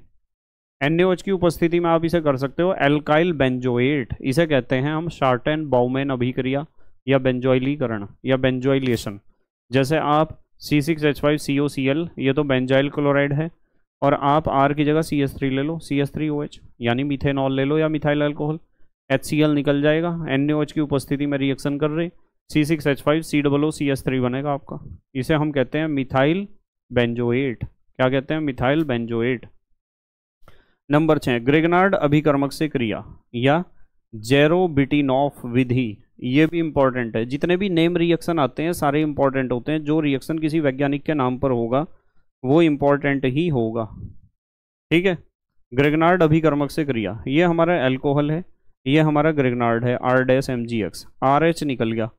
B: एन ओ एच की उपस्थिति में आप इसे कर सकते हो एल्काइल बेंजोएट इसे कहते हैं हम शार्ट एंड बाउमेन अभिक्रिया या बेंजोइलीकरण या बेंजोइलिएशन जैसे आप C six H five C O C L ये तो बेंजाइल क्लोराइड है और आप आर की जगह सी एस थ्री ले लो C S three O H यानी मिथेनॉल ले लो या methyl alcohol H C L निकल जाएगा एन ओ एच की उपस्थिति में रिएक्शन कर रहे C six H five C double O C S three बनेगा आपका इसे हम कहते हैं मिथाइल बेंजोएट क्या कहते हैं मिथाइल बेंजोएट नंबर छः ग्रेगनार्ड अभिकर्मक से क्रिया या जेरोबिटिनॉफ विधि ये भी इम्पॉर्टेंट है जितने भी नेम रिएक्शन आते हैं सारे इम्पॉर्टेंट होते हैं जो रिएक्शन किसी वैज्ञानिक के नाम पर होगा वो इम्पॉर्टेंट ही होगा ठीक है ग्रेगनार्ड अभिकर्मक से क्रिया ये हमारा एल्कोहल है ये हमारा ग्रेगनार्ड है R dash M G X R H निकल गया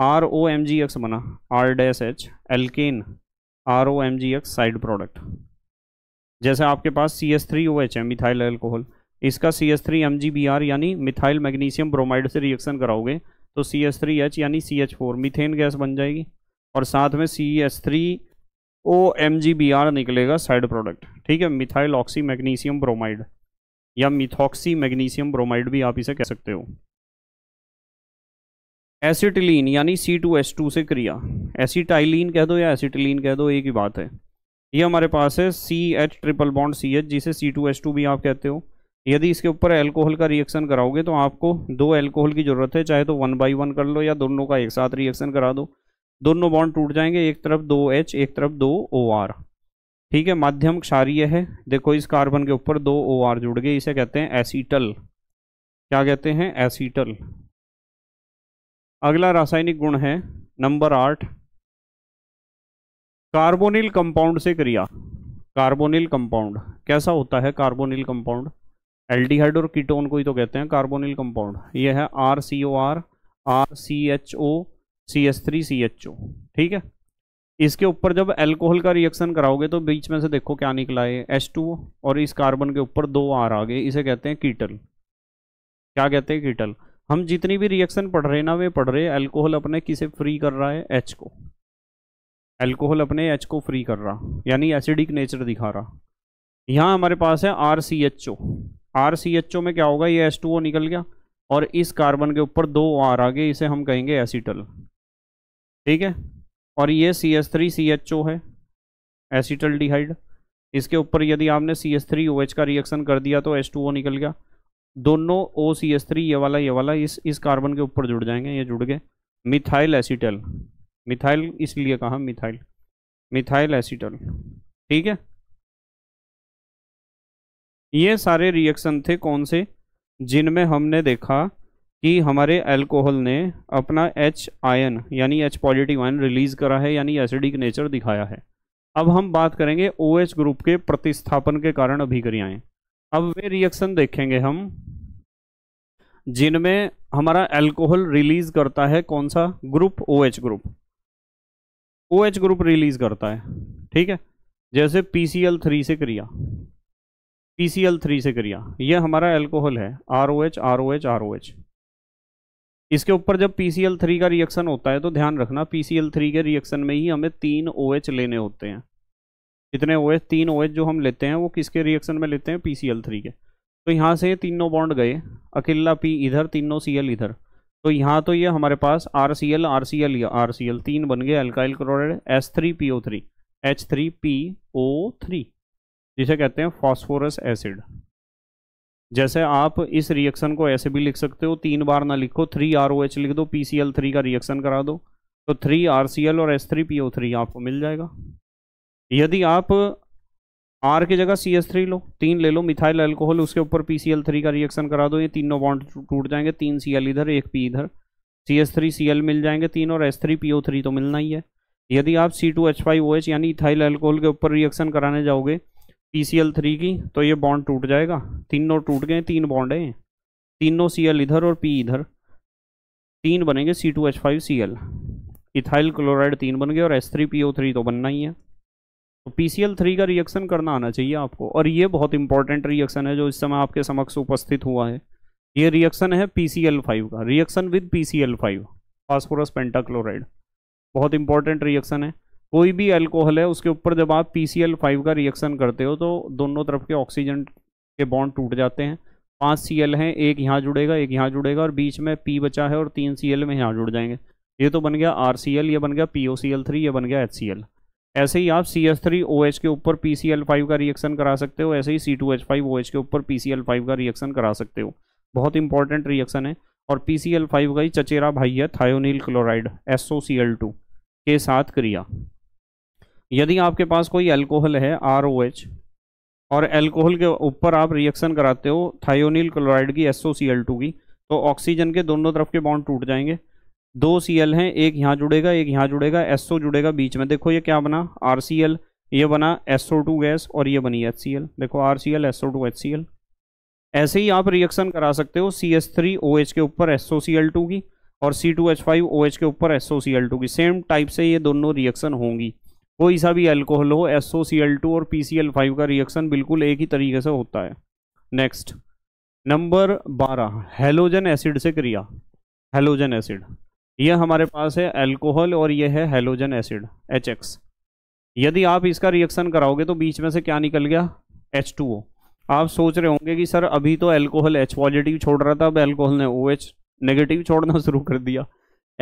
B: R O M G X बना R dash H alkane R O M G X side product जैसे आपके पास C S three O H है मिथाइल एल्कोहल इसका C S three M G B R यानी methyl magnesium bromide से reaction कराओगे तो सी एस थ्री एच यानी C H four methane gas बन जाएगी और साथ में C S three O M G B R निकलेगा साइड प्रोडक्ट ठीक है मिथाइल ऑक्सी मैग्नीशियम ब्रोमाइड या मिथॉक्सी मैग्नीशियम ब्रोमाइड भी आप इसे कह सकते हो एसिटिलीन यानी सी टू एस टू से क्रिया एसिटाइलिन कह दो या एसिटिलीन कह दो एक ही बात है ये हमारे पास है C H triple bond C H जिसे सी टू एस टू भी आप कहते हो यदि इसके ऊपर एल्कोहल का रिएक्शन कराओगे तो आपको दो एल्कोहल की ज़रूरत है चाहे तो वन बाई वन कर लो या दोनों का एक साथ रिएक्शन करा दो दोनों बॉन्ड टूट जाएंगे एक तरफ दो एच एक तरफ दो ओ आर ठीक है माध्यम क्षारीय है देखो इस कार्बन के ऊपर दो ओ आर जुड़ गए इसे कहते हैं एसीटल
A: क्या कहते हैं एसीटल अगला रासायनिक गुण है नंबर आठ कार्बोनिल कंपाउंड से क्रिया
B: कार्बोनिल कंपाउंड कैसा होता है कार्बोनिल कंपाउंड एल्डिहाइड और कीटोन को ही तो कहते हैं कार्बोनिल कंपाउंड ये है R C O R R C H O C S three C H O ठीक है इसके ऊपर जब एल्कोहल का रिएक्शन कराओगे तो बीच में से देखो क्या निकला है एस टू और इस कार्बन के ऊपर दो आर आ गए इसे कहते हैं कीटल क्या कहते हैं कीटल हम जितनी भी रिएक्शन पढ़ रहे ना वे पढ़ रहे एल्कोहल अपने किसे फ्री कर रहा है एच को एल्कोहल अपने एच को फ्री कर रहा यानी एसिडिक नेचर दिखा रहा यहाँ हमारे पास है R C H O R C H O में क्या होगा ये एस टू ओ निकल गया और इस कार्बन के ऊपर दो आर आ गए इसे हम कहेंगे एसीटल ठीक है और ये C S three C H O है एसिटल डिहाइड इसके ऊपर यदि आपने C S three O H का रिएक्शन कर दिया तो एस टू ओ निकल गया दोनों ओ सी एस थ्री ये वाला ये वाला इस इस कार्बन के ऊपर जुड़ जाएंगे ये जुड़ गए मिथाइल एसिटल मिथाइल इसलिए कहा मिथाइल मिथाइल एसिटल ठीक है ये सारे रिएक्शन थे कौन से जिनमें हमने देखा कि हमारे अल्कोहल ने अपना एच आयन यानी एच पॉजिटिव आयन रिलीज करा है यानी एसिडिक नेचर दिखाया है अब हम बात करेंगे ओ OH ग्रुप के प्रतिस्थापन के कारण अभिक्रियाएं अब वे रिएक्शन देखेंगे हम जिनमें हमारा अल्कोहल रिलीज करता है कौन सा group O OH group O OH group release करता है ठीक है जैसे पी सी एल थ्री से क्रिया पी सी एल थ्री से करिया ये हमारा एल्कोहल है R O H R O H R O H इसके ऊपर जब पी सी एल थ्री का रिएक्शन होता है तो ध्यान रखना पी सी एल थ्री के रिएक्शन में ही हमें तीन ओ OH एच लेने होते हैं इतने ओ OH, तीन ओ OH जो हम लेते हैं वो किसके रिएक्शन में लेते हैं पी सी एल थ्री के तो यहाँ से तीनों बॉन्ड गए अकेला पी इधर तीनों सी एल इधर तो यहाँ तो ये हमारे पास R C L R C L या आर सी एल तीन बन गए alkyl chloride S three P O three H three P O three जिसे कहते हैं फॉस्फोरस एसिड जैसे आप इस रिएक्शन को ऐसे भी लिख सकते हो तीन बार ना लिखो थ्री आर ओ एच लिख दो पी सी एल थ्री का रिएक्शन करा दो तो थ्री आर सी एल और S three P O three आपको मिल जाएगा यदि आप आर की जगह सी एस थ्री लो तीन ले लो मिथाइल अल्कोहल उसके ऊपर पी सी एल थ्री का रिएक्शन करा दो ये तीनों बॉन्ड टूट जाएंगे तीन सी एल इधर एक पी इधर C S three C L मिल जाएंगे तीन और S three P O three तो मिलना ही है यदि आप C two H five O H यानी इथाइल अल्कोहल के ऊपर रिएक्शन कराने जाओगे पी सी एल थ्री की तो ये बॉन्ड टूट जाएगा तीनों टूट गए तीन बॉन्ड हैं तीनों सी एल इधर और पी इधर तीन बनेंगे C two H five C L ethyl chloride तीन बन गए और H3PO3 three P O three तो बनना ही है तो पी सी एल थ्री का रिएक्शन करना आना चाहिए आपको और ये बहुत इंपॉर्टेंट रिएक्शन है जो इस समय आपके समक्ष उपस्थित हुआ है ये रिएक्शन है पी सी एल फाइव का reaction with P C L five phosphorus pentachloride बहुत इंपॉर्टेंट रिएक्शन है कोई भी अल्कोहल है उसके ऊपर जब आप पी का रिएक्शन करते हो तो दोनों तरफ के ऑक्सीजन के बॉन्ड टूट जाते हैं पांच सी एल हैं एक यहाँ जुड़ेगा एक यहाँ जुड़ेगा और बीच में पी बचा है और तीन सी एल में यहाँ जुड़ जाएंगे ये तो बन गया आर सी एल ये बन गया P O C L three ये बन गया एच सी एल ऐसे ही आप C S three O H के ऊपर पी सी एल फाइव का रिएक्शन करा सकते हो ऐसे ही C two H five O H के ऊपर पी सी एल फाइव का रिएक्शन करा सकते हो बहुत इंपॉर्टेंट रिएक्शन है और पी सी एल फाइव का ही चचेरा भाई है thionyl chloride S O C L two के साथ क्रिया यदि आपके पास कोई अल्कोहल है आर ओ एच और अल्कोहल के ऊपर आप रिएक्शन कराते हो थायोनिल क्लोराइड की एस की तो ऑक्सीजन के दोनों तरफ के बॉन्ड टूट जाएंगे दो सी एल हैं एक यहाँ जुड़ेगा एक यहाँ जुड़ेगा एस जुड़ेगा बीच में देखो ये क्या बना आर सी एल ये बना एसओ टू गैस और ये बनी एच सी एल देखो R C L S O two H C L ऐसे ही आप रिएक्शन करा सकते हो C S three O H के ऊपर S O C L two की और C two H five O H के ऊपर S O C L two की सेम टाइप से ये दोनों रिएक्शन होंगी कोई सा भी अल्कोहल हो एस और पी सी एल फाइव का रिएक्शन बिल्कुल एक ही तरीके से होता है नेक्स्ट नंबर बारह हेलोजन एसिड से क्रिया हेलोजन एसिड यह हमारे पास है अल्कोहल और यह है हेलोजन एसिड एच एक्स यदि आप इसका रिएक्शन कराओगे तो बीच में से क्या निकल गया एच टू आप सोच रहे होंगे कि सर अभी तो अल्कोहल एच पॉजिटिव छोड़ रहा था अब एल्कोहल ने ओ OH एच नेगेटिव छोड़ना शुरू कर दिया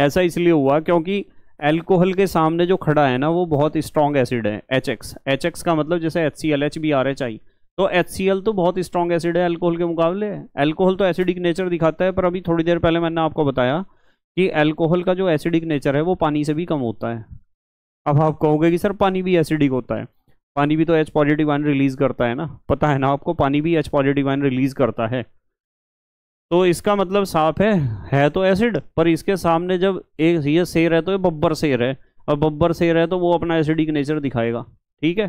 B: ऐसा इसलिए हुआ क्योंकि एल्कोहल के सामने जो खड़ा है ना वो बहुत स्ट्रॉन्ग एसिड है एच एक्स एच एक्स का मतलब जैसे H C L H B R H I तो एच सी एल तो बहुत स्ट्रॉन्ग एसिड है एल्कोहल के मुकाबले एल्कोहल तो एसिडिक नेचर दिखाता है पर अभी थोड़ी देर पहले मैंने आपको बताया कि एल्कोहल का जो एसिडिक नेचर है वो पानी से भी कम होता है अब आप कहोगे कि सर पानी भी एसिडिक होता है पानी भी तो एच पॉजिटिव आइन रिलीज करता है ना पता है ना आपको पानी भी एच पॉजिटिव आइन रिलीज करता है तो इसका मतलब साफ है है तो एसिड पर इसके सामने जब एक ये शेर है तो ये बब्बर शेर है और बब्बर शेर है तो वो अपना एसिडिक नेचर दिखाएगा ठीक है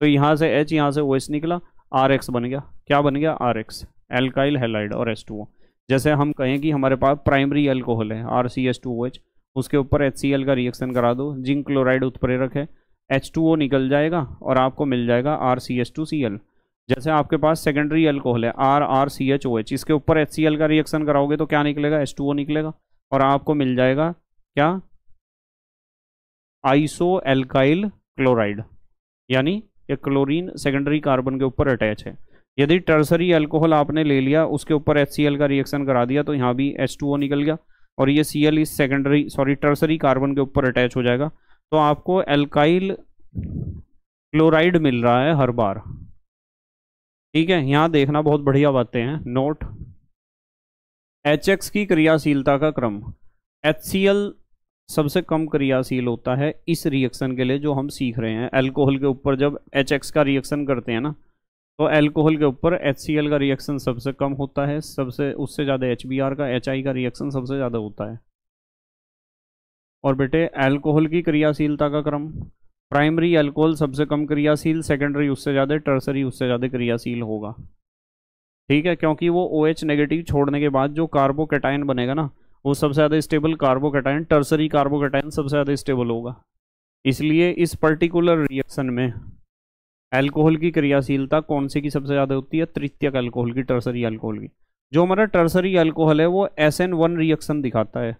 B: तो यहाँ से एच यहाँ से ओ एच निकला आर एक्स बन गया क्या बन गया आर एक्स एल्काइल हेलाइड और एस टू ओ जैसे हम कहें कि हमारे पास प्राइमरी एल्कोहल है R C S two O H उसके ऊपर एच सी एल का रिएक्शन करा दो जिंक क्लोराइड उत्प्रेरक है एच टू ओ निकल जाएगा और आपको मिल जाएगा R C S two C L जैसे आपके पास सेकेंडरी एल्कोहल है R R C H O H इसके ऊपर एच सी एल का रिएक्शन कराओगे तो क्या निकलेगा एस टू ओ निकलेगा और आपको मिल जाएगा क्या आइसो एल्काइल क्लोराइड यानी ये क्लोरीन सेकेंडरी कार्बन के ऊपर अटैच है यदि टर्सरी अल्कोहल आपने ले लिया उसके ऊपर एच का रिएक्शन करा दिया तो यहाँ भी एच निकल गया और ये सी इस सेकेंडरी सॉरी टर्सरी कार्बन के ऊपर अटैच हो जाएगा तो आपको एल्काइल क्लोराइड मिल रहा है हर बार ठीक है यहाँ देखना बहुत बढ़िया बातें हैं नोट एच एक्स की क्रियाशीलता का क्रम एच सी एल सबसे कम क्रियाशील होता है इस रिएक्शन के लिए जो हम सीख रहे हैं एल्कोहल के ऊपर जब एच एक्स का रिएक्शन करते हैं ना तो एल्कोहल के ऊपर एच सी एल का रिएक्शन सबसे कम होता है सबसे उससे ज़्यादा एच बी आर का एच आई का रिएक्शन सबसे ज़्यादा होता है और बेटे एल्कोहल की क्रियाशीलता का क्रम प्राइमरी अल्कोहल सबसे कम क्रियाशील सेकेंडरी उससे ज़्यादा टर्सरी उससे ज़्यादा क्रियाशील होगा ठीक है क्योंकि वो ओ OH नेगेटिव छोड़ने के बाद जो कार्बोकेटाइन बनेगा ना वो सबसे ज़्यादा स्टेबल कार्बोकेटाइन टर्सरी कार्बोकेटाइन सबसे ज़्यादा स्टेबल होगा इसलिए इस पर्टिकुलर रिएक्शन में अल्कोहल की क्रियाशीलता कौन सी की सबसे ज़्यादा होती है तृतीयक अल्कोहल की टर्सरी अल्कोहल की जो हमारा टर्सरी अल्कोहल है वो एस वन रिएक्शन दिखाता है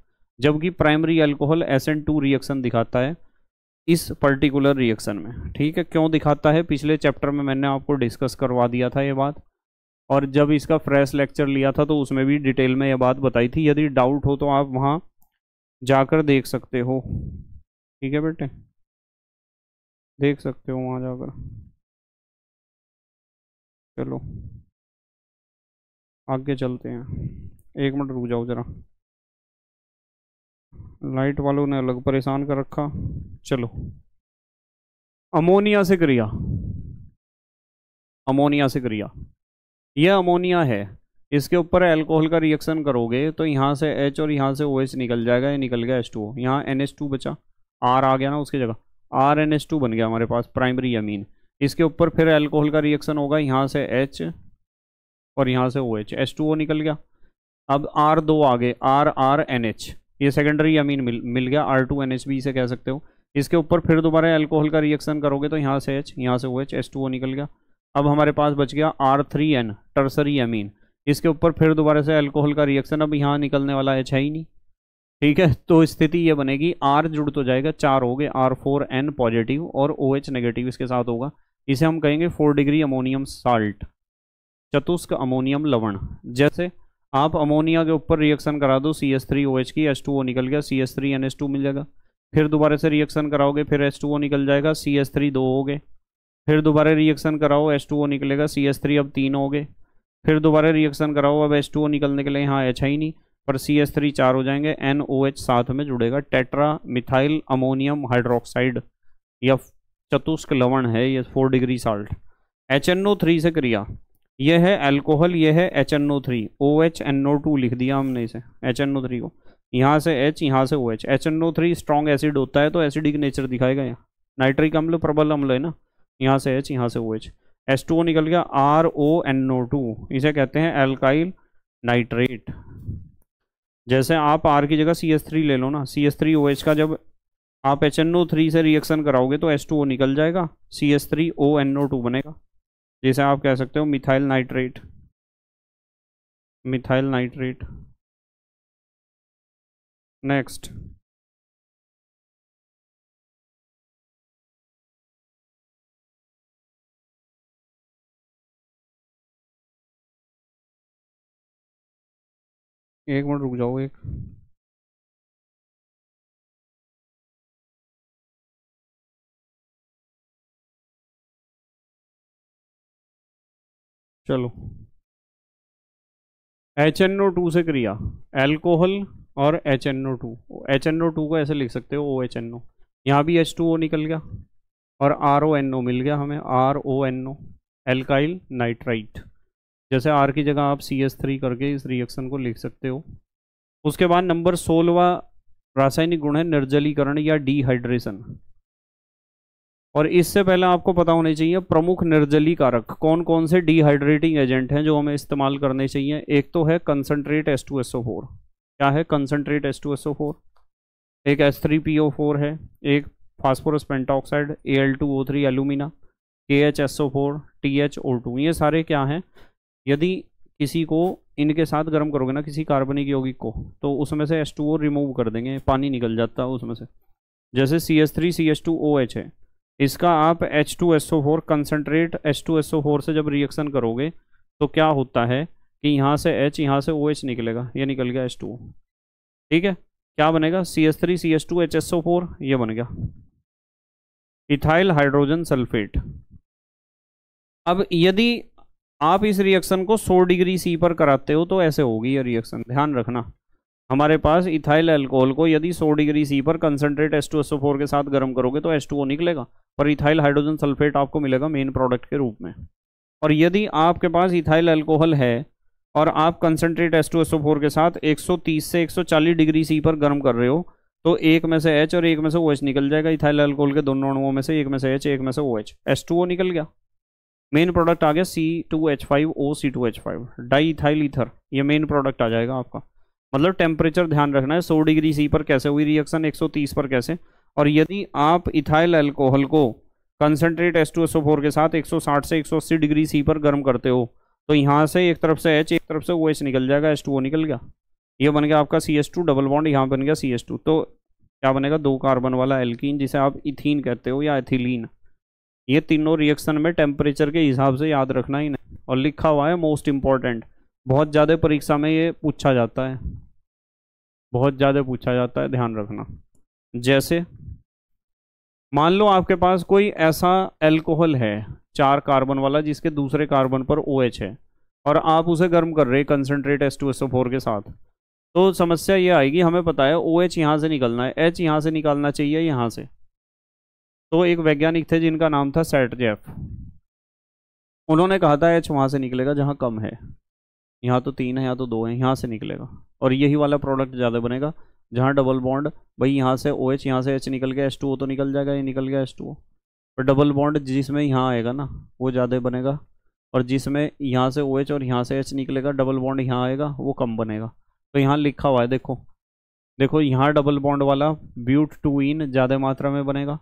B: जबकि primary alcohol S two reaction दिखाता है इस पर्टिकुलर रिएक्शन में ठीक है क्यों दिखाता है पिछले चैप्टर में मैंने आपको डिस्कस करवा दिया था ये बात और जब इसका फ्रेश लेक्चर लिया था तो उसमें भी डिटेल में ये बात बताई थी यदि डाउट हो तो आप वहाँ जाकर देख सकते हो
A: ठीक है बेटे देख सकते हो वहाँ जाकर चलो आगे चलते हैं एक मिनट रुक जाओ ज़रा लाइट वालों ने अलग परेशान कर रखा चलो अमोनिया से क्रिया
B: अमोनिया से क्रिया यह अमोनिया है इसके ऊपर अल्कोहल का रिएक्शन करोगे तो यहाँ से H और यहाँ से OH निकल जाएगा ये निकल गया H2O यहाँ NH2 बचा R आ गया ना उसकी जगह आर एन टू बन गया हमारे पास प्राइमरी अमीन इसके ऊपर फिर अल्कोहल का रिएक्शन होगा यहाँ से एच और यहाँ से O H S two O निकल गया अब आर दो आगे आर आर एन एच ये सेकेंडरी अमीन मिल मिल गया R two N H B से कह सकते हो इसके ऊपर फिर दोबारा एल्कोहल का रिएक्शन करोगे तो यहाँ से एच यहाँ से ओ एच एस टू निकल गया अब हमारे पास बच गया R three N tertiary amine इसके ऊपर फिर दोबारा से एल्कोहल का रिएक्शन अब यहाँ निकलने वाला एच है ही नहीं ठीक है तो स्थिति ये बनेगी आर जुड़ तो जाएगा चार हो गए आर फोर एन पॉजिटिव और ओ OH एच नेगेटिव इसके साथ होगा इसे हम कहेंगे फोर डिग्री अमोनियम साल्ट चतुष्क अमोनियम लवण जैसे आप अमोनिया के ऊपर रिएक्शन करा दो C S three O H की एस टू ओ निकल गया C S three N S two मिल जाएगा फिर दोबारा से रिएक्शन कराओगे फिर एस टू ओ निकल जाएगा सी एस थ्री दो हो गए फिर दोबारा रिएक्शन कराओ एस टू ओ निकलेगा सी एस थ्री अब तीन हो गए फिर दोबारा रिएक्शन कराओ अब एस टू ओ निकलने के लिए यहाँ एच है ही नहीं पर सी एस थ्री चार हो जाएंगे एन ओ एच साथ में जुड़ेगा टेट्रा मिथाइल अमोनियम हाइड्रोक्साइड या चतुष्क लवण है ये four degree salt H N O three से क्रिया ये है एल्कोहल ये है H N O three O H N O two लिख दिया हमने इसे एच एन ओ थ्री को यहाँ से एच यहाँ से O H H N O three strong acid होता है तो एसिडिक नेचर दिखाएगा यहाँ नाइट्रिक अम्ल प्रबल अम्ल है ना यहाँ से एच यहाँ से O H S two O निकल गया R O N O two इसे कहते हैं एल्काइल नाइट्रेट जैसे आप आर की जगह सी एस थ्री ले लो ना C S three O H का जब आप एच एन ओ थ्री से रिएक्शन कराओगे तो एस टू ओ निकल जाएगा C S three O N O two बनेगा
A: जैसे आप कह सकते हो methyl nitrate methyl nitrate next एक मिनट रुक जाओ एक चलो एच एन ओ टू से क्रिया एल्कोहल और H N O two H N O two को ऐसे लिख सकते हो ओ एच
B: एन ओ यहाँ भी एच टू ओ निकल गया और आर ओ एन ओ मिल गया हमें R O N O alkyl nitrite जैसे आर की जगह आप सी एस थ्री करके इस रिएक्शन को लिख सकते हो उसके बाद नंबर सोलवा रासायनिक गुण है निर्जलीकरण या डिहाइड्रेशन और इससे पहले आपको पता होने चाहिए प्रमुख निर्जली कारक कौन कौन से डिहाइड्रेटिंग एजेंट हैं जो हमें इस्तेमाल करने चाहिए एक तो है concentrate S two S O four क्या है concentrate S two S O four एक S three P O four है एक phosphorus pentoxide A L two O three alumina के H S O four T H O two ये सारे क्या हैं यदि किसी को इनके साथ गर्म करोगे ना किसी कार्बनिक यौगिक को तो उसमें से एस टू ओ रिमूव कर देंगे पानी निकल जाता है उसमें से जैसे C S three C S two O H है इसका आप H two S O four concentrate H two S O four से जब रिएक्शन करोगे तो क्या होता है कि यहाँ से H यहाँ से OH निकलेगा ये निकल गया टू ठीक है क्या बनेगा C S three C S two H S O four ये बन गया इथाइल हाइड्रोजन सल्फेट अब यदि आप इस रिएक्शन को 100 डिग्री सी पर कराते हो तो ऐसे होगी ये रिएक्शन ध्यान रखना हमारे पास इथाइल अल्कोहल को यदि 100 डिग्री सी पर कंसनट्रेट फोर के साथ गर्म करोगे तो ओ निकलेगा पर इथाइल हाइड्रोजन सल्फेट आपको मिलेगा मेन प्रोडक्ट के रूप में और यदि आपके पास इथाइल अल्कोहल है और आप कंसनट्रेट फोर के साथ 130 से 140 डिग्री सी पर गर्म कर रहे हो तो एक में से एच और एक में से ओ OH निकल जाएगा इथाइल अल्कोहल के दोनों अणुओं में से एक में से एच एक में से O H H two O निकल गया मेन प्रोडक्ट आ गया C two H five O C two H five di ethyl ether ये मेन प्रोडक्ट आ जाएगा आपका मतलब टेम्परेचर ध्यान रखना है सौ डिग्री सी पर कैसे हुई रिएक्शन 130 पर कैसे और यदि आप इथाइल अल्कोहल को कंसनट्रेट एस के साथ 160 से 180 डिग्री सी पर गर्म करते हो तो यहाँ से एक तरफ से एच एक तरफ से ओ OH निकल जाएगा एस निकल गया ये बन गया आपका C S two double bond यहाँ बन गया सी एस टू तो क्या बनेगा दो कार्बन वाला एल्कीन जिसे आप इथीन कहते हो या एथिलीन ये तीनों रिएक्शन में टेम्परेचर के हिसाब से याद रखना ही नहीं और लिखा हुआ है मोस्ट इंपॉर्टेंट बहुत ज़्यादा परीक्षा में ये पूछा जाता है बहुत ज़्यादा पूछा जाता है ध्यान रखना जैसे मान लो आपके पास कोई ऐसा एल्कोहल है चार कार्बन वाला जिसके दूसरे कार्बन पर ओ OH है और आप उसे गर्म कर रहे concentrate S two S four के साथ तो समस्या ये आएगी हमें पता है ओ OH यहाँ से निकलना है एच यहाँ से निकालना चाहिए यहाँ से तो एक वैज्ञानिक थे जिनका नाम था सेट जेफ उन्होंने कहा था एच वहाँ से निकलेगा जहाँ कम है यहाँ तो तीन है यहाँ तो दो है यहाँ से निकलेगा और यही वाला प्रोडक्ट ज़्यादा बनेगा जहाँ डबल बॉन्ड भाई यहाँ से ओ OH, एच यहाँ से एच निकल गया एस टू ओ तो निकल जाएगा ये निकल गया एस टू ओ पर डबल बॉन्ड जिसमें यहाँ आएगा ना वो ज़्यादा बनेगा और जिसमें यहाँ से ओ OH और यहाँ से एच निकलेगा डबल बॉन्ड यहाँ आएगा वो कम बनेगा तो यहाँ लिखा हुआ है देखो देखो यहाँ डबल बॉन्ड वाला ब्यूट टू इन ज़्यादा मात्रा में बनेगा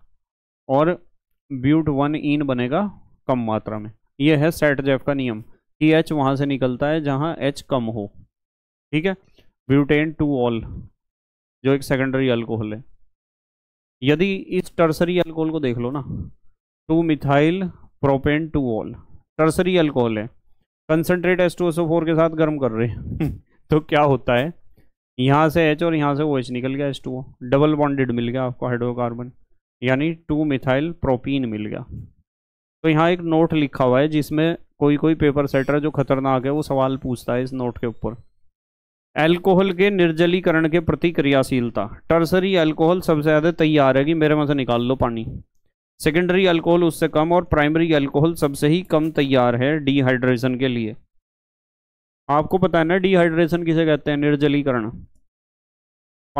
B: और ब्यूट वन इन बनेगा कम मात्रा में यह है सेट जेफ का नियम टी एच वहां से निकलता है जहां एच कम हो ठीक है ब्यूटेन टू ऑल जो एक सेकेंडरी अल्कोहल है यदि इस टर्सरी अल्कोहल को देख लो ना two methyl propane two ol tertiary alcohol है कंसनट्रेट एस टू फोर के साथ गर्म कर रहे हैं तो क्या होता है यहाँ से एच और यहाँ से OH एच निकल गया एस टू डबल बॉन्डेड मिल गया आपको हाइड्रोकार्बन यानी टू मिथाइल प्रोपीन मिल गया तो यहाँ एक नोट लिखा हुआ है जिसमें कोई कोई पेपर सेटर जो खतरनाक है वो सवाल पूछता है इस नोट के ऊपर एल्कोहल के निर्जलीकरण के प्रति क्रियाशीलता टर्सरी एल्कोहल सबसे ज़्यादा तैयार है कि मेरे मन से निकाल लो पानी सेकेंडरी अल्कोहल उससे कम और प्राइमरी अल्कोहल सबसे ही कम तैयार है डिहाइड्रेशन के लिए आपको पता है ना डिहाइड्रेशन किसे कहते हैं निर्जलीकरण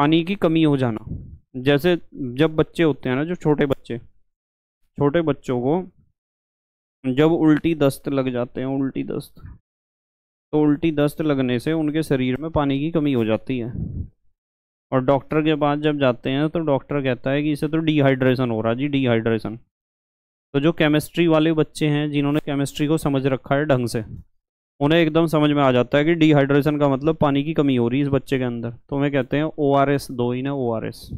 B: पानी की कमी हो जाना जैसे जब बच्चे होते हैं ना जो छोटे बच्चे छोटे बच्चों को जब उल्टी दस्त लग जाते हैं उल्टी दस्त तो उल्टी दस्त लगने से उनके शरीर में पानी की कमी हो जाती है और डॉक्टर के पास जब जाते हैं तो डॉक्टर कहता है कि इसे तो डिहाइड्रेशन हो रहा जी डिहाइड्रेशन तो जो केमिस्ट्री वाले बच्चे हैं जिन्होंने केमिस्ट्री को समझ रखा है ढंग से उन्हें एकदम समझ में आ जाता है कि डिहाइड्रेशन का मतलब पानी की कमी हो रही है इस बच्चे के अंदर तो उन्हें कहते हैं ओ आर एस दो इन्हें ओ आर एस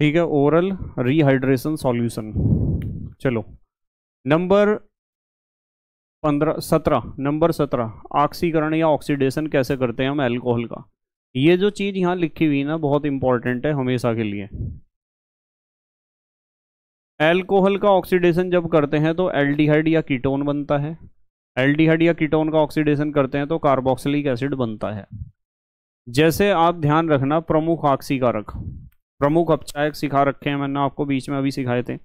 B: ठीक है ओरल रिहाइड्रेशन सॉल्यूशन चलो नंबर पंद्रह सत्रह नंबर सत्रह ऑक्सीकरण या ऑक्सीडेशन कैसे करते हैं हम एल्कोहल का ये जो चीज़ यहाँ लिखी हुई ना बहुत इंपॉर्टेंट है हमेशा के लिए एल्कोहल का ऑक्सीडेशन जब करते हैं तो एल्डिहाइड या कीटोन बनता है एल्डिहाइड या कीटोन का ऑक्सीडेशन करते हैं तो कार्बोक्सिलिक एसिड बनता है जैसे आप ध्यान रखना प्रमुख ऑक्सीकारक प्रमुख अपचायक सिखा रखे हैं मैंने आपको बीच में अभी सिखाए थे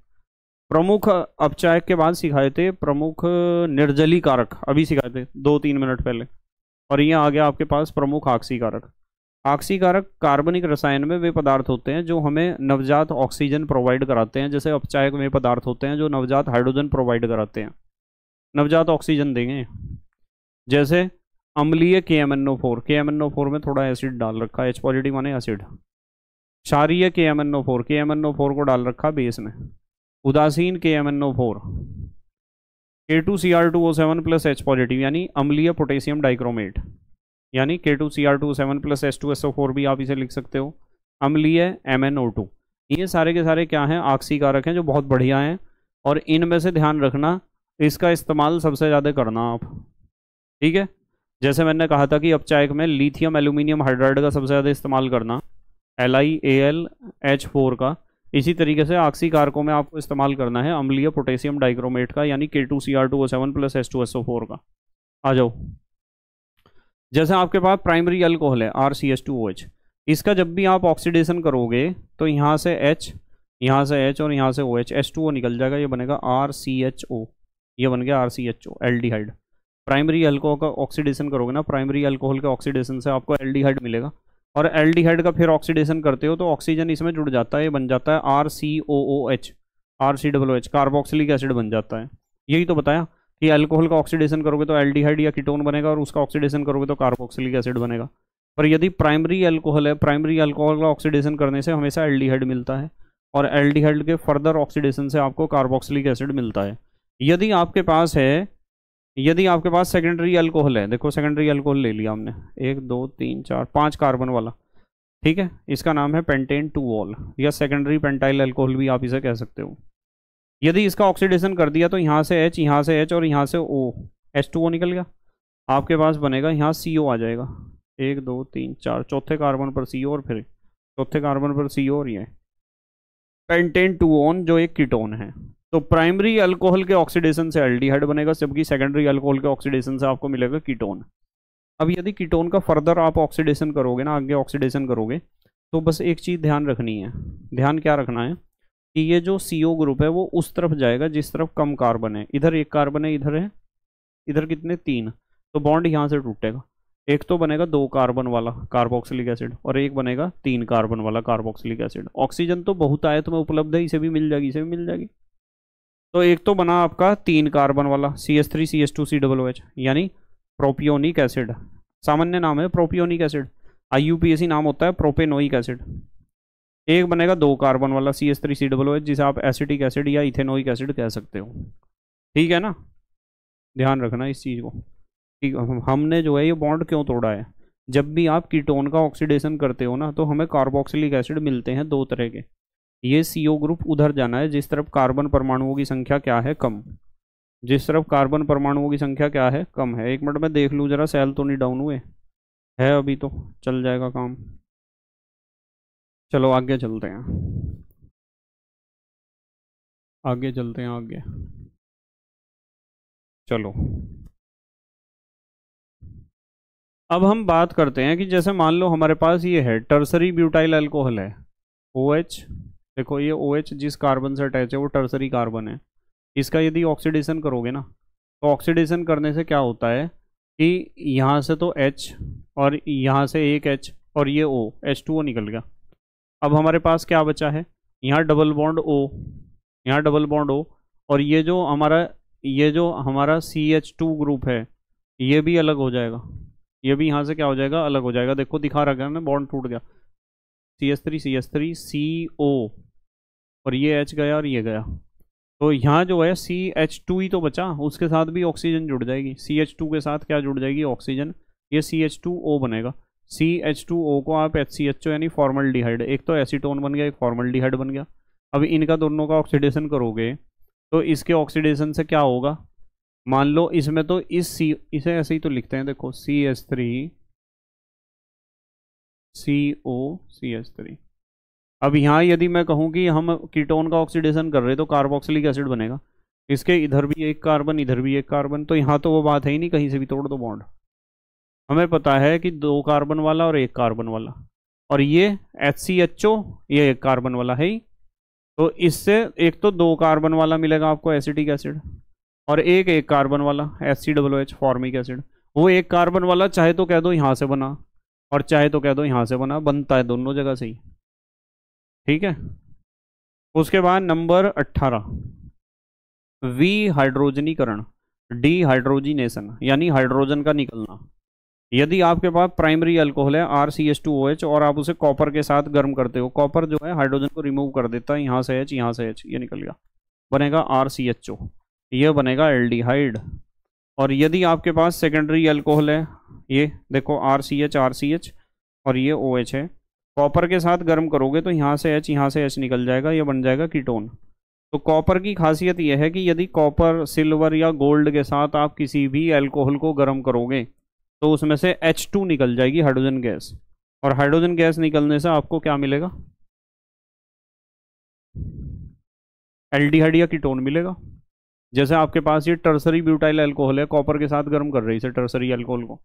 B: प्रमुख अपचाय के बाद सिखाए थे प्रमुख निर्जली कारक अभी सिखाए थे दो तीन मिनट पहले और ये आ गया आपके पास प्रमुख आक्सी कारक आक्सी कारक कार्बनिक रसायन में वे पदार्थ होते हैं जो हमें नवजात ऑक्सीजन प्रोवाइड कराते हैं जैसे अपचायक में पदार्थ होते हैं जो नवजात हाइड्रोजन प्रोवाइड कराते हैं नवजात ऑक्सीजन देंगे जैसे अम्लीय K M N O four K M N O four में थोड़ा एसिड डाल रखा है एच पॉजिटिव माने एसिड क्षारीय K M N O four K M N O four को डाल रखा बेस में उदासीन K M N O four K two C R two O seven plus H positive यानी अम्लीय पोटेशियम डाइक्रोमेट यानी K two C R two seven plus H two S O four भी आप इसे लिख सकते हो अम्लीय एम एन ओ टू ये सारे के सारे क्या हैं आक्सी कारक हैं जो बहुत बढ़िया हैं और इनमें से ध्यान रखना इसका इस्तेमाल सबसे ज़्यादा करना आप ठीक है जैसे मैंने कहा था कि अब चाय में लिथियम एल्यूमिनियम हाइड्राइड का सबसे ज़्यादा इस्तेमाल करना L I A L H four का इसी तरीके से आक्सी कारकों में आपको इस्तेमाल करना है अम्लीय पोटेशियम डाइक्रोमेट का यानी K two C R two O seven plus S two S O four का आ जाओ जैसे आपके पास प्राइमरी अल्कोहल है R C S two O H इसका जब भी आप ऑक्सीडेशन करोगे तो यहाँ से एच यहाँ से एच और यहाँ से O H S two O निकल जाएगा ये बनेगा आर सी एच ओ ये बन गया R C H O aldehyde primary alcohol का ऑक्सीडेशन करोगे ना प्राइमरी अल्कोहल के ऑक्सीडेशन से आपको एल डी हाइड मिलेगा और एल्डिहाइड का फिर ऑक्सीडेशन करते हो तो ऑक्सीजन इसमें जुड़ जाता है ये बन जाता है R C O O H R C डब्लो H carboxylic acid बन जाता है यही तो बताया कि अल्कोहल का ऑक्सीडेशन करोगे तो एल्डिहाइड या कीटोन बनेगा और उसका ऑक्सीडेशन करोगे तो कार्बोक्सिलिक एसिड बनेगा पर यदि प्राइमरी अल्कोहल है प्राइमरी अल्कोहल का ऑक्सीडेशन करने से हमेशा एल्डिहाइड मिलता है और एल्डिहाइड के फर्दर ऑक्सीडेशन से आपको कार्बोक्सिलिक एसिड मिलता है यदि आपके पास है यदि आपके पास सेकेंडरी अल्कोहल है देखो सेकेंडरी अल्कोहल ले लिया हमने एक दो तीन चार पाँच कार्बन वाला ठीक है इसका नाम है पेंटेन टू वॉल या सेकेंडरी पेंटाइल अल्कोहल भी आप इसे कह सकते हो यदि इसका ऑक्सीडेशन कर दिया तो यहाँ से एच यहाँ से एच और यहाँ से ओ एच टू ओ निकल गया आपके पास बनेगा यहाँ सी ओ आ जाएगा एक दो तीन चार चौथे कार्बन पर सी और फिर चौथे कार्बन पर सी और ये पेंटेन टू ऑन जो एक कीटोन है तो प्राइमरी अल्कोहल के ऑक्सीडेशन से एल्डिहाइड बनेगा जबकि सेकेंडरी अल्कोहल के ऑक्सीडेशन से आपको मिलेगा कीटोन अब यदि कीटोन का फर्दर आप ऑक्सीडेशन करोगे ना आगे ऑक्सीडेशन करोगे तो बस एक चीज़ ध्यान रखनी है ध्यान क्या रखना है कि ये जो सी ग्रुप है वो उस तरफ जाएगा जिस तरफ कम कार्बन है इधर एक कार्बन है इधर है इधर कितने तीन तो बॉन्ड यहाँ से टूटेगा एक तो बनेगा दो कार्बन वाला कार्बोक्सिलिक एसिड और एक बनेगा तीन कार्बन वाला कार्बोक्सिलिक एसिड ऑक्सीजन तो बहुत आयत में उपलब्ध है इसे भी मिल जाएगी इसे भी मिल जाएगी तो एक तो बना आपका तीन कार्बन वाला C S three C S two C double O H यानी प्रोपियोनिक एसिड सामान्य नाम है propionic acid I U P S नाम होता है प्रोपेनोइक एसिड एक बनेगा दो कार्बन वाला C S three C double H जिसे आप एसिटिक एसिड या इथेनोइक एसिड कह सकते हो ठीक है ना ध्यान रखना इस चीज़ को ठीक हमने जो है ये बॉन्ड क्यों तोड़ा है जब भी आप कीटोन का ऑक्सीडेशन करते हो ना तो हमें कार्बोक्सिलिक एसिड मिलते हैं दो तरह के ये सीओ ग्रुप उधर जाना है जिस तरफ कार्बन परमाणुओं की संख्या क्या है कम जिस तरफ कार्बन परमाणुओं की संख्या क्या है कम है एक मिनट में देख लूँ जरा सेल तो नहीं डाउन हुए है
A: अभी तो चल जाएगा काम चलो आगे चलते हैं आगे चलते हैं आगे चलो अब हम बात करते हैं कि जैसे मान लो हमारे पास ये है टर्सरी ब्यूटाइल अल्कोहल है ओ OH, एच
B: देखो ये ओ OH जिस कार्बन से अटैच है वो टर्सरी कार्बन है इसका यदि ऑक्सीडेशन करोगे ना तो ऑक्सीडेशन करने से क्या होता है कि यहाँ से तो H और यहाँ से एक H और ये O H2O निकल गया अब हमारे पास क्या बचा है यहाँ डबल बॉन्ड O यहाँ डबल बॉन्ड O और ये जो हमारा ये जो हमारा सी एच टू ग्रुप है ये भी अलग हो जाएगा ये भी यहाँ से क्या हो जाएगा अलग हो जाएगा देखो दिखा रखा है ना बॉन्ड टूट गया C S three C S three C O और ये एच गया और ये गया तो यहाँ जो है सी एच टू ही तो बचा उसके साथ भी ऑक्सीजन जुड़ जाएगी सी एच टू के साथ क्या जुड़ जाएगी ऑक्सीजन ये सी एच टू ओ बनेगा सी एच टू ओ को आप एच सी एच ओ यानी फॉर्मल डिहाइड एक तो एसीटोन बन गया एक फॉर्मल डिहाइड बन गया अब इनका दोनों का ऑक्सीडेशन करोगे तो इसके ऑक्सीडेशन से क्या होगा मान लो इसमें तो इस सी इसे ऐसे ही तो लिखते हैं देखो C H three C O C S three अब यहाँ यदि मैं कहूँ कि हम कीटोन का ऑक्सीडेशन कर रहे तो कार्बोक्सिलिक एसिड बनेगा इसके इधर भी एक कार्बन इधर भी एक कार्बन तो यहाँ तो वो बात है ही नहीं कहीं से भी तोड़ दो बॉन्ड हमें पता है कि दो कार्बन वाला और एक कार्बन वाला और ये एच सी एच ओ ये एक कार्बन वाला है ही तो इससे एक तो दो कार्बन वाला मिलेगा आपको एसिडिक एसिड और एक एक कार्बन वाला S C W H formic acid वो एक कार्बन वाला चाहे तो कह दो यहाँ से बना और चाहे तो कह दो यहाँ से बना बनता है दोनों जगह से ही ठीक है उसके बाद नंबर अट्ठारह वी हाइड्रोजनीकरण डी हाइड्रोजिनेशन यानी हाइड्रोजन का निकलना यदि आपके पास प्राइमरी अल्कोहल है R C S two O H और आप उसे कॉपर के साथ गर्म करते हो कॉपर जो है हाइड्रोजन को रिमूव कर देता है यहाँ से एच यहाँ से एच ये निकल गया बनेगा आर सी एच ओ यह बनेगा एल्डिहाइड और यदि आपके पास सेकेंडरी अल्कोहल है ये देखो R C H R C H और ये ओ एच है कॉपर के साथ गर्म करोगे तो यहाँ से एच यहाँ से एच निकल जाएगा यह बन जाएगा कीटोन तो कॉपर की खासियत यह है कि यदि कॉपर सिल्वर या गोल्ड के साथ आप किसी भी अल्कोहल को गर्म करोगे तो उसमें से एच टू निकल जाएगी हाइड्रोजन गैस और हाइड्रोजन गैस निकलने से आपको क्या मिलेगा एल्डिहाइड या कीटोन मिलेगा जैसे आपके पास ये टर्सरी ब्यूटाइल अल्कोहल है कॉपर के साथ गर्म कर रही है टर्सरी अल्कोहल को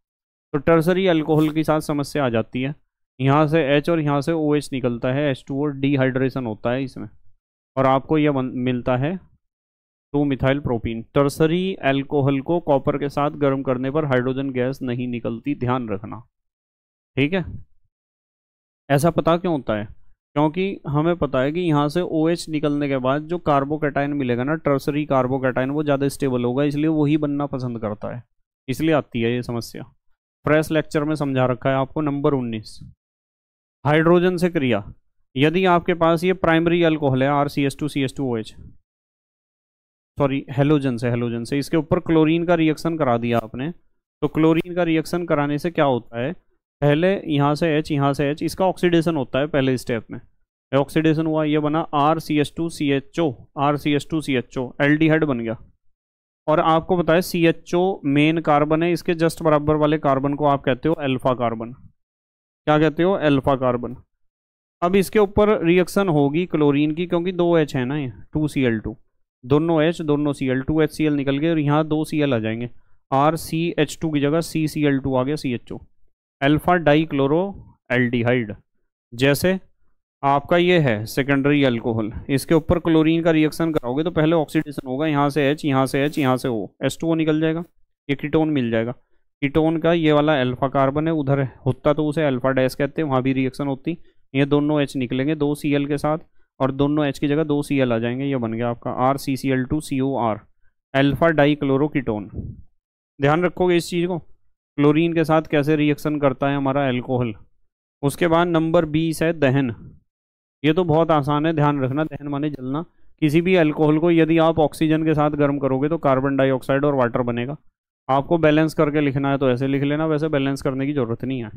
B: तो टर्सरी अल्कोहल के साथ समस्या आ जाती है यहाँ से एच और यहाँ से ओ OH निकलता है एच टू और डिहाइड्रेशन होता है इसमें और आपको यह मिलता है two methyl protein tertiary alcohol को कॉपर के साथ गर्म करने पर हाइड्रोजन गैस नहीं निकलती ध्यान रखना ठीक है ऐसा पता क्यों होता है क्योंकि हमें पता है कि यहाँ से ओ OH निकलने के बाद जो कार्बोकेटाइन मिलेगा ना टर्सरी कार्बोकेटाइन वो ज़्यादा स्टेबल होगा इसलिए वही बनना पसंद करता है इसलिए आती है ये समस्या प्रेस लेक्चर में समझा रखा है आपको नंबर 19 हाइड्रोजन से क्रिया यदि आपके पास ये प्राइमरी अल्कोहल है R C S two C S two O H sorry halogen से हेलोजन से इसके ऊपर क्लोरीन का रिएक्शन करा दिया आपने तो क्लोरीन का रिएक्शन कराने से क्या होता है पहले यहाँ से एच यहाँ से एच इसका ऑक्सीडेशन होता है पहले स्टेप में ऑक्सीडेशन हुआ ये बना R C S two C H O R C S two C H O aldehyde बन गया और आपको बताया C H O main carbon है इसके जस्ट बराबर वाले कार्बन को आप कहते हो अल्फा कार्बन क्या कहते हो अल्फा कार्बन अब इसके ऊपर रिएक्शन होगी क्लोरीन की क्योंकि दो एच है ना ये टू सी एल टू दोनों एच दोनों C L two H C L निकल गए और यहाँ दो सी एल आ जाएंगे आर सी एच टू की जगह सी सी एल टू आ गया C H O alpha di chloro aldehyde जैसे आपका ये है सेकेंडरी अल्कोहल इसके ऊपर क्लोरीन का रिएक्शन कराओगे तो पहले ऑक्सीडेशन होगा यहाँ से एच यहाँ से एच यहाँ से ओ एस टू ओ निकल जाएगा ये कीटोन मिल जाएगा कीटोन का ये वाला अल्फा कार्बन है उधर होता तो उसे अल्फा डैश कहते हैं वहाँ भी रिएक्शन होती ये दोनों एच निकलेंगे दो सी एल के साथ और दोनों एच की जगह दो सी एल आ जाएंगे ये बन गया आपका R C C L two C O R alpha di chloroketone ध्यान रखोगे इस चीज़ को क्लोरीन के साथ कैसे रिएक्शन करता है हमारा एल्कोहल उसके बाद नंबर बीस है दहन ये तो बहुत आसान है ध्यान रखना दहन माने जलना किसी भी अल्कोहल को यदि आप ऑक्सीजन के साथ गर्म करोगे तो कार्बन डाइऑक्साइड और वाटर बनेगा आपको बैलेंस करके लिखना है तो ऐसे लिख लेना वैसे बैलेंस करने की ज़रूरत नहीं है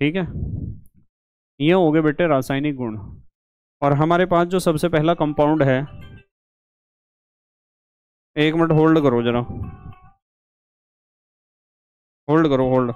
A: ठीक है ये हो गए बेटे रासायनिक गुण और हमारे पास जो सबसे पहला कंपाउंड है एक मिनट होल्ड करो जरा होल्ड करो होल्ड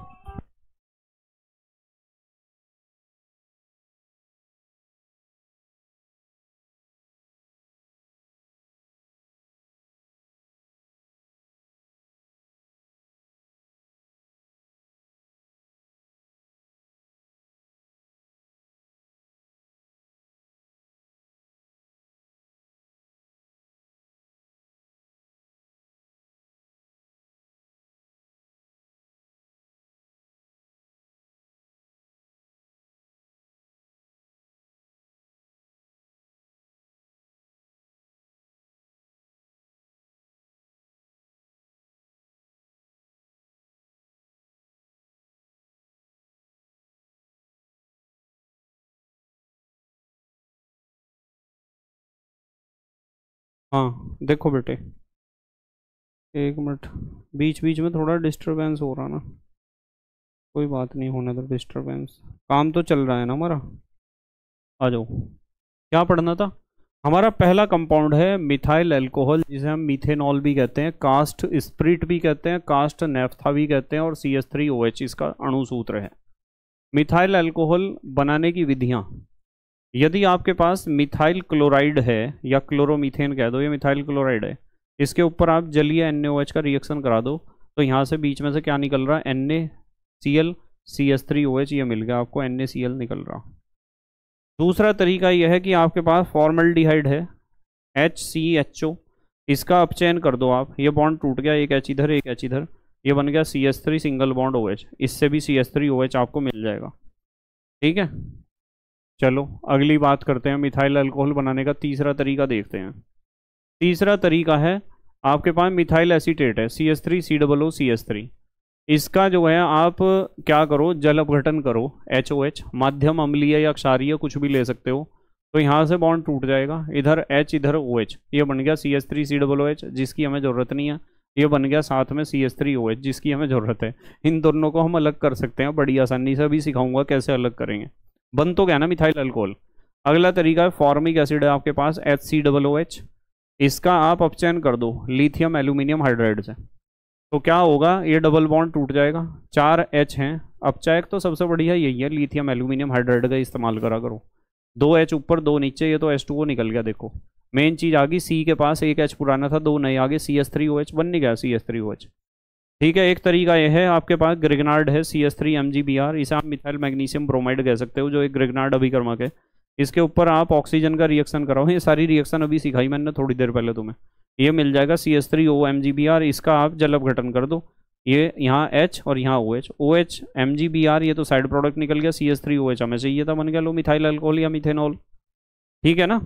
A: हाँ देखो बेटे एक मिनट बीच बीच में थोड़ा डिस्टरबेंस हो रहा ना कोई बात नहीं
B: होने दो डिस्टरबेंस काम तो चल रहा है ना हमारा आ जाओ क्या पढ़ना था हमारा पहला कंपाउंड है मिथाइल अल्कोहल जिसे हम मीथेनॉल भी कहते हैं कास्ट स्प्रिट भी कहते हैं कास्ट नेफ्था भी कहते हैं और C S three O H इसका अणुसूत्र है मिथाइल अल्कोहल बनाने की विधियाँ यदि आपके पास मिथाइल क्लोराइड है या क्लोरोमीथेन कह दो ये मिथाइल क्लोराइड है इसके ऊपर आप जलीय एन का रिएक्शन करा दो तो यहाँ से बीच में से क्या निकल रहा है N C L C S three O H ये मिल गया आपको एन सी एल निकल रहा दूसरा तरीका यह है कि आपके पास फॉर्मल है एच सी एच ओ इसका अपचयन कर दो आप ये बॉन्ड टूट गया एक एच इधर एक एच इधर ये बन गया C S three single bond O H इससे भी C S three O H आपको मिल जाएगा ठीक है चलो अगली बात करते हैं मिथाइल अल्कोहल बनाने का तीसरा तरीका देखते हैं तीसरा तरीका है आपके पास मिथाइल एसीटेट है C S three C double O C S three इसका जो है आप क्या करो जल अपघटन करो एच ओ एच माध्यम अम्लीय या क्षारीय कुछ भी ले सकते हो तो यहाँ से बॉन्ड टूट जाएगा इधर एच इधर ओ एच ये बन गया C S three C double O H जिसकी हमें ज़रूरत नहीं है ये बन गया साथ में C S three O H जिसकी हमें ज़रूरत है इन दोनों को हम अलग कर सकते हैं बड़ी आसानी से अभी सिखाऊंगा कैसे अलग करेंगे बन तो गया ना मिथाइल अल्कोहल अगला तरीका है फॉर्मिक एसिड है आपके पास H C double O H इसका आप अपचयन कर दो लिथियम एल्यूमिनियम हाइड्राइड से तो क्या होगा ये डबल बॉन्ड टूट जाएगा चार एच हैं अपचयक तो सबसे बढ़िया यही है लिथियम एल्यूमिनियम हाइड्राइड का इस्तेमाल करा करो दो एच ऊपर दो नीचे ये तो एच टू ओ निकल गया देखो मेन चीज़ आ गई सी के पास एक एच पुराना था दो नए आगे C S three O H बन नहीं गया C S three O H ठीक है एक तरीका यह है आपके पास ग्रिगनार्ड है C S three M G B R इसे आप मिथाइल मैग्नीशियम ब्रोमाइड कह सकते हो जो एक ग्रिगनार्ड अभिकर्मक है इसके ऊपर आप ऑक्सीजन का रिएक्शन कराओ ये सारी रिएक्शन अभी सिखाई मैंने थोड़ी देर पहले तुम्हें ये मिल जाएगा C S three O M G B R इसका आप जल अपघटन कर दो ये यहाँ एच और यहाँ O H O H M G B R ये तो साइड प्रोडक्ट निकल गया C S three O H हमें चाहिए था बन गया लो मिथाइल अल्कोहल या मिथेनॉल ठीक है ना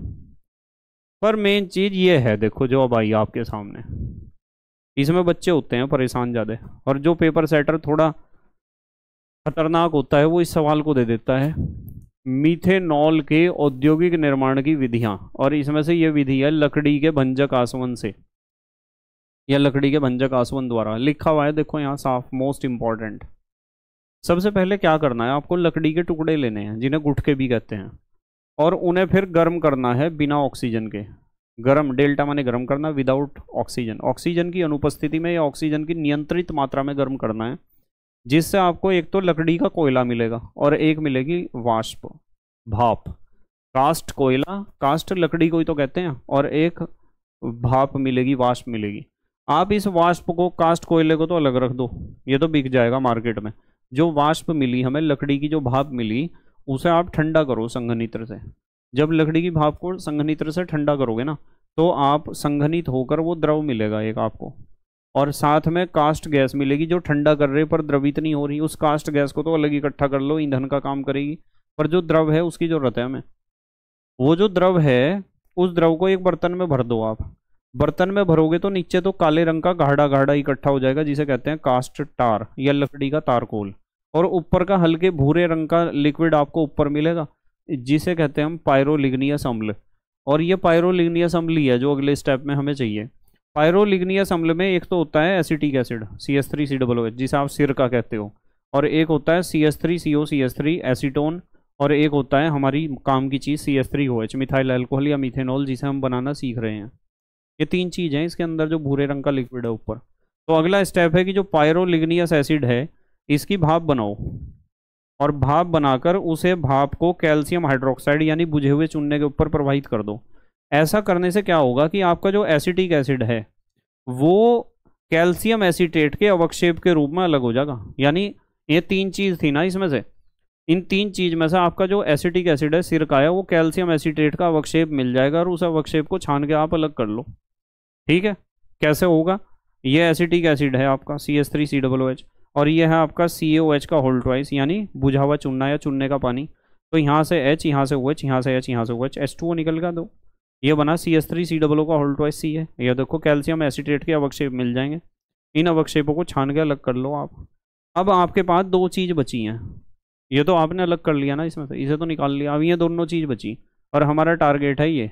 B: पर मेन चीज़ ये है देखो जो अब आई आपके सामने इसमें बच्चे होते हैं परेशान ज़्यादा और जो पेपर सेटर थोड़ा खतरनाक होता है वो इस सवाल को दे देता है मीथेनॉल के औद्योगिक निर्माण की विधियां और इसमें से यह विधि है लकड़ी के भंजक आसवन से या लकड़ी के भंजक आसवन द्वारा लिखा हुआ है देखो यहाँ साफ मोस्ट इम्पॉर्टेंट सबसे पहले क्या करना है आपको लकड़ी के टुकड़े लेने हैं जिन्हें गुटके भी कहते हैं और उन्हें फिर गर्म करना है बिना ऑक्सीजन के गर्म डेल्टा माने गर्म करना विदाउट ऑक्सीजन ऑक्सीजन की अनुपस्थिति में या ऑक्सीजन की नियंत्रित मात्रा में गर्म करना है जिससे आपको एक तो लकड़ी का कोयला मिलेगा और एक मिलेगी वाष्प भाप कास्ट कोयला कास्ट लकड़ी को ही तो कहते हैं और एक भाप मिलेगी वाष्प मिलेगी आप इस वाष्प को कास्ट कोयले को तो अलग रख दो ये तो बिक जाएगा मार्केट में जो वाष्प मिली हमें लकड़ी की जो भाप मिली उसे आप ठंडा करो संघनित्र से जब लकड़ी की भाप को संघनित से ठंडा करोगे ना तो आप संघनित होकर वो द्रव मिलेगा एक आपको और साथ में कास्ट गैस मिलेगी जो ठंडा कर रहे पर द्रवित नहीं हो रही उस कास्ट गैस को तो अलग इकट्ठा कर लो ईंधन का काम करेगी पर जो द्रव है उसकी ज़रूरत है हमें वो जो द्रव है उस द्रव को एक बर्तन में भर दो आप बर्तन में भरोगे तो नीचे तो काले रंग का गाढ़ा गाढ़ा इकट्ठा हो जाएगा जिसे कहते हैं कास्ट टार या लकड़ी का तारकोल और ऊपर का हल्के भूरे रंग का लिक्विड आपको ऊपर मिलेगा जिसे कहते हैं हम पायरोलिग्नियस अम्ल और ये पायरोलिग्नियस अम्ल ही है जो अगले स्टेप में हमें चाहिए पायरोलिग्नियस अम्ल में एक तो होता है acetic acid C S three C double O जिसे आप सिर का कहते हो और एक होता है C S three C O C S three acetone और एक होता है हमारी काम की चीज़ C S three O H methyl alcohol या मिथेनॉल जिसे हम बनाना सीख रहे हैं ये तीन चीज़ हैं इसके अंदर जो भूरे रंग का लिक्विड है ऊपर तो अगला स्टेप है कि जो पायरोलिग्नियस एसिड है इसकी भाप बनाओ और भाप बनाकर उसे भाप को कैल्शियम हाइड्रोक्साइड यानी बुझे हुए चूने के ऊपर प्रवाहित कर दो ऐसा करने से क्या होगा कि आपका जो एसिटिक एसिड है वो कैल्शियम एसिटेट के अवक्षेप के रूप में अलग हो जाएगा यानी ये तीन चीज़ थी ना इसमें से इन तीन चीज़ में से आपका जो एसिटिक एसिड है सिरकाया वो कैल्शियम एसिटेट का अवक्षेप मिल जाएगा और उस अवक्षेप को छान के आप अलग कर लो ठीक है कैसे होगा ये एसिटिक एसिड है आपका C S three C W H और ये है आपका सी ओ एच का होल्ड ट्वाइस यानी बुझा हुआ चुनना या चुनने का पानी तो यहाँ से एच यहाँ से ओ एच यहाँ से एच यहाँ से O H S two O निकल गया दो ये बना सी एस थ्री सी डब्लो का होल्ड ट्वाइस सी है ये देखो कैल्शियम एसिटेट के अवक्षेप मिल जाएंगे इन अवक्षेपों को छान के अलग कर लो आप अब आपके पास दो चीज़ बची हैं ये तो आपने अलग कर लिया ना इसमें से इसे तो निकाल लिया अब ये दोनों चीज़ बची और हमारा टारगेट है ये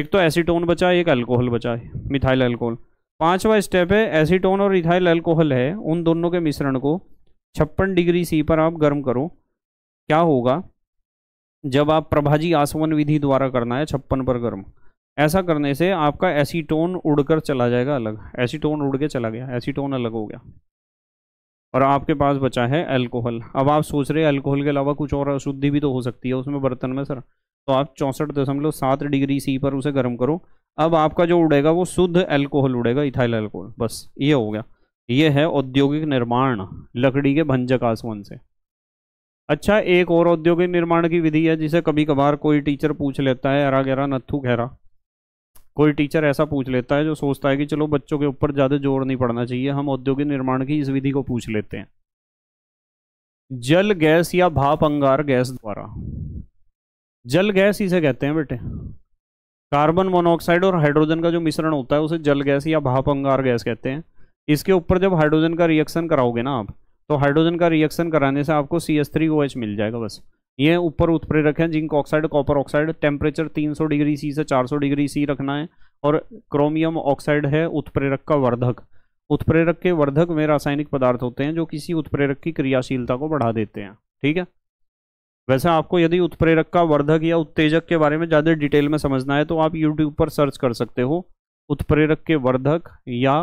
B: एक तो एसीटोन बचा एक अल्कोहल बचा है मिथाइल अल्कोहल पांचवा स्टेप है एसीटोन और इथाइल अल्कोहल है उन दोनों के मिश्रण को छप्पन डिग्री सी पर आप गर्म करो क्या होगा जब आप प्रभाजी आसवन विधि द्वारा करना है छप्पन पर गर्म ऐसा करने से आपका एसीटोन उड़कर चला जाएगा अलग एसीटोन उड़ के चला गया एसीटोन अलग हो गया और आपके पास बचा है अल्कोहल अब आप सोच रहे हैं अल्कोहल के अलावा कुछ और अशुद्धि भी तो हो सकती है उसमें बर्तन में सर तो आप चौंसठ दशमलव सात डिग्री सी पर उसे गर्म करो अब आपका जो उड़ेगा वो शुद्ध एल्कोहल उड़ेगा इथाइल एल्कोहल बस ये हो गया ये है औद्योगिक निर्माण लकड़ी के भंजक आसवन से अच्छा एक और औद्योगिक निर्माण की विधि है जिसे कभी कभार कोई टीचर पूछ लेता है अरा गहरा नत्थू गहरा कोई टीचर ऐसा पूछ लेता है जो सोचता है कि चलो बच्चों के ऊपर ज़्यादा जोर नहीं पड़ना चाहिए हम औद्योगिक निर्माण की इस विधि को पूछ लेते हैं जल गैस या भाप अंगार गैस द्वारा जल गैस इसे कहते हैं बेटे कार्बन मोनोऑक्साइड और हाइड्रोजन का जो मिश्रण होता है उसे जल गैस या भाप अंगार गैस कहते हैं इसके ऊपर जब हाइड्रोजन का रिएक्शन कराओगे ना आप तो हाइड्रोजन का रिएक्शन कराने से आपको C S three O H मिल जाएगा बस ये ऊपर उत्प्रेरक हैं zinc oxide copper oxide temperature 300 degree C से 400 डिग्री सी रखना है और क्रोमियम ऑक्साइड है उत्प्रेरक का वर्धक उत्प्रेरक के वर्धक में रासायनिक पदार्थ होते हैं जो किसी उत्प्रेरक की क्रियाशीलता को बढ़ा देते हैं ठीक है वैसे आपको यदि उत्प्रेरक का वर्धक या उत्तेजक के बारे में ज़्यादा डिटेल में समझना है तो आप यूट्यूब पर सर्च कर सकते हो उत्प्रेरक के वर्धक या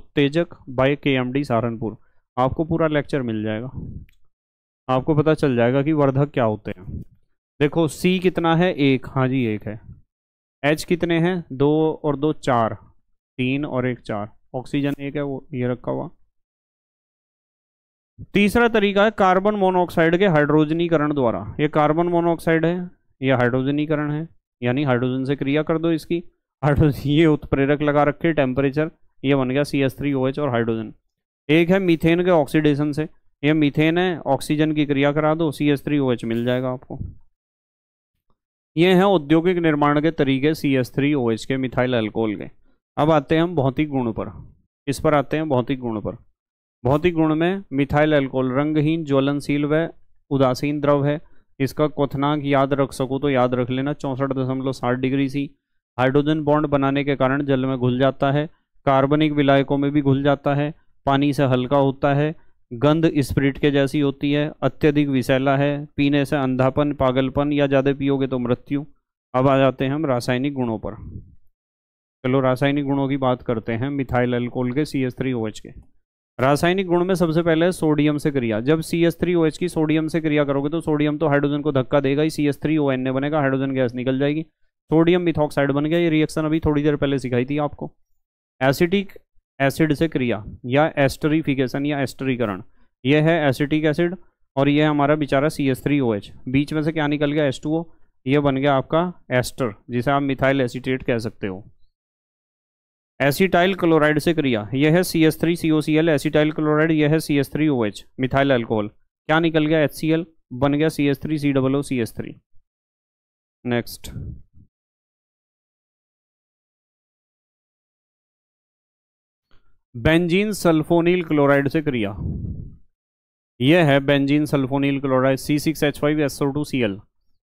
B: उत्तेजक bye K M D Saharanpur आपको पूरा लेक्चर मिल जाएगा आपको पता चल जाएगा कि वर्धक क्या होते हैं देखो सी कितना है एक हाँ जी एक है एच कितने हैं दो और दो चार तीन और एक चार ऑक्सीजन एक है वो ये रखा हुआ तीसरा तरीका है कार्बन मोनोऑक्साइड के हाइड्रोजनीकरण द्वारा ये कार्बन मोनोऑक्साइड है यह हाइड्रोजनीकरण है यानी हाइड्रोजन से क्रिया कर दो इसकी हाइड्रोजन ये उत्प्रेरक लगा रखे टेम्परेचर ये बन गया C S three O H और हाइड्रोजन एक है मीथेन के ऑक्सीडेशन से ये मीथेन है ऑक्सीजन की क्रिया करा दो C S three O H मिल जाएगा आपको ये है औद्योगिक निर्माण के तरीके C S three O H के मिथाइल अल्कोहल के अब आते हैं हम भौतिक गुण पर इस पर आते हैं भौतिक गुण पर भौतिक गुण में मिथाइल अल्कोहल रंगहीन ज्वलनशील व उदासीन द्रव है इसका कोथनांक याद रख सको तो याद रख लेना चौंसठ दशमलव साठ डिग्री सी हाइड्रोजन बॉन्ड बनाने के कारण जल में घुल जाता है कार्बनिक विलायकों में भी घुल जाता है पानी से हल्का होता है गंध स्प्रिट के जैसी होती है अत्यधिक विषैला है पीने से अंधापन पागलपन या ज़्यादा पियोगे तो मृत्यु अब आ जाते हैं हम रासायनिक गुणों पर चलो रासायनिक गुणों की बात करते हैं मिथाइल अल्कोहल के C S three O H के रासायनिक गुण में सबसे पहले सोडियम से क्रिया जब C S three O H की सोडियम से क्रिया करोगे तो सोडियम तो हाइड्रोजन को धक्का देगा ही C S three O N A बनेगा हाइड्रोजन गैस निकल जाएगी सोडियम मिथॉक्साइड बन गया ये रिएक्शन अभी थोड़ी देर पहले सिखाई थी आपको एसिटिक एसिड से क्रिया या एस्टरीफिकेशन या एस्टरीकरण यह है एसिटिक एसिड और यह हमारा बेचारा C S three O H बीच में से क्या निकल गया एस टू ओ यह बन गया आपका एस्टर जिसे आप मिथाइल एसिटेट कह सकते हो एसिटाइल क्लोराइड से क्रिया यह है C S three C O C L acetyl chloride यह है C S three O H methyl alcohol
A: क्या निकल गया एच सी एल बन गया C S three C double O C S three next benzene sulphonyl chloride से क्रिया यह है
B: benzene sulphonyl chloride C six H five S O two C L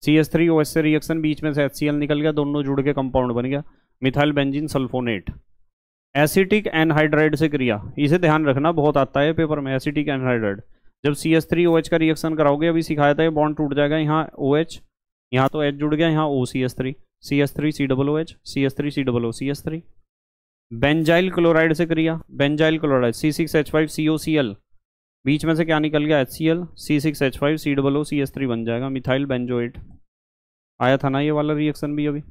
B: C S three O S से reaction बीच में से H C L निकल गया दोनों जुड़ के कंपाउंड बन गया methyl benzene sulphonate acetic anhydride से क्रिया इसे ध्यान रखना बहुत आता है पेपर में एसिटिक एनहाइड्राइड जब C S three O H का रिएक्शन कराओगे अभी सिखाया था ये बॉन्ड टूट जाएगा यहाँ ओ एच यहाँ तो एच जुड़ गया यहाँ O C S three C S three C double O H C S three C double O C S three benzyl chloride से क्रिया benzyl chloride C six H five C O C L बीच में से क्या निकल गया H C L C six H five C double O C S three बन जाएगा मिथाइल बेंजोइट आया था ना ये वाला रिएक्शन भी अभी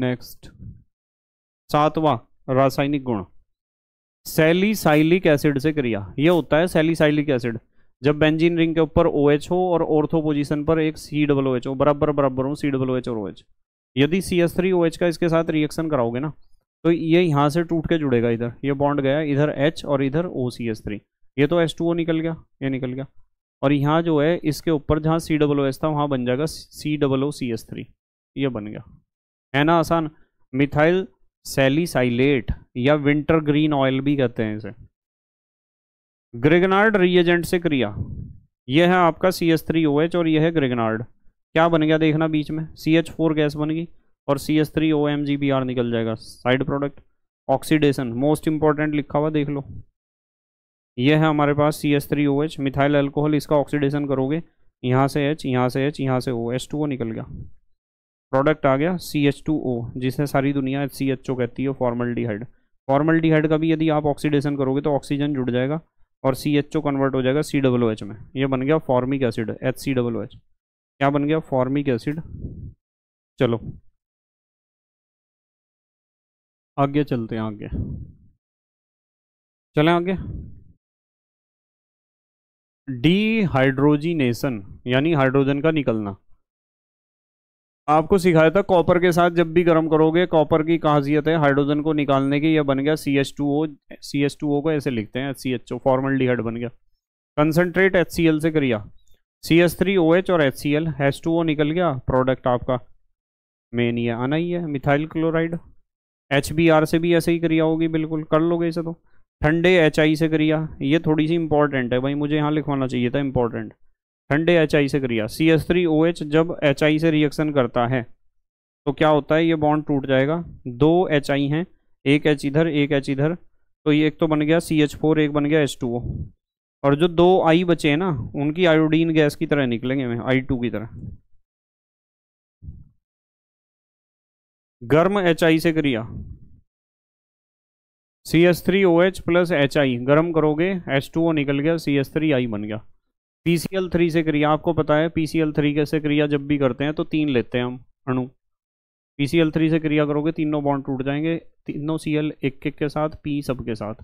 B: नेक्स्ट सातवां रासायनिक गुण सेलीसाइलिक एसिड से क्रिया ये होता है सेलीसाइलिक एसिड जब बेंजीन रिंग के ऊपर ओ OH हो और ऑर्थो पोजीशन पर एक सी डबल ओ एच हो बराबर बराबर हो सी डबल ओ एच और ओ OH। एच यदि C S three O H का इसके साथ रिएक्शन कराओगे ना तो ये यहाँ से टूट के जुड़ेगा इधर ये बॉन्ड गया इधर एच और इधर ओ सी एस थ्री ये तो एस टू ओ निकल गया ये निकल गया और यहाँ जो है इसके ऊपर जहाँ सी डबल ओ एस था वहाँ बन जाएगा C double O C S three ये बन गया है ना आसान मिथाइल सेलिसाइलेट या विंटर ग्रीन ऑयल भी कहते हैं इसे ग्रिगनार्ड रिएजेंट से क्रिया यह है आपका C S three O H और यह है ग्रिगनार्ड क्या बन गया देखना बीच में सी एच फोर गैस बन गई और C S three O M G B R निकल जाएगा side product oxidation most important लिखा हुआ देख लो यह है हमारे पास C S three O H methyl alcohol इसका ऑक्सीडेशन करोगे यहाँ से एच यहाँ से एच यहाँ से ओ एच टू ओ निकल गया प्रोडक्ट आ गया सी एच टू ओ जिसे सारी दुनिया सी एच ओ कहती है फॉर्मल डीहाइड फॉर्मल डीहाइड का भी यदि आप ऑक्सीडेशन करोगे तो ऑक्सीजन जुड़ जाएगा और सी एच ओ कन्वर्ट हो जाएगा सी डब्लो
A: एच में ये बन गया formic acid H C W H क्या बन गया फॉर्मिक एसिड चलो आगे चलते हैं आगे चलें आगे डी हाइड्रोजिनेशन यानी हाइड्रोजन का निकलना
B: आपको सिखाया था कॉपर के साथ जब भी गर्म करोगे कॉपर की खासियत है हाइड्रोजन को निकालने की यह बन गया C H two O C H two O को ऐसे लिखते हैं सी एच ओ फॉर्मल डिहाइड बन गया कंसनट्रेट एच सी एल से करिया C S three O H और H C L H two O निकल गया प्रोडक्ट आपका मेन ये आना ही है methyl chloride H B R से भी ऐसे ही करिया होगी बिल्कुल कर लोगे इसे तो ठंडे एच आई से करिया ये थोड़ी सी इंपॉर्टेंट है भाई मुझे यहाँ लिखवाना चाहिए था इंपॉर्टेंट ठंडे एच आई से क्रिया C S three O H जब एच आई से रिएक्शन करता है तो क्या होता है ये बॉन्ड टूट जाएगा दो एच आई हैं एक एच इधर एक एच इधर तो ये एक तो बन गया सी एच फोर एक बन गया एच टू ओ और जो दो आई बचे
A: हैं ना उनकी आयोडीन गैस की तरह निकलेंगे मैं आई टू की तरह गर्म एच आई से क्रिया
B: C S three O H plus H I गर्म करोगे एच टू ओ निकल गया सी एस थ्री आई बन गया पी सी एल थ्री से क्रिया आपको पता है पी सी एल थ्री कैसे क्रिया जब भी करते हैं तो तीन लेते हैं हम अणु पी सी एल थ्री से क्रिया करोगे तीनों बॉन्ड टूट जाएंगे तीनों सी एल एक एक के साथ पी सब के साथ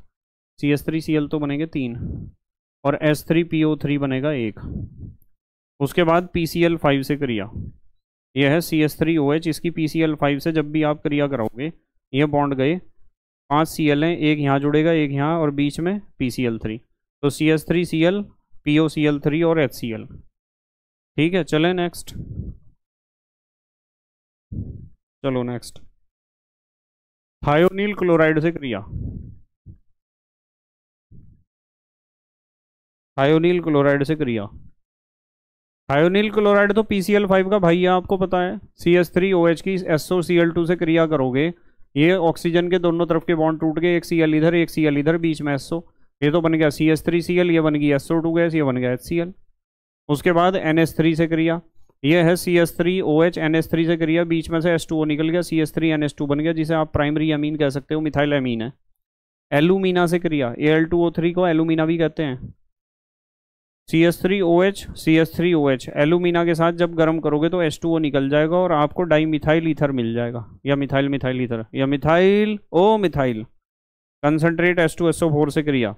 B: C S three C L तो बनेंगे तीन और S three P O three बनेगा एक उसके बाद पी सी एल फाइव से क्रिया यह है C S three O H इसकी पी सी एल फाइव से जब भी आप क्रिया कराओगे ये बॉन्ड गए पांच सी एल हैं एक यहाँ जुड़ेगा एक यहाँ और बीच में पी सी एल थ्री तो C S three C L P
A: O C L three और एच सी एल ठीक है चले नेक्स्ट चलो नेक्स्ट थायोनील क्लोराइड से क्रिया थायोनील क्लोराइड से क्रिया थायोनील क्लोराइड तो पीसीएल फाइव का भाई है आपको पता है
B: C S three O H की S O C L two से क्रिया करोगे ये ऑक्सीजन के दोनों तरफ के बॉन्ड टूट गए एक सी एल इधर एक सी एल इधर बीच में एसओ ये तो बन गया C S three C L ये बन गया एस ओ टू गैस ये बन गया एच सी एल उसके बाद एन एस थ्री से क्रिया ये है C S three O H N S three से क्रिया बीच में से एस टू ओ निकल गया C S three N S two बन गया जिसे आप प्राइमरी अमीन कह सकते हो मिथाइल अमीन है एलुमिना से क्रिया A L two O three को एलुमिना भी कहते हैं C S three O H C S three O H alumina के साथ जब गर्म करोगे तो एस टू ओ निकल जाएगा और आपको डाई मिथाइल ईथर मिल जाएगा या मिथाइल मिथाइल ईथर या methyl O methyl concentrate S two S O four से क्रिया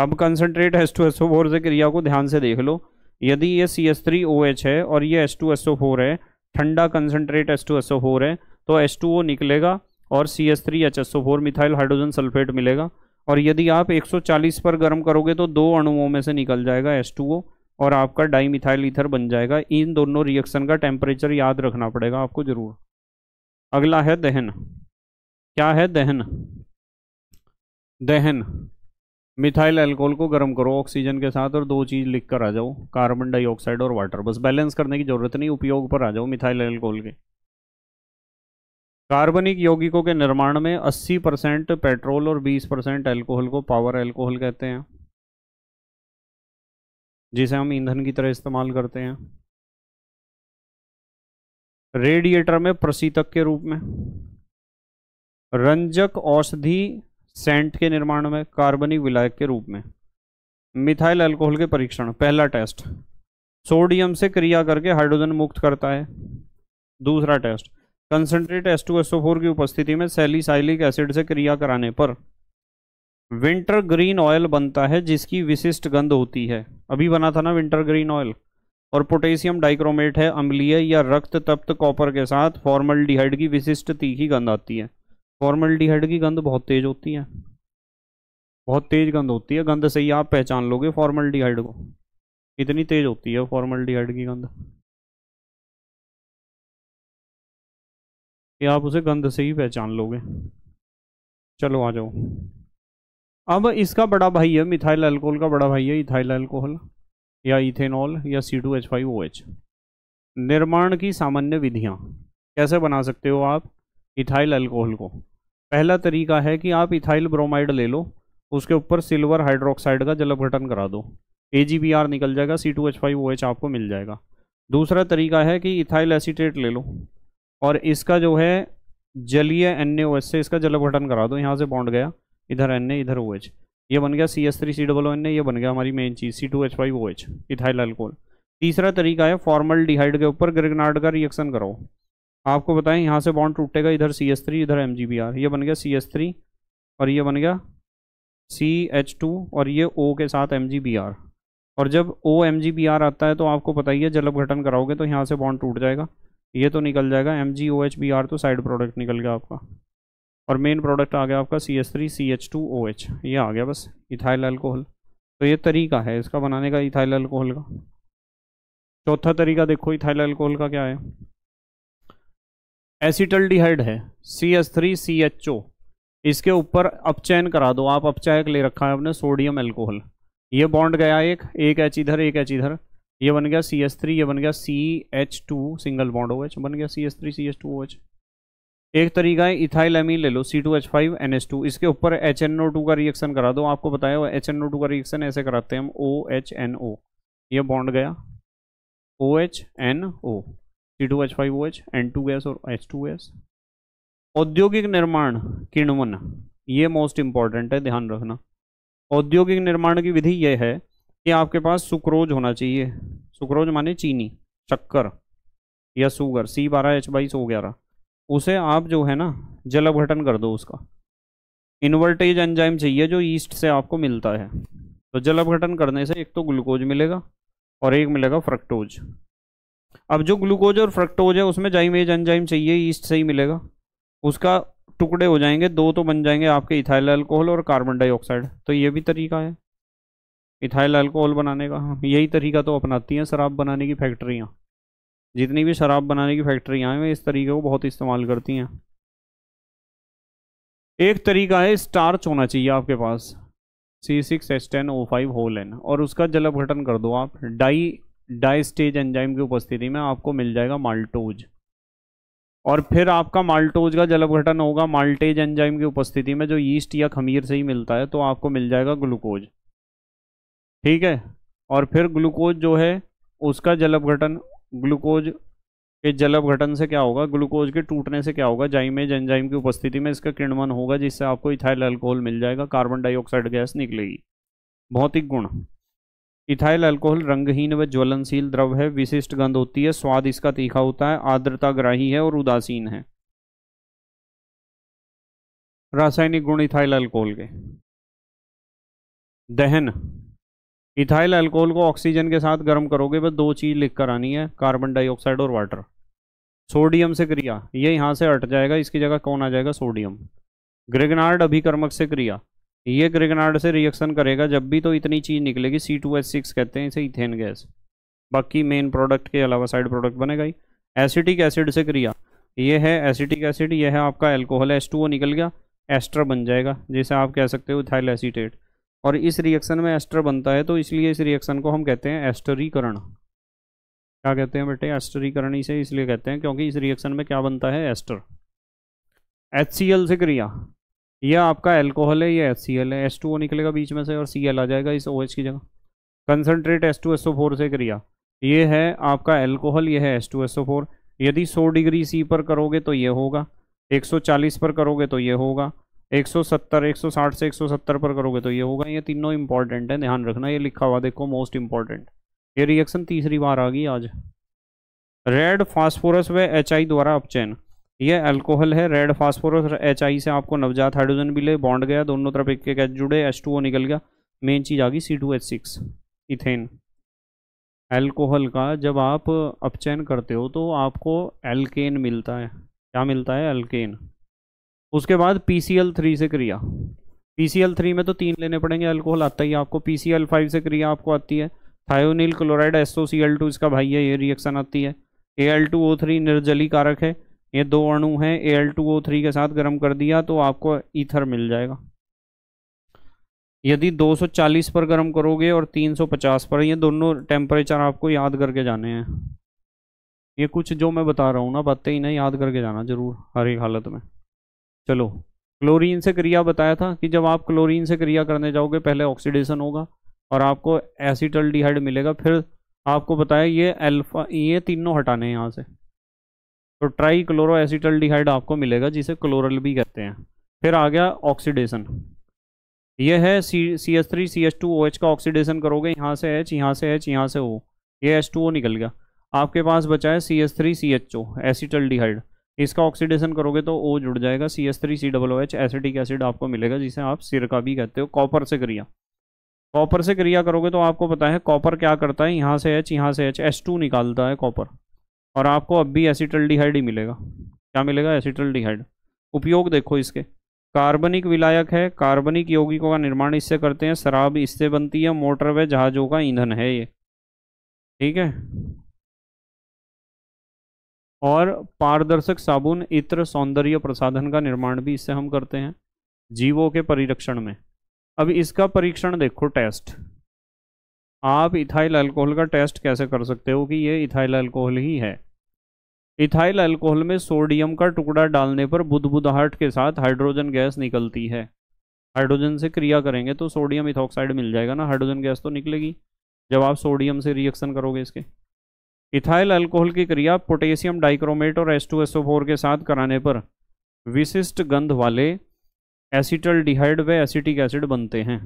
B: अब concentrate S two S O four से क्रिया को ध्यान से देख लो यदि ये C S three O H है और ये S two S O four है ठंडा concentrate S two S O four है तो एस टू ओ निकलेगा और C S three H S O four methyl hydrogen sulphate मिलेगा और यदि आप 140 पर गर्म करोगे तो दो अणुओं में से निकल जाएगा एस टू ओ और आपका डाई मिथाइल ईथर बन जाएगा इन दोनों रिएक्शन का टेम्परेचर याद रखना पड़ेगा आपको ज़रूर अगला है दहन क्या है दहन दहन मिथाइल अल्कोहल को गर्म करो ऑक्सीजन के साथ और दो चीज़ लिख कर आ जाओ कार्बन डाइऑक्साइड और वाटर बस बैलेंस करने की ज़रूरत नहीं उपयोग पर आ जाओ मिथाइल अल्कोहल के
A: कार्बनिक यौगिकों के निर्माण में 80 परसेंट पेट्रोल और 20 परसेंट एल्कोहल को पावर एल्कोहल कहते हैं जिसे हम ईंधन की तरह इस्तेमाल करते हैं
B: रेडिएटर में प्रशीतक के रूप में रंजक औषधि सेंट के निर्माण में कार्बनिक विलायक के रूप में मिथाइल अल्कोहल के परीक्षण पहला टेस्ट सोडियम से क्रिया करके हाइड्रोजन मुक्त करता है दूसरा test concentrate S two SO four की उपस्थिति में सेलिसाइलिक एसिड से क्रिया कराने पर विंटर ग्रीन ऑयल बनता है जिसकी विशिष्ट गंध होती है अभी बना था ना विंटर ग्रीन ऑयल और पोटेशियम डाइक्रोमेट है अम्लीय या रक्त तप्त कॉपर के साथ फॉर्मल डिहाइड की विशिष्ट तीखी गंध आती है फॉर्मल्डिहाइड की गंध बहुत तेज होती है
A: बहुत तेज गंध होती है गंध से ही आप पहचान लोगे फॉर्मल्डिहाइड को इतनी तेज होती है फॉर्मल्डिहाइड की गंध कि आप उसे गंध से ही पहचान लोगे चलो आ जाओ
B: अब इसका बड़ा भाई है मिथाइल अल्कोहल का बड़ा भाई है इथाइल अल्कोहल या इथेनॉल या C two H five O H निर्माण की सामान्य विधियाँ कैसे बना सकते हो आप इथाइल अल्कोहल को पहला तरीका है कि आप इथाइल ब्रोमाइड ले लो उसके ऊपर सिल्वर हाइड्रोक्साइड का जलपघटन करा दो ए निकल जाएगा C two H five O H आपको मिल जाएगा दूसरा तरीका है कि इथाइल एसीटेट ले लो और इसका जो है जलीय एन से इसका जलपघटन करा दो यहाँ से बॉन्ड गया इधर एन इधर ओ OH. ये बन गया C S three C double N ये बन गया हमारी मेन चीज़ C two H five O H ethyl alcohol तीसरा तरीका है फॉर्मल डिहाइड के ऊपर ग्रेगनार्ड का रिएक्शन कराओ आपको बताएं यहाँ से बॉन्ड टूटेगा इधर सी एस थ्री इधर एम जी बी आर ये बन गया सी एस थ्री और ये बन गया सी एच टू और ये ओ के साथ एम जी बी आर और जब O M G B R आता है तो आपको पता ही है जल अपघटन कराओगे तो यहाँ से बॉन्ड टूट जाएगा ये तो निकल जाएगा M G O H B R तो साइड प्रोडक्ट निकल गया आपका और मेन प्रोडक्ट आ गया आपका C S three C H two O H ये आ गया बस इथाइल अल्कोहल तो ये तरीका है इसका बनाने का इथाइल अल्कोहल का चौथा तरीका देखो इथाइल अल्कोहल का क्या है डिहाइड है C S three C H O इसके ऊपर अपचैन करा दो आप अपचैक ले रखा है आपने सोडियम एल्कोहल ये बॉन्ड गया एक एक एच इधर एक एच इधर ये बन गया सी एस थ्री ये बन गया C H two single bond O H बन गया C S three C H two O H एक तरीका है इथाइल एमीन ले लो C two H five N H two इसके ऊपर एच एन ओ टू का रिएक्शन करा दो आपको बताया एच एन ओ टू का रिएक्शन ऐसे कराते हैं हम ओ एच एन ओ ये बॉन्ड गया O H N O C two H five O H N two gas और एच टू गैस औद्योगिक निर्माण किण्वन ये मोस्ट इंपॉर्टेंट है ध्यान रखना औद्योगिक निर्माण की विधि यह है कि आपके पास सुक्रोज होना चाहिए सुक्रोज माने चीनी शक्कर या सुगर सी बारह एच बाईस ओ ग्यारह उसे आप जो है ना जल अपघटन कर दो उसका इन्वर्टेज एंजाइम चाहिए जो ईस्ट से आपको मिलता है तो जल अपघटन करने से एक तो ग्लूकोज मिलेगा और एक मिलेगा फ्रक्टोज अब जो ग्लूकोज और फ्रक्टोज है उसमें एज एंजाइम चाहिए ईस्ट से ही मिलेगा उसका टुकड़े हो जाएंगे दो तो बन जाएंगे आपके इथाइल अल्कोहल और कार्बन डाइऑक्साइड तो ये भी तरीका है इथाइल अल्कोहल बनाने का हाँ, यही तरीका तो अपनाती हैं शराब बनाने की फैक्ट्रियाँ जितनी भी शराब बनाने की फैक्ट्रियाँ हैं वे इस तरीके को बहुत इस्तेमाल करती हैं एक तरीका है स्टार्च होना चाहिए आपके पास C six S ten O five whole N और उसका जल कर दो आप डाई स्टेज एंजाइम की उपस्थिति में आपको मिल जाएगा माल्टोज और फिर आपका माल्टोज का जलपघटन होगा माल्टेज एंजाइम की उपस्थिति में जो ईस्ट या खमीर से ही मिलता है तो आपको मिल जाएगा ग्लूकोज ठीक है और फिर ग्लूकोज जो है उसका जलपघटन ग्लूकोज के जलपघटन से क्या होगा ग्लूकोज के टूटने से क्या होगा जाइमेज एंजाइम की उपस्थिति में इसका किणवन होगा जिससे आपको इथाइल अल्कोहल मिल जाएगा कार्बन डाइऑक्साइड गैस निकलेगी भौतिक गुण इथाइल अल्कोहल रंगहीन व ज्वलनशील द्रव है विशिष्ट गंध होती है स्वाद इसका तीखा होता है आर्द्रता ग्राही है और
A: उदासीन है रासायनिक गुण इथाइल अल्कोहल के दहन इथाइल अल्कोहल को ऑक्सीजन
B: के साथ गर्म करोगे बस दो चीज़ लिख कर आनी है कार्बन डाइऑक्साइड और वाटर सोडियम से क्रिया ये यहां से हट जाएगा इसकी जगह कौन आ जाएगा सोडियम ग्रेगनार्ड अभिकर्मक से क्रिया ये ग्रेगनार्ड से रिएक्शन करेगा जब भी तो इतनी चीज़ निकलेगी सी टू एच सिक्स कहते हैं इसे इथेन गैस बाकी मेन प्रोडक्ट के अलावा साइड प्रोडक्ट बनेगा ही एसिटिक एसिड से क्रिया ये है एसिटिक एसिड ये है आपका एल्कोहल एस टू निकल गया एस्टर बन जाएगा जैसे आप कह सकते हो थाइल एसीटेट और इस रिएक्शन में एस्टर बनता है तो इसलिए इस रिएक्शन को हम कहते हैं एस्टरीकरण क्या कहते हैं बेटे एस्टरीकरण इसे इसलिए कहते हैं क्योंकि इस रिएक्शन में क्या बनता है एस्टर एच से क्रिया ये आपका एल्कोहल है ये एस सी एल है एस टू ओ निकलेगा बीच में से और सी एल आ जाएगा इस ओ OH एच की जगह कंसनट्रेट एस टू फोर से क्रिया ये है आपका एल्कोहल ये है एस टू फोर यदि सौ डिग्री सी पर करोगे तो ये होगा एक सौ चालीस पर करोगे तो ये होगा एक सौ सत्तर एक सौ साठ से एक सौ सत्तर पर करोगे तो ये होगा ये तीनों इंपॉर्टेंट है ध्यान रखना ये लिखा हुआ देखो मोस्ट इंपॉर्टेंट ये रिएक्शन तीसरी बार आ गई आज रेड फास्फोरस व एच आई द्वारा अपचैन ये अल्कोहल है रेड फास्फोरस एच आई से आपको नवजात हाइड्रोजन मिले बॉन्ड गया दोनों तरफ एक एक एच जुड़े एच टू ओ निकल गया मेन चीज़ आ गई C two H six ethane alcohol का जब आप अपचयन करते हो तो आपको एल्केन मिलता है क्या मिलता है एल्केन उसके बाद पी सी एल थ्री से क्रिया पी सी एल थ्री में तो तीन लेने पड़ेंगे अल्कोहल आता ही आपको पी सी एल फाइव से क्रिया आपको आती है thionyl chloride SO C L two इसका भाई है ये रिएक्शन आती है A L two O three निर्जली कारक है ये दो अणु हैं Al2O3 के साथ गर्म कर दिया तो आपको ईथर मिल जाएगा यदि 240 पर गर्म करोगे और 350 पर ये दोनों टेम्परेचर आपको याद करके जाने हैं ये कुछ जो मैं बता रहा हूँ ना बातें ही ना याद करके जाना जरूर हर एक हालत में चलो क्लोरीन से क्रिया बताया था कि जब आप क्लोरीन से क्रिया करने जाओगे पहले ऑक्सीडेशन होगा और आपको एसिटल डिहाइड मिलेगा फिर आपको बताया ये अल्फा ये तीनों हटाने हैं यहाँ से तो ट्राई क्लोरो एसिटल डिहाइड आपको मिलेगा जिसे क्लोरल भी कहते हैं फिर आ गया ऑक्सीडेशन यह है C C S three C S two O H का ऑक्सीडेशन करोगे यहाँ से एच यहाँ से एच यहाँ से ओ ये एस टू ओ निकल गया आपके पास बचा है C S three C H O acetaldehyde इसका ऑक्सीडेशन करोगे तो ओ जुड़ जाएगा C S three C double O H acetic acid आपको मिलेगा जिसे आप सिरका भी कहते हो कॉपर से क्रिया कॉपर से क्रिया करोगे तो आपको पता है कॉपर क्या करता है यहाँ से एच यहाँ से एच एस टू निकालता है कॉपर और आपको अब भी एसिटल डिहाइड ही मिलेगा क्या मिलेगा एसिटल डिहाइड उपयोग देखो इसके कार्बनिक विलायक है कार्बनिक यौगिकों का निर्माण इससे करते हैं शराब इससे बनती है मोटर व जहाज़ों का ईंधन है ये ठीक है और पारदर्शक साबुन इत्र सौंदर्य प्रसाधन का निर्माण भी इससे हम करते हैं जीवों के परिरक्षण में अब इसका परीक्षण देखो टेस्ट आप इथाइल अल्कोहल का टेस्ट कैसे कर सकते हो कि ये इथाइल अल्कोहल ही है इथाइल अल्कोहल में सोडियम का टुकड़ा डालने पर बुदबुदाहट के साथ हाइड्रोजन गैस निकलती है हाइड्रोजन से क्रिया करेंगे तो सोडियम इथॉक्साइड मिल जाएगा ना हाइड्रोजन गैस तो निकलेगी जब आप सोडियम से रिएक्शन करोगे इसके इथाइल अल्कोहल की क्रिया पोटेशियम डाइक्रोमेट और H2SO4 के साथ कराने पर विशिष्ट गंध वाले एसिटल डिहाइड व एसिटिक एसिड बनते हैं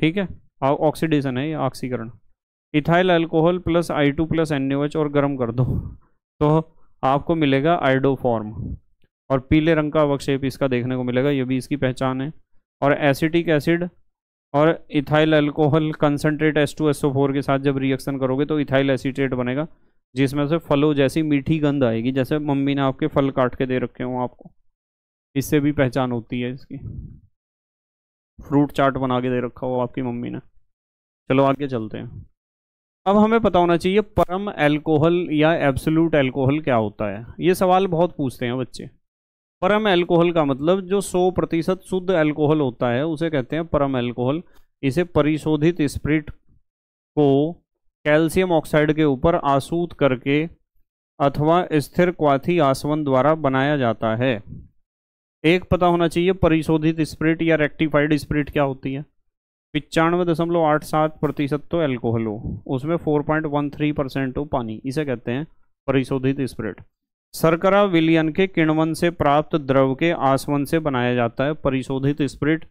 B: ठीक है ऑक्सीडेशन है ये ऑक्सीकरण ethyl alcohol plus I two plus N और गर्म कर दो तो आपको मिलेगा आइडोफॉर्म और पीले रंग का अवक्षेप इसका देखने को मिलेगा ये भी इसकी पहचान है और एसिटिक एसिड और ethyl alcohol concentrate S two S O four के साथ जब रिएक्शन करोगे तो इथाइल एसिटेट बनेगा जिसमें से फलों जैसी मीठी गंध आएगी जैसे मम्मी ने आपके फल काट के दे रखे हों आपको इससे भी पहचान होती है इसकी फ्रूट चाट बना के दे रखा हो आपकी मम्मी ने चलो आगे चलते हैं अब हमें पता होना चाहिए परम एल्कोहल या एब्सोल्यूट एल्कोहल क्या होता है ये सवाल बहुत पूछते हैं बच्चे परम एल्कोहल का मतलब जो 100 प्रतिशत शुद्ध एल्कोहल होता है उसे कहते हैं परम एल्कोहल इसे परिशोधित स्प्रिट को कैल्शियम ऑक्साइड के ऊपर आसूत करके अथवा स्थिर क्वाथी आसवन द्वारा बनाया जाता है एक पता होना चाहिए परिशोधित स्प्रिट या रेक्टिफाइड स्प्रिट क्या होती है पिचानवे दशमलव आठ सात प्रतिशत तो एल्कोहल हो उसमें four point one three percent हो पानी इसे कहते हैं परिशोधित स्प्रिट सरकरा विलियन के किणवन से प्राप्त द्रव के आसवन से बनाया जाता है परिशोधित स्प्रिट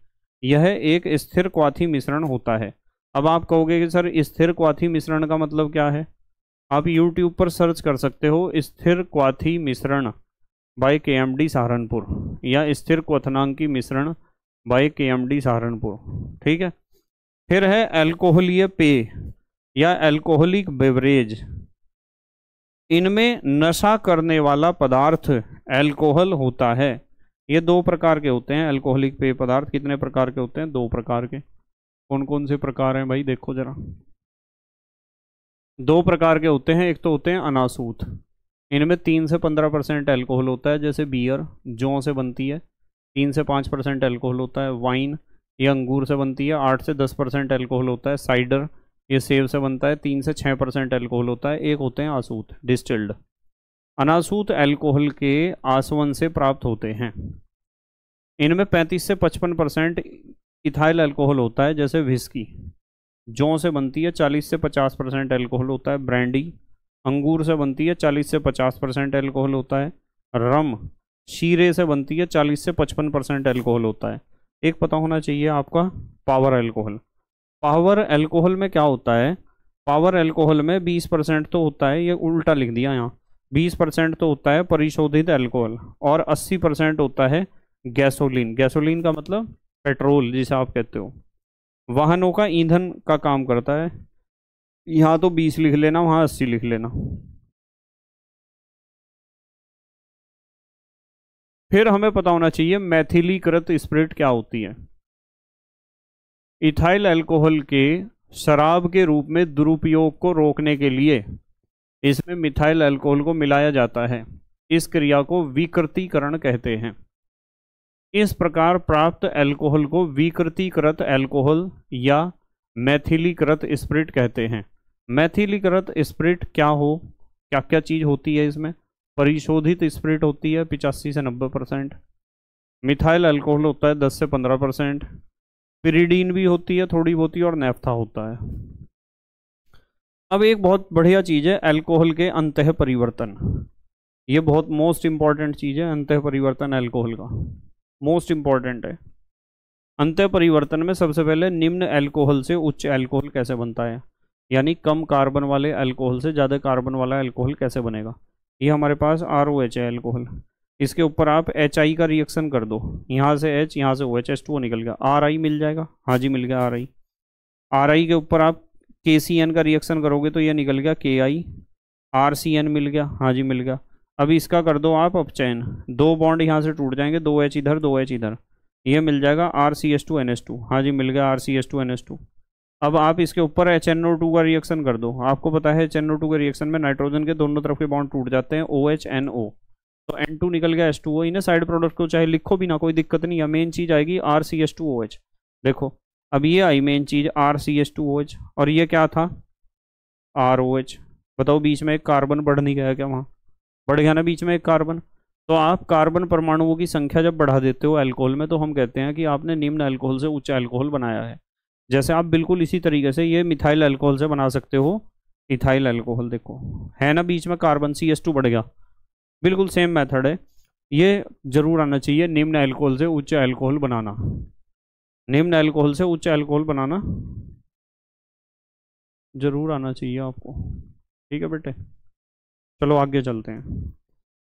B: यह एक स्थिर क्वाथी मिश्रण होता है अब आप कहोगे कि सर स्थिर क्वाथी मिश्रण का मतलब क्या है आप YouTube पर सर्च कर सकते हो स्थिर क्वाथी मिश्रण बाय के एम सहारनपुर या स्थिर क्वथनांकी मिश्रण बाय के एम सहारनपुर ठीक है फिर है एल्कोहलीय पेय या एल्कोहलिक बेवरेज इनमें नशा करने वाला पदार्थ एल्कोहल होता है ये दो प्रकार के होते हैं एल्कोहलिक पेय पदार्थ कितने प्रकार के होते हैं दो प्रकार के कौन कौन से प्रकार हैं भाई देखो जरा दो प्रकार के होते हैं एक तो होते हैं अनासूत इनमें तीन से पंद्रह परसेंट एल्कोहल होता है जैसे बियर जौ से बनती है तीन से पाँच परसेंट एल्कोहल होता है वाइन ये अंगूर से बनती है आठ से दस परसेंट एल्कोहल होता है साइडर ये सेब से बनता है तीन से छः परसेंट एल्कोहल होता है एक होते हैं आसूत डिस्टिल्ड अनासूत एल्कोहल के आसवन से प्राप्त होते हैं इनमें पैंतीस से पचपन परसेंट इथाइल एल्कोहल होता है जैसे विस्की जौ से बनती है चालीस से पचास परसेंट एल्कोहल होता है ब्रांडी अंगूर से बनती है चालीस से पचास परसेंट एल्कोहल होता है रम शीरे से बनती है चालीस से पचपन परसेंट एल्कोहल होता है एक पता होना चाहिए आपका पावर एल्कोहल पावर एल्कोहल में क्या होता है पावर एल्कोहल में 20 परसेंट तो होता है ये उल्टा लिख दिया यहाँ 20 परसेंट तो होता है परिशोधित एल्कोहल और 80 परसेंट होता है गैसोलीन गैसोलीन का मतलब
A: पेट्रोल जिसे आप कहते हो वाहनों का ईंधन का काम करता है यहाँ तो 20 लिख लेना वहाँ 80 लिख लेना फिर हमें पता होना चाहिए मैथिलीकृत स्प्रिट क्या होती है इथाइल अल्कोहल के शराब के रूप में
B: दुरुपयोग को रोकने के लिए इसमें मिथाइल अल्कोहल को मिलाया जाता है इस क्रिया को विकृतिकरण कहते हैं इस प्रकार प्राप्त अल्कोहल को विकृतिकृत अल्कोहल या मैथिलीकृत स्प्रिट कहते हैं मैथिलीकृत स्प्रिट क्या हो क्या क्या चीज़ होती है इसमें परिशोधित स्प्रिट होती है पिचासी से नब्बे परसेंट मिथाइल अल्कोहल होता है दस से पंद्रह परसेंट पिरीडीन भी होती है थोड़ी बहुत ही और नेफ्था होता है अब एक बहुत बढ़िया चीज़ है अल्कोहल के अंत परिवर्तन ये बहुत मोस्ट इम्पॉर्टेंट चीज़ है अंत परिवर्तन अल्कोहल का मोस्ट इम्पॉर्टेंट है अंत परिवर्तन में सबसे पहले निम्न अल्कोहल से उच्च अल्कोहल कैसे बनता है यानी कम कार्बन वाले अल्कोहल से ज़्यादा कार्बन वाला अल्कोहल कैसे बनेगा ये हमारे पास आर ओ एच है एल्कोहल इसके ऊपर आप एच आई का रिएक्शन कर दो यहाँ से एच यहाँ से ओ एच एस टू निकल गया आर आई मिल जाएगा हाँ जी मिल गया आर आई आर आई के ऊपर आप के सी एन का रिएक्शन करोगे तो ये निकल गया के आई आर सी एन मिल गया हाँ जी मिल गया अभी इसका कर दो आप अपचैन दो बॉन्ड यहाँ से टूट जाएंगे दो एच इधर दो एच इधर ये मिल जाएगा R C S two N S two हाँ जी मिल गया R C S two N S two अब आप इसके ऊपर एच एन ओ टू का रिएक्शन कर दो आपको पता है एच एन ओ टू के रिएक्शन में नाइट्रोजन के दोनों तरफ के बॉन्ड टूट जाते हैं ओ एच एन ओ तो एन टू निकल गया एस टू ओ इन्हें साइड प्रोडक्ट को चाहे लिखो भी ना कोई दिक्कत नहीं है मेन चीज़ आएगी R C S two O H देखो अब ये आई मेन चीज़ R C S two O H और ये क्या था आर ओ एच बताओ बीच में एक कार्बन बढ़ नहीं गया क्या वहाँ बढ़ गया ना बीच में एक कार्बन तो आप कार्बन परमाणुओं की संख्या जब बढ़ा देते हो अल्कोहल में तो हम कहते हैं कि आपने निम्न अल्कोहल से उच्च अल्कोहल बनाया है जैसे आप बिल्कुल इसी तरीके से ये मिथाइल अल्कोहल से बना सकते हो इथाइल अल्कोहल देखो है ना बीच में कार्बन सी एस टू बढ़ गया बिल्कुल सेम मेथड है ये जरूर आना चाहिए निम्न अल्कोहल से उच्च अल्कोहल बनाना
A: निम्न अल्कोहल से उच्च अल्कोहल बनाना जरूर आना चाहिए आपको ठीक है बेटे चलो आगे चलते हैं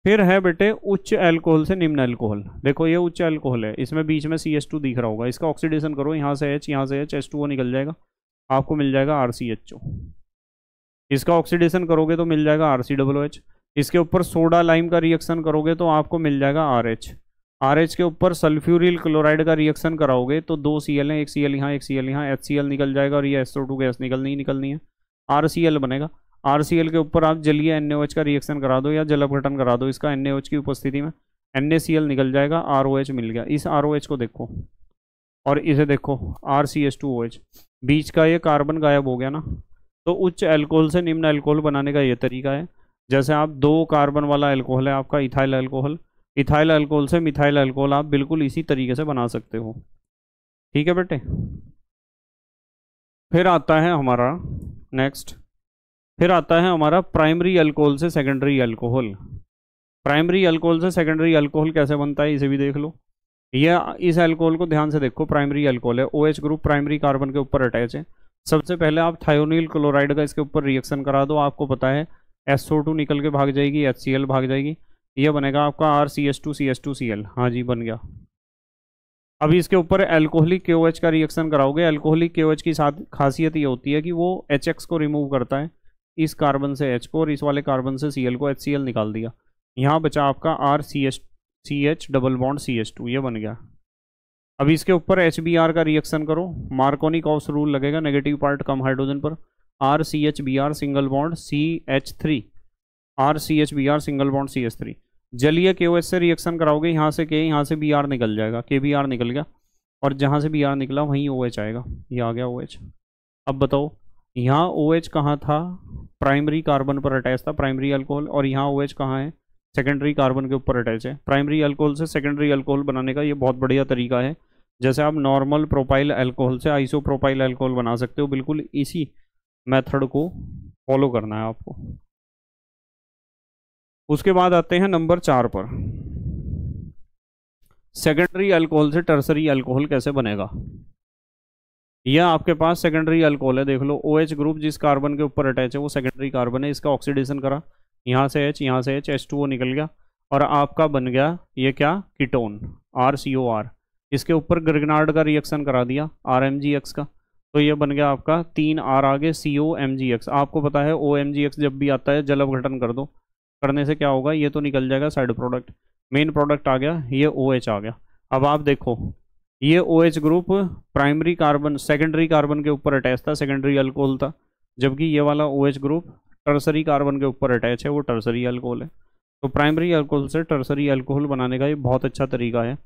B: फिर है बेटे उच्च एल्कोहल से निम्न एल्कोहल देखो ये उच्च एल्कोहल है इसमें बीच में सी टू दिख रहा होगा इसका ऑक्सीडेशन करो यहाँ से एच यहाँ से एच एस टू वो निकल जाएगा आपको मिल जाएगा आर सी एच ओ इसका ऑक्सीडेशन करोगे तो मिल जाएगा आर सी एच इसके ऊपर सोडा लाइम का रिएक्शन करोगे तो आपको मिल जाएगा आर एच आर एच के ऊपर सल्फ्यूरिल क्लोराइड का रिएक्शन कराओगे तो दो सी एल एक सी एल यहाँ एक सी एल यहाँ एच सी एल निकल जाएगा और ये एस टू गैस निकलनी ही निकलनी है आर सी एल बनेगा आर के ऊपर आप जलीय एन का रिएक्शन करा दो या जल अपघटन करा दो इसका एन की उपस्थिति में एन निकल जाएगा आर मिल गया इस आर को देखो और इसे देखो R C H two O H बीच का ये कार्बन गायब हो गया ना तो उच्च एल्कोहल से निम्न एल्कोहल बनाने का ये तरीका है जैसे आप दो कार्बन वाला एल्कोहल है आपका इथाइल एल्कोहल इथाइल एल्कोहल से मिथाइल एल्कोहल आप बिल्कुल इसी तरीके से बना सकते हो ठीक है बेटे फिर आता है हमारा नेक्स्ट फिर आता है हमारा प्राइमरी अल्कोहल से सेकेंडरी अल्कोहल प्राइमरी अल्कोहल से सेकेंडरी अल्कोहल कैसे बनता है इसे भी देख लो यह इस अल्कोहल को ध्यान से देखो प्राइमरी अल्कोहल है O OH group primary carbon के ऊपर अटैच है सबसे पहले आप थायोनिल क्लोराइड का इसके ऊपर रिएक्शन करा दो आपको पता है एस निकल के भाग जाएगी एच भाग जाएगी यह बनेगा आपका R C S two C S two C L हाँ जी बन गया अभी इसके ऊपर एल्कोहलिक के का रिएक्शन कराओगे एल्कोहलिक के की साथ खासियत ये होती है कि वो एच को रिमूव करता है इस कार्बन से एच को और इस वाले कार्बन से सी को एच निकाल दिया यहाँ बचा आपका R C H C H double bond C H two ये बन गया अब इसके ऊपर एच बी आर का रिएक्शन करो मार्कोनिक ऑफ रूल लगेगा नेगेटिव पार्ट कम हाइड्रोजन पर R C H B R single bond C H three R C H B R single bond C H three जलीय के ओ S से reaction कराओगे यहाँ से के यहाँ से बी आर निकल जाएगा के बी आर निकल गया और जहाँ से बी आर निकला वहीं ओ एच आएगा ये आ गया ओ एच अब बताओ यहाँ ओ एच कहाँ था प्राइमरी कार्बन पर अटैच था प्राइमरी अल्कोहल और यहाँ ओ एच कहाँ है सेकेंडरी कार्बन के ऊपर अटैच है प्राइमरी अल्कोहल से सेकेंडरी अल्कोहल बनाने का ये बहुत बढ़िया तरीका है जैसे आप नॉर्मल प्रोपाइल अल्कोहल से आइसो प्रोपाइल अल्कोहल बना सकते हो बिल्कुल इसी मेथड को फॉलो करना है आपको उसके बाद आते हैं नंबर चार पर सेकेंडरी अल्कोहल से टर्सरी अल्कोहल कैसे बनेगा यह आपके पास सेकेंडरी अल्कोहल है देख लो ओ OH ग्रुप जिस कार्बन के ऊपर अटैच है वो सेकेंडरी कार्बन है इसका ऑक्सीडेशन करा यहाँ से एच यहाँ से एच एच टू ओ निकल गया और आपका बन गया ये क्या ketone R C O R इसके ऊपर ग्रिगनार्ड का रिएक्शन करा दिया आर एम जी एक्स का तो ये बन गया आपका तीन आर आगे सी ओ एम जी एक्स आपको पता है ओ एम जी एक्स जब भी आता है जल अवघटन कर दो करने से क्या होगा ये तो निकल जाएगा साइड प्रोडक्ट मेन प्रोडक्ट आ गया ये ओ OH एच आ गया अब आप देखो ये O OH group primary carbon secondary carbon के ऊपर अटैच था सेकेंडरी अल्कोहल था जबकि ये वाला O OH group tertiary carbon के ऊपर अटैच है वो टर्सरी अल्कोहल है तो प्राइमरी अल्कोहल से टर्सरी अल्कोहल बनाने का ये बहुत अच्छा तरीका है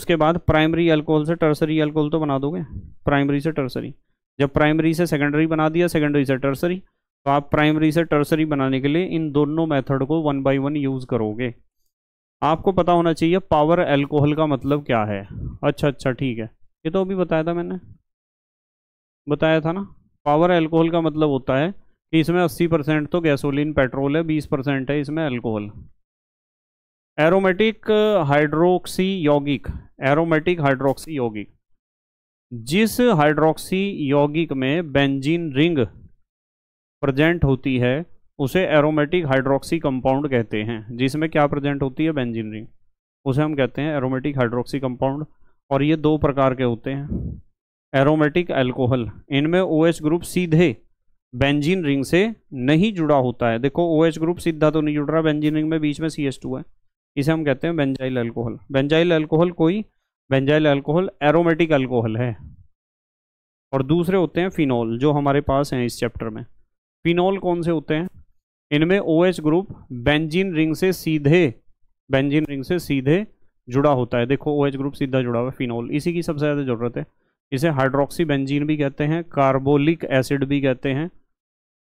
B: उसके बाद प्राइमरी अल्कोहल से टर्सरी अल्कोहल तो बना दोगे प्राइमरी से टर्सरी जब प्राइमरी से सेकेंडरी बना दिया सेकेंडरी से टर्सरी तो आप प्राइमरी से टर्सरी बनाने के लिए इन दोनों मेथड को वन बाय वन यूज़ करोगे आपको पता होना चाहिए पावर एल्कोहल का मतलब क्या है अच्छा अच्छा ठीक है ये तो अभी बताया था मैंने बताया था ना पावर एल्कोहल का मतलब होता है कि इसमें 80 परसेंट तो गैसोलीन पेट्रोल है 20 परसेंट है इसमें एल्कोहल एरोमेटिक हाइड्रोक्सी यौगिक एरोमेटिक हाइड्रोक्सी यौगिक जिस हाइड्रोक्सी यौगिक में बेंजीन रिंग प्रजेंट होती है उसे एरोमेटिक हाइड्रोक्सी कंपाउंड कहते हैं जिसमें क्या प्रेजेंट होती है बेंजीन रिंग उसे हम कहते हैं एरोमेटिक हाइड्रोक्सी कंपाउंड और ये दो प्रकार के होते हैं एरोमेटिक एल्कोहल इनमें ओ एच ग्रुप सीधे बेंजीन रिंग से नहीं जुड़ा होता है देखो ओ एच ग्रुप सीधा तो नहीं जुड़ रहा बेंजीन रिंग में बीच में सी है इसे हम कहते हैं बेंजाइल एल्कोहल बेंजाइल एल्कोहल कोई बेंजाइल एल्कोहल एरोमेटिक एल्कोहल है और दूसरे होते हैं फिनॉल जो हमारे पास हैं इस चैप्टर में फिनॉल कौन से होते हैं इनमें O OH group benzene ring से सीधे बेंजीन रिंग से सीधे जुड़ा होता है देखो ओ OH ग्रुप सीधा जुड़ा हुआ है फिनोल इसी की सबसे ज़्यादा ज़रूरत है इसे हाइड्रोक्सी बेंजीन भी कहते हैं कार्बोलिक एसिड भी कहते हैं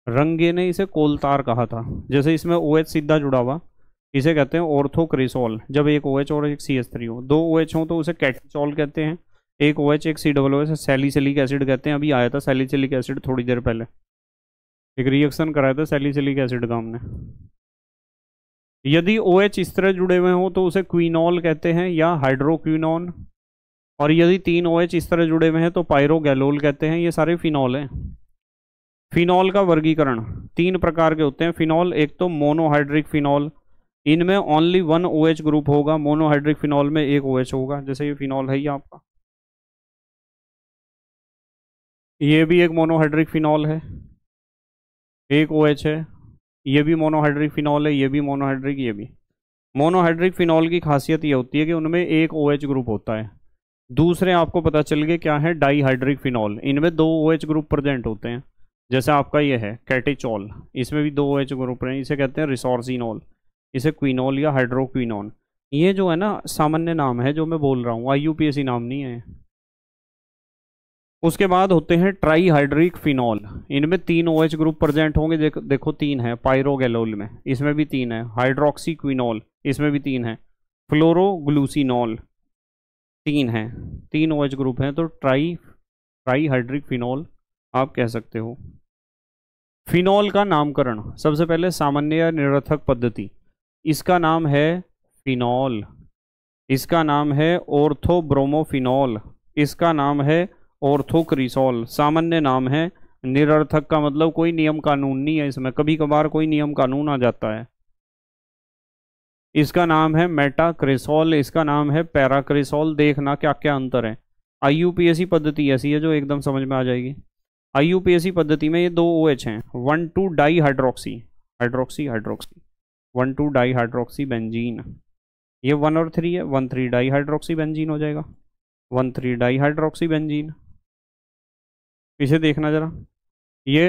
B: रंगे ने इसे कोलतार कहा था जैसे इसमें ओ OH सीधा जुड़ा हुआ इसे कहते हैं ऑर्थोक्रिसोल जब एक ओ OH और एक सी एस थ्री हो दो ओ OH हो तो उसे कैटचॉल कहते हैं एक ओ OH एक C W O S salicylic acid कहते हैं अभी आया था सेलिसिलिक एसिड थोड़ी देर पहले एक रिएक्शन कराया था सैलिसिलिक एसिड का हमने यदि ओ OH इस तरह जुड़े हुए हों तो उसे क्वीनॉल कहते हैं या हाइड्रोक्विनॉन और यदि तीन ओ OH इस तरह जुड़े हुए हैं तो पायरोगैलोल कहते हैं ये सारे फिनॉल हैं फिनॉल का वर्गीकरण तीन प्रकार के होते हैं फिनॉल एक तो मोनोहाइड्रिक फिनॉल इनमें only one O OH group होगा मोनोहाइड्रिक फिनॉल में एक ओ OH होगा जैसे ये फिनॉल है ही आपका
A: ये भी एक मोनोहाइड्रिक फिनॉल है एक ओ एच है ये भी मोनोहाइड्रिक फिनॉल है ये भी मोनोहाइड्रिक ये भी
B: मोनोहाइड्रिक फिनॉल की खासियत ये होती है कि उनमें एक ओ OH ग्रुप होता है दूसरे आपको पता चल गए क्या है डाईहाइड्रिक फिनॉल इनमें दो ओ OH ग्रुप प्रजेंट होते हैं जैसे आपका ये है कैटेचॉल इसमें भी दो ओ OH ग्रुप हैं इसे कहते हैं रिसोर्सिनॉल इसे क्विनॉल या हाइड्रोक्विनॉन ये जो है ना सामान्य नाम है जो मैं बोल रहा हूँ आई नाम नहीं है उसके बाद होते हैं ट्राईहाइड्रिक फिनॉल इनमें तीन ओ OH ग्रुप प्रेजेंट होंगे देख, देखो तीन है पायरोगेलोल में इसमें भी तीन है क्विनॉल इसमें भी तीन है फ्लोरोग्लूसिनॉल तीन है तीन ओ OH ग्रुप हैं तो ट्राई ट्राईहाइड्रिक फिनॉल आप कह सकते हो फिनॉल का नामकरण सबसे पहले सामान्य निरर्थक पद्धति इसका नाम है फिनॉल इसका नाम है ओर्थोब्रोमोफिनॉल इसका नाम है ऑर्थोक्रिसोल सामान्य नाम है निरर्थक का मतलब कोई नियम कानून नहीं है इसमें कभी कभार कोई नियम कानून आ जाता है इसका नाम है मेटाक्रिसोल इसका नाम है पैराक्रिसोल देखना क्या क्या अंतर है आई पद्धति ऐसी है जो एकदम समझ में आ जाएगी आई पद्धति में ये दो ओ OH हैं one two di hydroxy hydroxy hydroxy one two di hydroxy benzene ये वन और थ्री है one three di hydroxy benzene हो जाएगा one three di hydroxy benzene इसे देखना ज़रा ये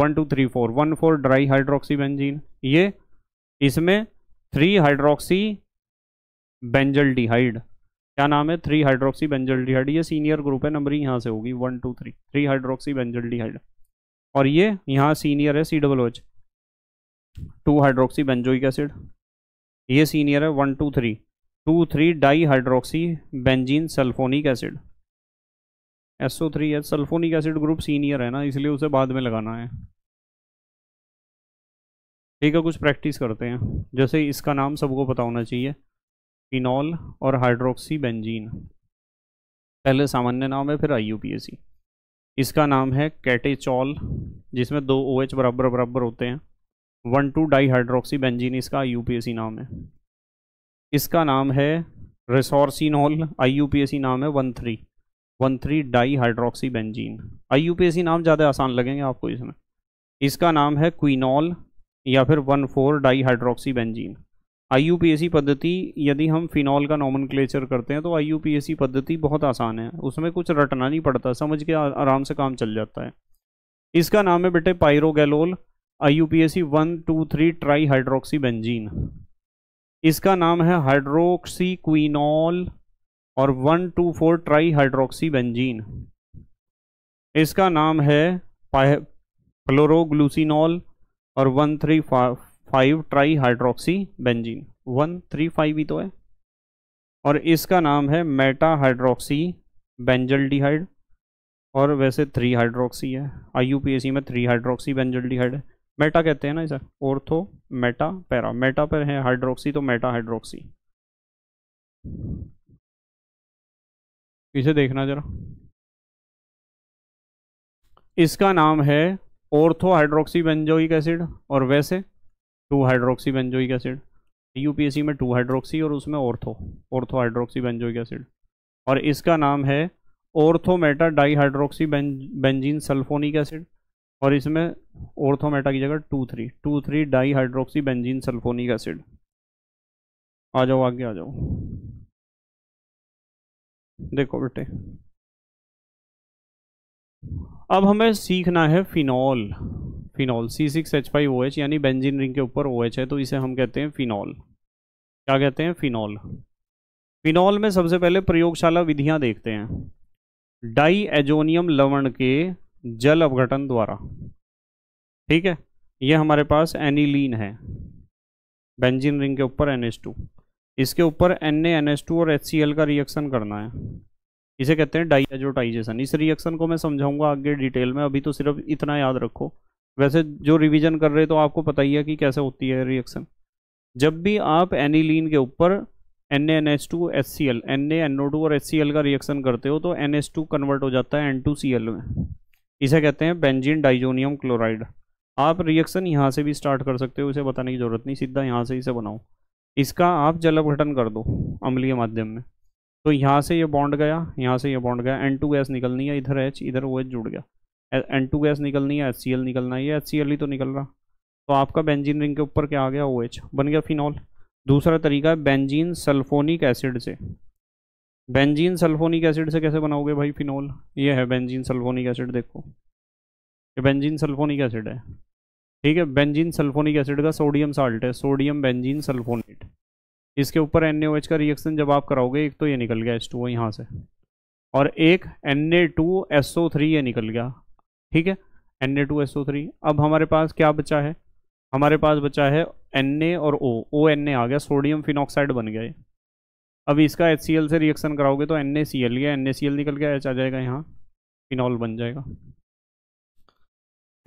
B: one two three four one four di hydroxy benzene ये इसमें थ्री हाइड्रोक्सी बेंजल डिहाइड क्या नाम है थ्री हाइड्रोक्सी बेंजल डिहाइड ये सीनियर ग्रुप है नंबर यहाँ से होगी one two three three hydroxy benzaldehyde और ये यहाँ सीनियर है सी डबल ओच टू हाइड्रोक्सी बेंजोइक एसिड ये सीनियर है one two three two three di hydroxy benzene sulphonic acid SO three है सल्फोनिक एसिड ग्रुप सीनियर है ना इसलिए उसे बाद में लगाना है ठीक है कुछ प्रैक्टिस करते हैं जैसे इसका नाम सबको पता होना चाहिए फिनॉल और हाइड्रोक्सी बेंजीन पहले सामान्य नाम है फिर आई इसका नाम है कैटेचॉल जिसमें दो ओ OH बराबर बराबर होते हैं one two di hydroxy benzene इसका आई नाम है इसका नाम है रिसोर्सिनॉल आई नाम है one three one three di hydroxy benzene I नाम ज़्यादा आसान लगेंगे आपको इसमें इसका नाम है क्विनॉल या फिर one four di hydroxy benzene I पद्धति यदि हम फिनॉल का नॉमन करते हैं तो आई पद्धति बहुत आसान है उसमें कुछ रटना नहीं पड़ता समझ के आराम से काम चल जाता है इसका नाम है बेटे pyrogallol I U P S C one two three tri hydroxy benzene इसका नाम है हाइड्रोक्सी क्विनॉल और one two four tri hydroxy benzene इसका नाम है क्लोरोग्लूसिनॉल और one three five tri hydroxy benzene one three five ही तो है और इसका नाम है मेटा हाइड्रोक्सी बेंजल डिहाइड और वैसे थ्री हाइड्रोक्सी है आई में थ्री हाइड्रोक्सी बेंजल डिहाइड है मेटा कहते हैं ना इसे ऑर्थो मेटा पैरा मेटा पर है हाइड्रोक्सी तो मेटा
A: हाइड्रोक्सी पीछे देखना जरा इसका नाम है ऑर्थो
B: हाइड्रोक्सी बेंजोइक एसिड और वैसे two hydroxy benzoic acid UPSC में टू हाइड्रोक्सी और उसमें ortho ortho hydroxy benzoic acid और इसका नाम है ortho meta dihydroxy benzene sulphonic acid और इसमें ऑर्थोमेटा की जगह two three two three dihydroxy benzene sulphonic acid
A: आ जाओ आगे आ जाओ देखो बेटे अब हमें सीखना है phenol
B: phenol C six H five O H यानी बेंजिन रिंग के ऊपर ओ एच है तो इसे हम कहते हैं फिनॉल क्या कहते हैं फिनॉल फिनॉल में सबसे पहले प्रयोगशाला विधियां देखते हैं डाई एजोनियम लवण के जल अवघटन द्वारा ठीक है यह हमारे पास एनिलीन है बेंजिन रिंग के ऊपर एन टू इसके ऊपर N A N S two और एच सी एल का रिएक्शन करना है इसे कहते हैं डाइजोटाइजेशन इस रिएक्शन को मैं समझाऊंगा आगे डिटेल में अभी तो सिर्फ इतना याद रखो वैसे जो रिवीजन कर रहे तो आपको पता ही है कि कैसे होती है रिएक्शन जब भी आप एनिलीन के ऊपर N A N H two H C L N N O two और एच सी एल का रिएक्शन करते हो तो एन एस टू कन्वर्ट हो जाता है एन टू सी एल में इसे कहते हैं बेंजीन डाइजोनियम क्लोराइड आप रिएक्शन यहाँ से भी स्टार्ट कर सकते हो इसे बताने की जरूरत नहीं सीधा यहाँ से इसे बनाओ इसका आप जल अपघटन कर दो अम्लीय माध्यम में तो यहाँ से ये यह बॉन्ड गया यहाँ से ये यह बॉन्ड गया एन टू गैस निकलनी है इधर एच इधर ओ एच जुड़ गया एन टू गैस निकलनी है एच सी एल निकलना है ये एच सी एल ही तो निकल रहा तो आपका बेंजीन रिंग के ऊपर क्या आ गया ओ एच बन गया फिनॉल दूसरा तरीका है बेंजीन सल्फोनिक एसिड से बेंजीन सल्फोनिक एसिड से कैसे बनाओगे भाई फिनॉल ये है बेंजीन सल्फोनिक एसिड देखो ये बेंजीन सल्फोनिक एसिड है ठीक है बेंजीन सल्फोनिक एसिड का सोडियम साल्ट है सोडियम बेंजीन सल्फोनेट इसके ऊपर एन का रिएक्शन जब आप कराओगे एक तो ये निकल गया एस टू यहाँ से और एक N A two S O three ये निकल गया ठीक है N A two S O three अब हमारे पास क्या बचा है हमारे पास बचा है एन ए और ओ ओ एन ए आ गया सोडियम फिनॉक्साइड बन गया अब इसका एच सी एल से रिएक्शन कराओगे तो एन ए सी एल गया एन ए सी एल निकल गया एच आ जाएगा यहाँ फिनॉल बन जाएगा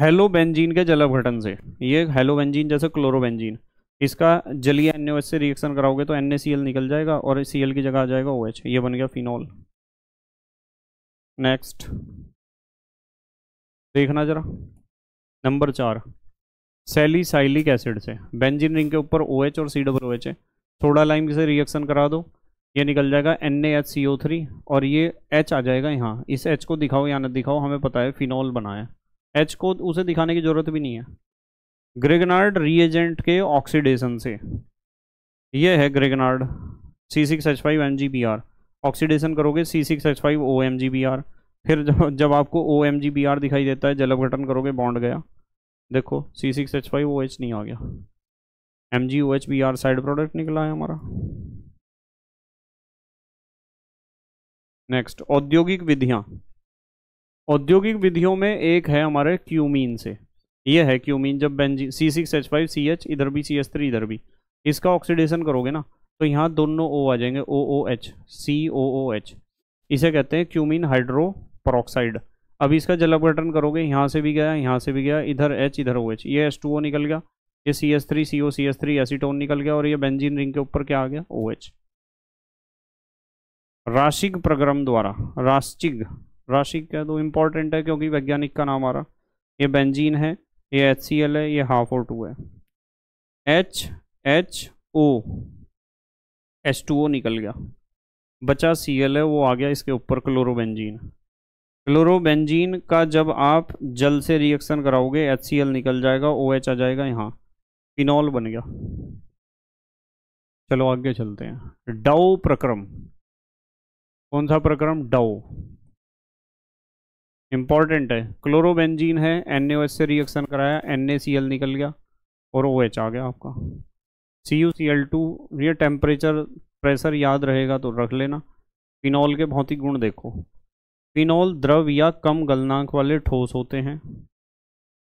B: हेलोबेंजीन के जलाघटन से ये हेलोबेंजीन जैसे क्लोरोबेंजीन इसका जलीय एन से रिएक्शन कराओगे
A: तो एन निकल जाएगा और सी की जगह आ जाएगा ओ OH, ये बन गया फिनॉल नेक्स्ट देखना जरा नंबर चार सेलीसाइलिक एसिड से बेंजीन रिंग के ऊपर ओ OH और सी डबल ओ OH है
B: थोड़ा लाइम से रिएक्शन करा दो ये निकल जाएगा N H C O three और ये एच आ जाएगा यहाँ इस एच को दिखाओ या ना दिखाओ हमें पता है फिनॉल बनाया एच को उसे दिखाने की ज़रूरत भी नहीं है ग्रेगनार्ड रिएजेंट के ऑक्सीडेशन से यह है Grignard C six H five M G B R oxidation करोगे C six H five O M G B R फिर जब जब आपको O M G B R दिखाई देता है जल अपघटन करोगे बॉन्ड गया
A: देखो C six H five O H नहीं आ गया M G O H B R side product निकला है हमारा नेक्स्ट औद्योगिक विधियाँ औद्योगिक विधियों में एक है हमारे क्यूमीन से ये
B: है क्यूमीन जब benzene C six H five C H इधर भी सी एच थ्री इधर भी इसका ऑक्सीडेशन करोगे ना तो यहाँ दोनों ओ आ जाएंगे ओ O H C O O H इसे कहते हैं क्यूमीन हाइड्रो परोक्साइड अब इसका जल अपघटन करोगे यहाँ से भी गया यहाँ से भी गया इधर एच इधर ओ एच ये एस टू ओ निकल गया ये C S three C O C S three acetone निकल गया और ये बेंजीन रिंग के ऊपर क्या आ गया ओ एच राशिक प्रक्रम द्वारा राशिक राशि क्या दो इम्पॉर्टेंट है क्योंकि वैज्ञानिक का नाम आ रहा ये बेंजीन है ये एच सी एल है ये हाफ ओ टू है H H O H two O निकल गया बचा सी एल है वो आ गया इसके ऊपर क्लोरोबेंजीन क्लोरोबेंजीन का जब आप जल से रिएक्शन कराओगे एच सी एल निकल जाएगा ओ OH एच आ जाएगा यहाँ फिनॉल बन गया चलो आगे चलते हैं डाउ प्रक्रम कौन सा प्रक्रम डव इंपॉर्टेंट है क्लोरोबेंजीन है एन से रिएक्शन कराया एन निकल गया और ओ OH आ गया आपका C U C L two ये टेम्परेचर प्रेशर याद रहेगा तो रख लेना फिनॉल के भौतिक गुण देखो फिनॉल द्रव या कम गलनांक वाले ठोस होते हैं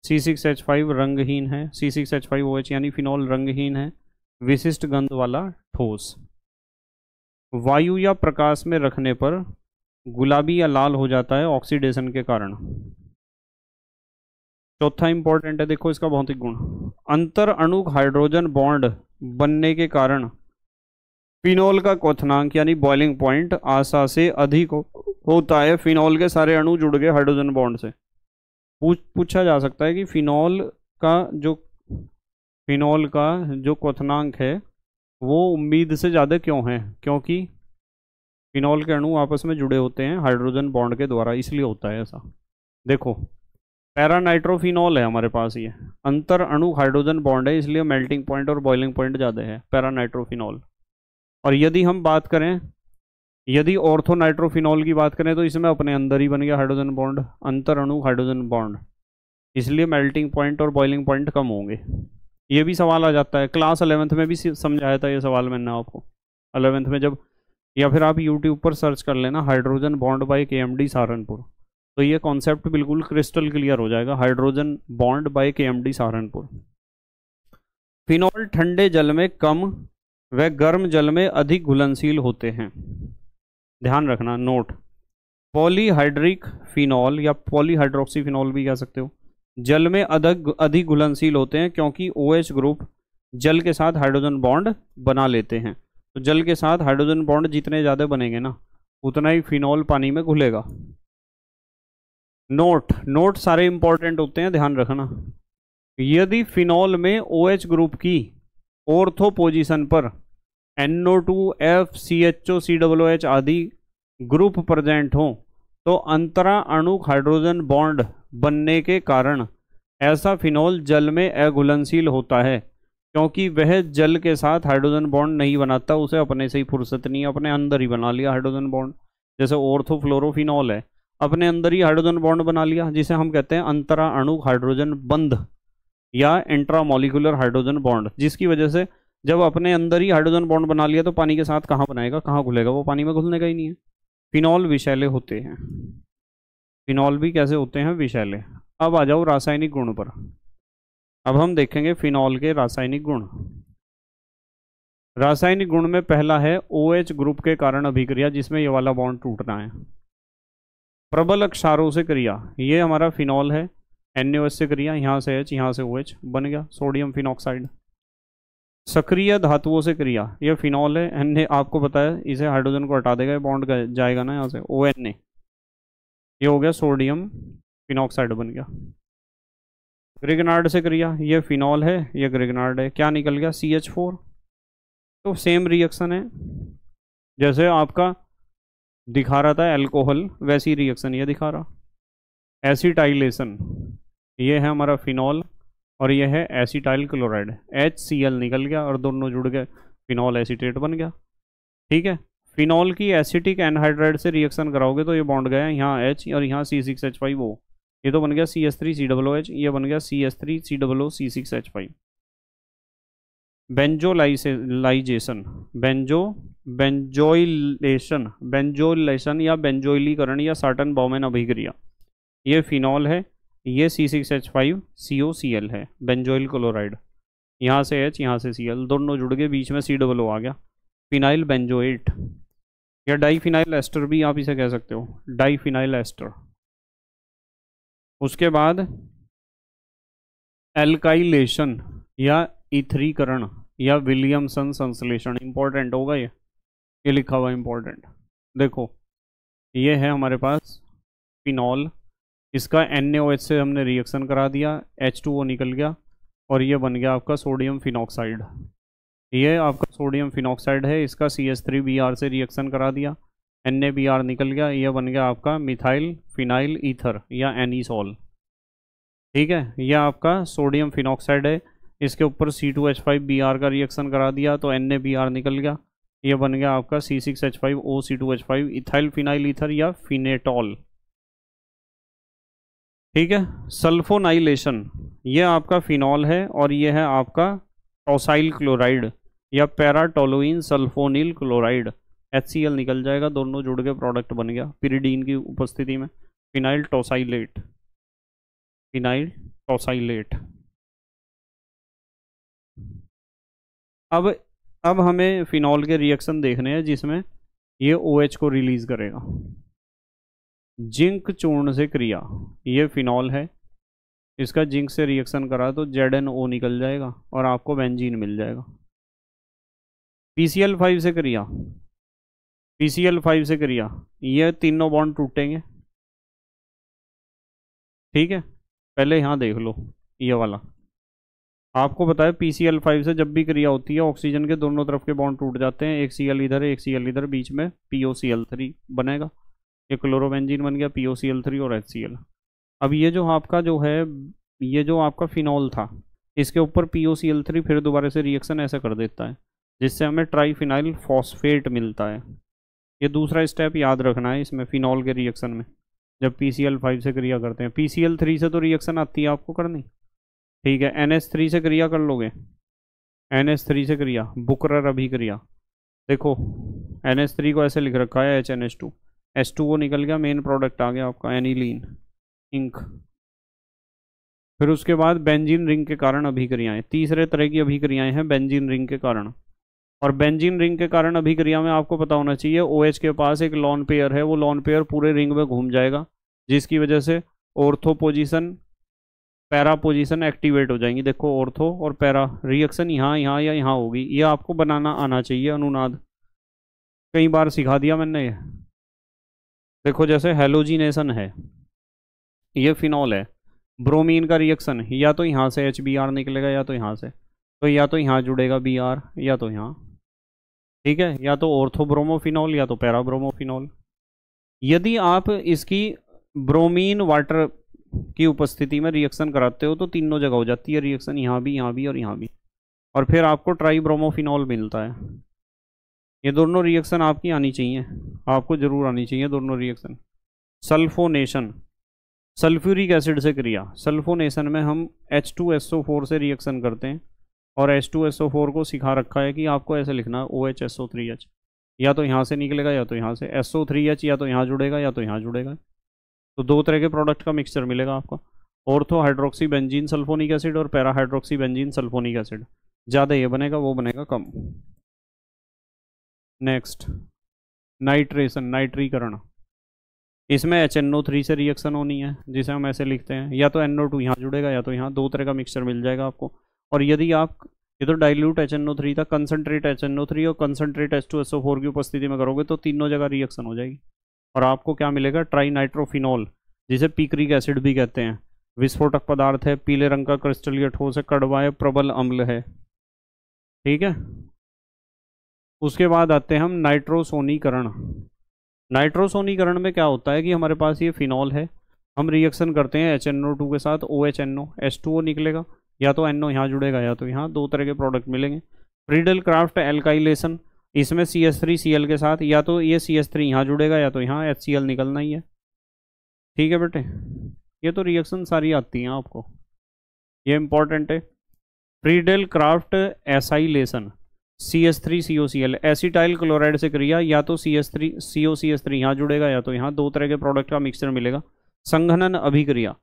B: सी सिक्स एच फाइव रंगहीन है C six H five O H यानी फिनॉल रंगहीन है विशिष्ट गंध वाला ठोस वायु या प्रकाश में रखने पर गुलाबी या लाल हो जाता है ऑक्सीडेशन के कारण चौथा इंपॉर्टेंट है देखो इसका भौतिक गुण अंतर अणु हाइड्रोजन बॉन्ड बनने के कारण फिनोल का क्वनांक यानी बॉइलिंग पॉइंट आशा से अधिक होता है फिनोल के सारे अणु जुड़ गए हाइड्रोजन बॉन्ड से पूछ पूछा जा सकता है कि फिनोल का जो फिनोल का जो क्वनांक है वो उम्मीद से ज़्यादा क्यों है क्योंकि फिनॉल के अणु आपस में जुड़े होते हैं हाइड्रोजन बॉन्ड के द्वारा इसलिए होता है ऐसा देखो पैरानाइट्रोफिनॉल है हमारे पास ये अंतर अणु हाइड्रोजन बॉन्ड है इसलिए मेल्टिंग पॉइंट और बॉइलिंग पॉइंट ज़्यादा है पैरा नाइट्रोफिनॉल और यदि हम बात करें यदि ऑर्थोनाइट्रोफिनॉल की बात करें तो इसमें अपने अंदर ही बन गया हाइड्रोजन बॉन्ड अंतर अणु हाइड्रोजन बॉन्ड इसलिए मेल्टिंग पॉइंट और बॉइलिंग पॉइंट कम होंगे ये भी सवाल आ जाता है क्लास अलेवेंथ में भी समझाया था ये सवाल मैंने आपको अलेवेंथ में जब या फिर आप यूट्यूब पर सर्च कर लेना hydrogen bond by K M D Saharanpur तो ये कॉन्सेप्ट बिल्कुल क्रिस्टल क्लियर हो जाएगा hydrogen bond by K M D Saharanpur phenol ठंडे जल में कम व गर्म जल में अधिक घुलनशील होते हैं ध्यान रखना नोट पॉलीहाइड्रिक फिनॉल या पॉलीहाइड्रोक्सी फिनॉल भी कह सकते हो जल में अधिक अधिक घुलनशील होते हैं क्योंकि ओ OH ग्रुप जल के साथ हाइड्रोजन बॉन्ड बना लेते हैं तो जल के साथ हाइड्रोजन बॉन्ड जितने ज़्यादा बनेंगे ना उतना ही फिनॉल पानी में घुलेगा नोट नोट सारे इंपॉर्टेंट होते हैं ध्यान रखना यदि फिनॉल में ओ OH ग्रुप की ओर्थो पोजिशन पर NO two F C H O C डब्लो H आदि ग्रुप प्रजेंट हों तो अंतरा अणु हाइड्रोजन बॉन्ड बनने के कारण ऐसा फिनॉल जल में अघुलनशील होता है क्योंकि वह जल के साथ हाइड्रोजन बॉन्ड नहीं बनाता उसे अपने से ही फुर्सत नहीं अपने अंदर ही बना लिया हाइड्रोजन बॉन्ड जैसे ओर्थोफ्लोरोफिनॉल है अपने अंदर ही हाइड्रोजन बॉन्ड बना लिया जिसे हम कहते हैं अंतरा अणु हाइड्रोजन बंद या इंट्रामोलिकुलर हाइड्रोजन बॉन्ड जिसकी वजह से जब अपने अंदर ही हाइड्रोजन बॉन्ड बना लिया तो पानी के साथ कहाँ बनाएगा कहाँ घुलेगा वो पानी में घुलने का ही नहीं है फिनॉल विषैले होते हैं फिनॉल भी कैसे होते हैं विषैले अब आ जाओ रासायनिक गुण पर अब हम देखेंगे फिनॉल के रासायनिक गुण रासायनिक गुण में पहला है ओ OH ग्रुप के कारण अभिक्रिया जिसमें ये वाला बॉन्ड टूटना है प्रबल अक्षारों से क्रिया ये हमारा फिनॉल है एन से क्रिया यहाँ से एच यहाँ से ओ OH बन गया सोडियम फिनॉक्साइड सक्रिय धातुओं से क्रिया ये फिनॉल है एन आपको बताया इसे हाइड्रोजन को हटा देगा बॉन्ड जाएगा ना यहाँ से ओ एन ए ये हो गया सोडियम फिनॉक्साइड बन गया ग्रिगनार्ड से क्रिया ये फिनॉल है ये ग्रिगनार्ड है क्या निकल गया सी एच फोर तो सेम रिएक्शन है जैसे आपका दिखा रहा था एल्कोहल वैसी रिएक्शन ये दिखा रहा एसिटाइलेशन ये है हमारा फिनॉल और ये है acetyl chloride H C L निकल गया और दोनों जुड़ गए फिनॉल एसीटेट बन गया ठीक है फिनॉल की एसिटिक एनहाइड्राइड से रिएक्शन कराओगे तो ये बॉन्ड गया यहाँ एच और यहाँ सी सिक्स एच फाइव वो ये तो बन गया C S three C डब्लो H ये बन गया C S three C डब्लो C six H five benzoylation benzo benzoylation benzoylation या बेंजोइलीकरण या साटन बॉमेन अभिक्रिया ये फिनॉल है ये C six H five C O C L है बेंजोइल क्लोराइड यहाँ से एच यहाँ से सी एल दोनों जुड़ गए बीच में सी डब्लो आ गया
A: फिनाइल बेंजोएट या डाइफिनाइल एस्टर भी आप इसे कह सकते हो डाईफिनाइल एस्टर उसके बाद
B: एल्काइलेशन या इथरीकरण या विलियमसन संश्लेषण इंपॉर्टेंट होगा ये ये लिखा हुआ इंपॉर्टेंट देखो ये है हमारे पास फिनॉल इसका एन से हमने रिएक्शन करा दिया एच निकल गया और ये बन गया आपका सोडियम फिनॉक्साइड ये आपका सोडियम फिनॉक्साइड है इसका C S three B R से रिएक्शन करा दिया एन ए बी आर निकल गया यह बन गया आपका मिथाइल फिनाइल ईथर या एनीसॉल ठीक है यह आपका सोडियम फिनॉक्साइड है इसके ऊपर C two H five B R का रिएक्शन करा दिया तो एन ए बी आर निकल गया यह बन गया आपका C six H five O C two H five ethyl phenyl ether या फिनेटॉल ठीक है सल्फोनाइलेशन यह आपका फिनॉल है और यह है आपका टोसाइल क्लोराइड या पैराटोलोइन सल्फोनिल क्लोराइड एच निकल जाएगा दोनों जुड़ के प्रोडक्ट बन गया पिरीडीन की उपस्थिति
A: में फिनाइल टोसाइलेट फिनाइल टोसाइलेट अब अब हमें फिनॉल के रिएक्शन देखने हैं जिसमें ये ओ OH को रिलीज करेगा
B: जिंक चूर्ण से क्रिया ये फिनॉल है इसका जिंक से रिएक्शन करा तो जेड एन ओ निकल जाएगा और आपको बेंजीन मिल जाएगा पी सी एल
A: फाइव से क्रिया पी सी एल फाइव से करिया ये तीनों बॉन्ड टूटेंगे ठीक है पहले यहाँ देख लो ये वाला
B: आपको बताया पी सी एल फाइव से जब भी क्रिया होती है ऑक्सीजन के दोनों तरफ के बॉन्ड टूट जाते हैं एक सी एल इधर एक सी एल इधर बीच में P O C L three बनेगा ये क्लोरोबेंजीन बन गया P O C L three और एच सी एल अब ये जो आपका जो है ये जो आपका फिनॉल था इसके ऊपर P O C L three फिर दोबारा से रिएक्शन ऐसा कर देता है जिससे हमें ट्राईफिनाइल फॉस्फेट मिलता है ये दूसरा स्टेप याद रखना है इसमें फिनॉल के रिएक्शन में जब पी सी एल फाइव से क्रिया करते हैं पी सी एल थ्री से तो रिएक्शन आती है आपको करनी ठीक है एन एस थ्री से क्रिया कर लोगे एन एस थ्री से क्रिया बुकरर अभिक्रिया देखो एन एस थ्री को ऐसे लिख रखा है H N S two S two वो निकल गया मेन प्रोडक्ट आ गया आपका एनीलिन इंक फिर उसके बाद बेंजीन रिंग के कारण अभिक्रियाएं तीसरे तरह की अभिक्रियाएं हैं बेंजीन रिंग के कारण और बेंजीन रिंग के कारण अभिक्रिया में आपको पता होना चाहिए ओ OH के पास एक लॉन पेयर है वो लॉन पेयर पूरे रिंग में घूम जाएगा जिसकी वजह से ortho position para position activate हो जाएंगी देखो ऑर्थो और पैरा रिएक्शन यहाँ यहाँ या यहाँ होगी ये आपको बनाना आना चाहिए अनुनाद कई बार सिखा दिया मैंने देखो जैसे हेलोजिनेसन है ये फिनॉल है ब्रोमीन का रिएक्शन या तो यहाँ से एच बी आर निकलेगा या तो यहाँ से तो या तो यहाँ जुड़ेगा बी आर या तो यहाँ ठीक है या तो ऑर्थोब्रोमोफिनॉल या तो पैराब्रोमोफिनॉल यदि आप इसकी ब्रोमीन वाटर की उपस्थिति में रिएक्शन कराते हो तो तीनों जगह हो जाती है रिएक्शन यहाँ भी यहाँ भी और यहाँ भी और फिर आपको ट्राईब्रोमोफिनॉल मिलता है ये दोनों रिएक्शन आपकी आनी चाहिए आपको ज़रूर आनी चाहिए दोनों रिएक्शन सल्फोनेशन सल्फ्यूरिक एसिड से क्रिया सल्फोनेशन में हम H two S O four से रिएक्शन करते हैं और H2SO4 को सिखा रखा है कि आपको ऐसे लिखना है OHSO3H या तो यहाँ से निकलेगा या तो यहाँ से SO3H या तो यहाँ जुड़ेगा या तो यहाँ जुड़ेगा तो दो तरह के प्रोडक्ट का मिक्सचर मिलेगा आपको ortho hydroxy benzene sulphonic acid और para hydroxy benzene sulphonic acid ज़्यादा ये बनेगा वो बनेगा कम नेक्स्ट नाइट्रेशन नाइट्रीकरण इसमें एच एन ओ थ्री से रिएक्शन होनी है जिसे हम ऐसे लिखते हैं या तो एन ओ टू यहाँ जुड़ेगा या तो यहाँ दो तरह का मिक्सचर मिल जाएगा आपको और यदि आप इधर dilute H N O three था concentrate H N O three और concentrate H two S O four की उपस्थिति में करोगे तो तीनों जगह रिएक्शन हो जाएगी और आपको क्या मिलेगा ट्राई नाइट्रोफिनॉल जिसे पीकरिक एसिड भी कहते हैं विस्फोटक पदार्थ है पीले रंग का क्रिस्टल या ठोस है कड़वा है प्रबल अम्ल है ठीक है उसके बाद आते हैं हम नाइट्रोसोनीकरण नाइट्रोसोनीकरण में क्या होता है कि हमारे पास ये फिनॉल है हम रिएक्शन करते हैं एच एन ओ टू के साथ O H N O S two O निकलेगा या तो एनो यहाँ जुड़ेगा या तो यहाँ दो तरह के प्रोडक्ट मिलेंगे फ्रीडल क्राफ्ट एल्काइलेशन इसमें C S three C L के साथ या तो ये सी एस थ्री यहाँ जुड़ेगा या तो यहाँ एच सी एल निकलना ही है ठीक है बेटे ये तो रिएक्शन सारी आती हैं आपको ये इंपॉर्टेंट है Friedel Crafts acylation C S three C O C L acetyl chloride से क्रिया या तो C S three C O C S three यहाँ जुड़ेगा या तो यहाँ दो तरह के प्रोडक्ट का मिक्सचर मिलेगा संघनन अभिक्रिया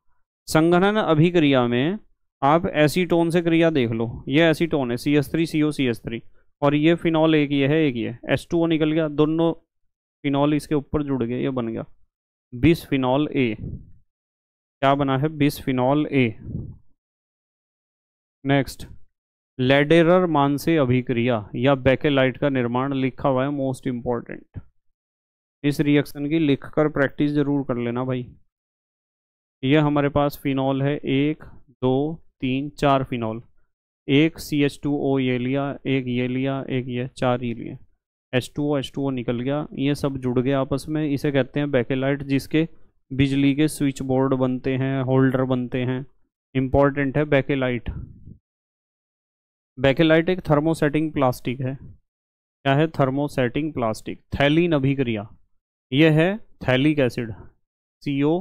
B: संघनन अभिक्रिया में आप एसीटोन से क्रिया देख लो ये एसीटोन है C S three C O C S three और ये फिनॉल एक ये है एक ये एस टू ओ निकल गया दोनों फिनॉल इसके ऊपर जुड़ गए ये बन गया बिस फिनॉल ए क्या बना है बिस फिनॉल ए नेक्स्ट लेडेरर मान से अभिक्रिया या बैकेलाइट का निर्माण लिखा हुआ है मोस्ट इम्पॉर्टेंट इस रिएक्शन की लिखकर प्रैक्टिस जरूर कर लेना भाई यह हमारे पास फिनॉल है एक दो तीन चार फिनॉल एक सी एच टू ओ ये लिया एक ये लिया एक ये चार ये लिए H two O H two O निकल गया ये सब जुड़ गए आपस में इसे कहते हैं बैकेलाइट जिसके बिजली के स्विच बोर्ड बनते हैं होल्डर बनते हैं इम्पॉर्टेंट है बैकेलाइट बैकेलाइट एक थर्मोसेटिंग प्लास्टिक है क्या है थर्मोसेटिंग प्लास्टिक थैलिन अभिक्रिया यह है थैलिक एसिड सी ओ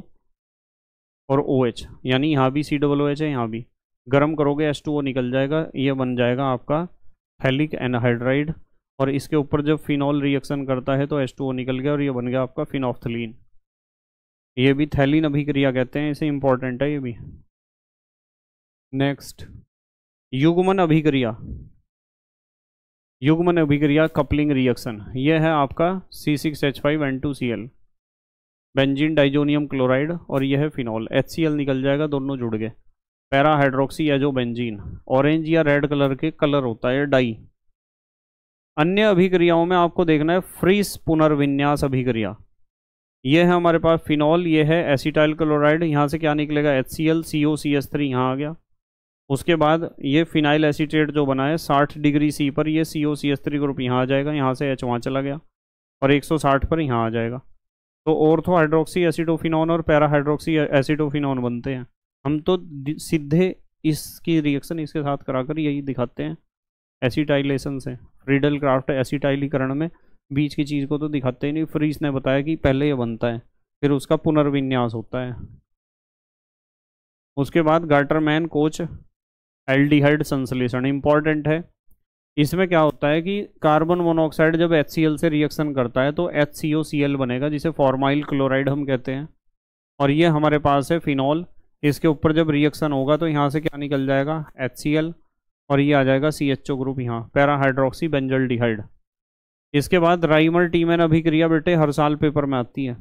B: और ओ OH, एच यानी यहाँ भी सी डबल ओ एच है यहाँ भी गर्म करोगे एस टू वो निकल जाएगा ये बन जाएगा आपका फैलिक एनहाइड्राइड और इसके ऊपर जब फिनॉल रिएक्शन करता है तो एस टू वो निकल गया और ये बन गया आपका फिनॉफ्थलीन ये भी थैलिन अभिक्रिया कहते हैं इसे इम्पॉर्टेंट है ये भी नेक्स्ट युगमन अभिक्रिया युगमन अभिक्रिया कपलिंग रिएक्शन ये है आपका C six H five N two C L benzene diazonium chloride और यह है फिनॉल एच सी एल निकल जाएगा दोनों जुड़ गए पैरा हाइड्रोक्सी जो बेंजीन ऑरेंज या रेड कलर के कलर होता है डाई अन्य अभिक्रियाओं में आपको देखना है फ्रीस पुनर्विन्यास अभिक्रिया ये है हमारे पास फिनॉल ये है एसिटाइल क्लोराइड यहाँ से क्या निकलेगा H C L C O C S three यहाँ आ गया उसके बाद ये फिनाइल एसिटेट जो बना है साठ डिग्री सी पर ये C O C S three group यहाँ आ जाएगा यहाँ से एच वहाँ चला गया और एक सौ साठ पर यहाँ आ जाएगा तो ओर्थो हाइड्रोक्सी एसिडोफिनॉन और पैरा हाइड्रोक्सी एसिडोफिनॉन बनते हैं हम तो सीधे इसकी रिएक्शन इसके साथ कराकर यही दिखाते हैं एसिटाइलेशन से रिडल क्राफ्ट एसिटाइलीकरण में बीच की चीज़ को तो दिखाते ही नहीं फ्रीज ने बताया कि पहले यह बनता है फिर उसका पुनर्विन्यास होता है उसके बाद गार्टरमैन कोच एल्डिहाइड संश्लेषण इम्पॉर्टेंट है इसमें क्या होता है कि कार्बन मोनोऑक्साइड जब एच से रिएक्शन करता है तो एच बनेगा जिसे फॉर्माइल क्लोराइड हम कहते हैं और ये हमारे पास है फिनॉल इसके ऊपर जब रिएक्शन होगा तो यहाँ से क्या निकल जाएगा एच और ये आ जाएगा सी एच ओ ग्रुप यहाँ पैराहाइड्रोक्सी बेंजल डिहाइड इसके बाद राइमर टीमेन अभिक्रिया बेटे हर साल पेपर में आती है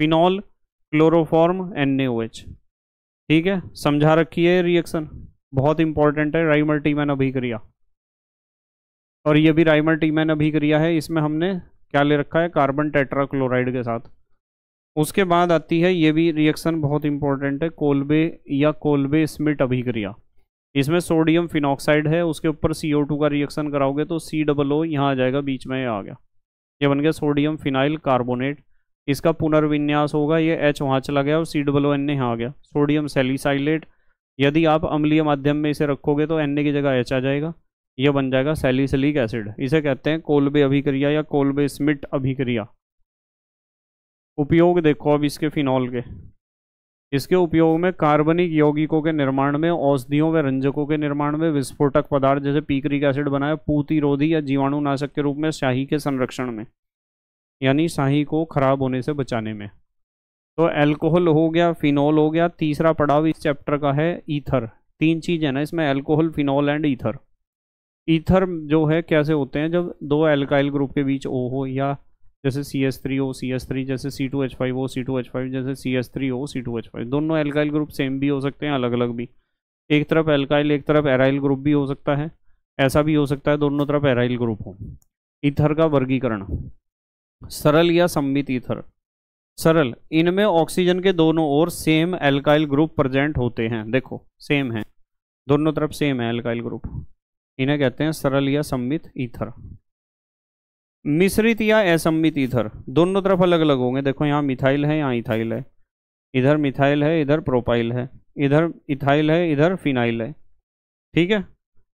B: फिनॉल क्लोरोफॉर्म एन ठीक है समझा रखी है रिएक्शन बहुत इंपॉर्टेंट है राइमर टीमेन अभिक्रिया और ये भी राइमर टीमेन अभिक्रिया है इसमें हमने क्या ले रखा है कार्बन टेट्राक्लोराइड के साथ उसके बाद आती है ये भी रिएक्शन बहुत इंपॉर्टेंट है कोल्बे या कोलबे स्मिट अभिक्रिया इसमें सोडियम फिनॉक्साइड है उसके ऊपर सी का रिएक्शन कराओगे तो सी डबल ओ यहाँ आ जाएगा बीच में आ गया ये बन गया सोडियम फिनाइल कार्बोनेट इसका पुनर्विन्यास होगा ये एच वहाँ चला गया और सी डबल ओ एन यहाँ आ गया सोडियम सेलिसाइलेट यदि आप अम्लीय माध्यम में इसे रखोगे तो एन ए की जगह एच आ जाएगा यह बन जाएगा सेलिसलिक एसिड इसे कहते हैं कोलबे अभिक्रिया या कोलबे स्मिट अभिक्रिया उपयोग देखो अब इसके फिनॉल के इसके उपयोग में कार्बनिक यौगिकों के निर्माण में औषधियों व रंजकों के निर्माण में विस्फोटक पदार्थ जैसे पीकरिक एसिड बनाया पूतिरोधी या जीवाणुनाशक के रूप में शाही के संरक्षण में यानी शाही को खराब होने से बचाने में तो एल्कोहल हो गया फिनॉल हो गया तीसरा पड़ाव इस चैप्टर का है ईथर तीन चीज़ है ना इसमें alcohol phenol and ether ether जो है कैसे होते हैं जब दो एल्काइल ग्रुप के बीच ओ हो या जैसे C S three O C S three जैसे C two H five O C two H five जैसे C S three O C two H five दोनों एल्काइल ग्रुप सेम भी हो सकते हैं अलग अलग भी एक तरफ एल्काइल एक तरफ एराइल ग्रुप भी हो सकता है ऐसा भी हो सकता है दोनों तरफ एराइल ग्रुप हो ईथर का वर्गीकरण सरल या संबित ईथर सरल इनमें ऑक्सीजन के दोनों ओर सेम एल्काइल ग्रुप प्रेजेंट होते हैं देखो सेम है दोनों तरफ सेम है एल्काइल ग्रुप इन्हें कहते हैं सरल या सम्मित ईथर मिश्रित या असम्मित ईथर दोनों तरफ अलग अलग होंगे देखो यहाँ मिथाइल है यहाँ इथाइल है इधर मिथाइल है इधर प्रोपाइल है इधर इथाइल है इधर फिनाइल है ठीक है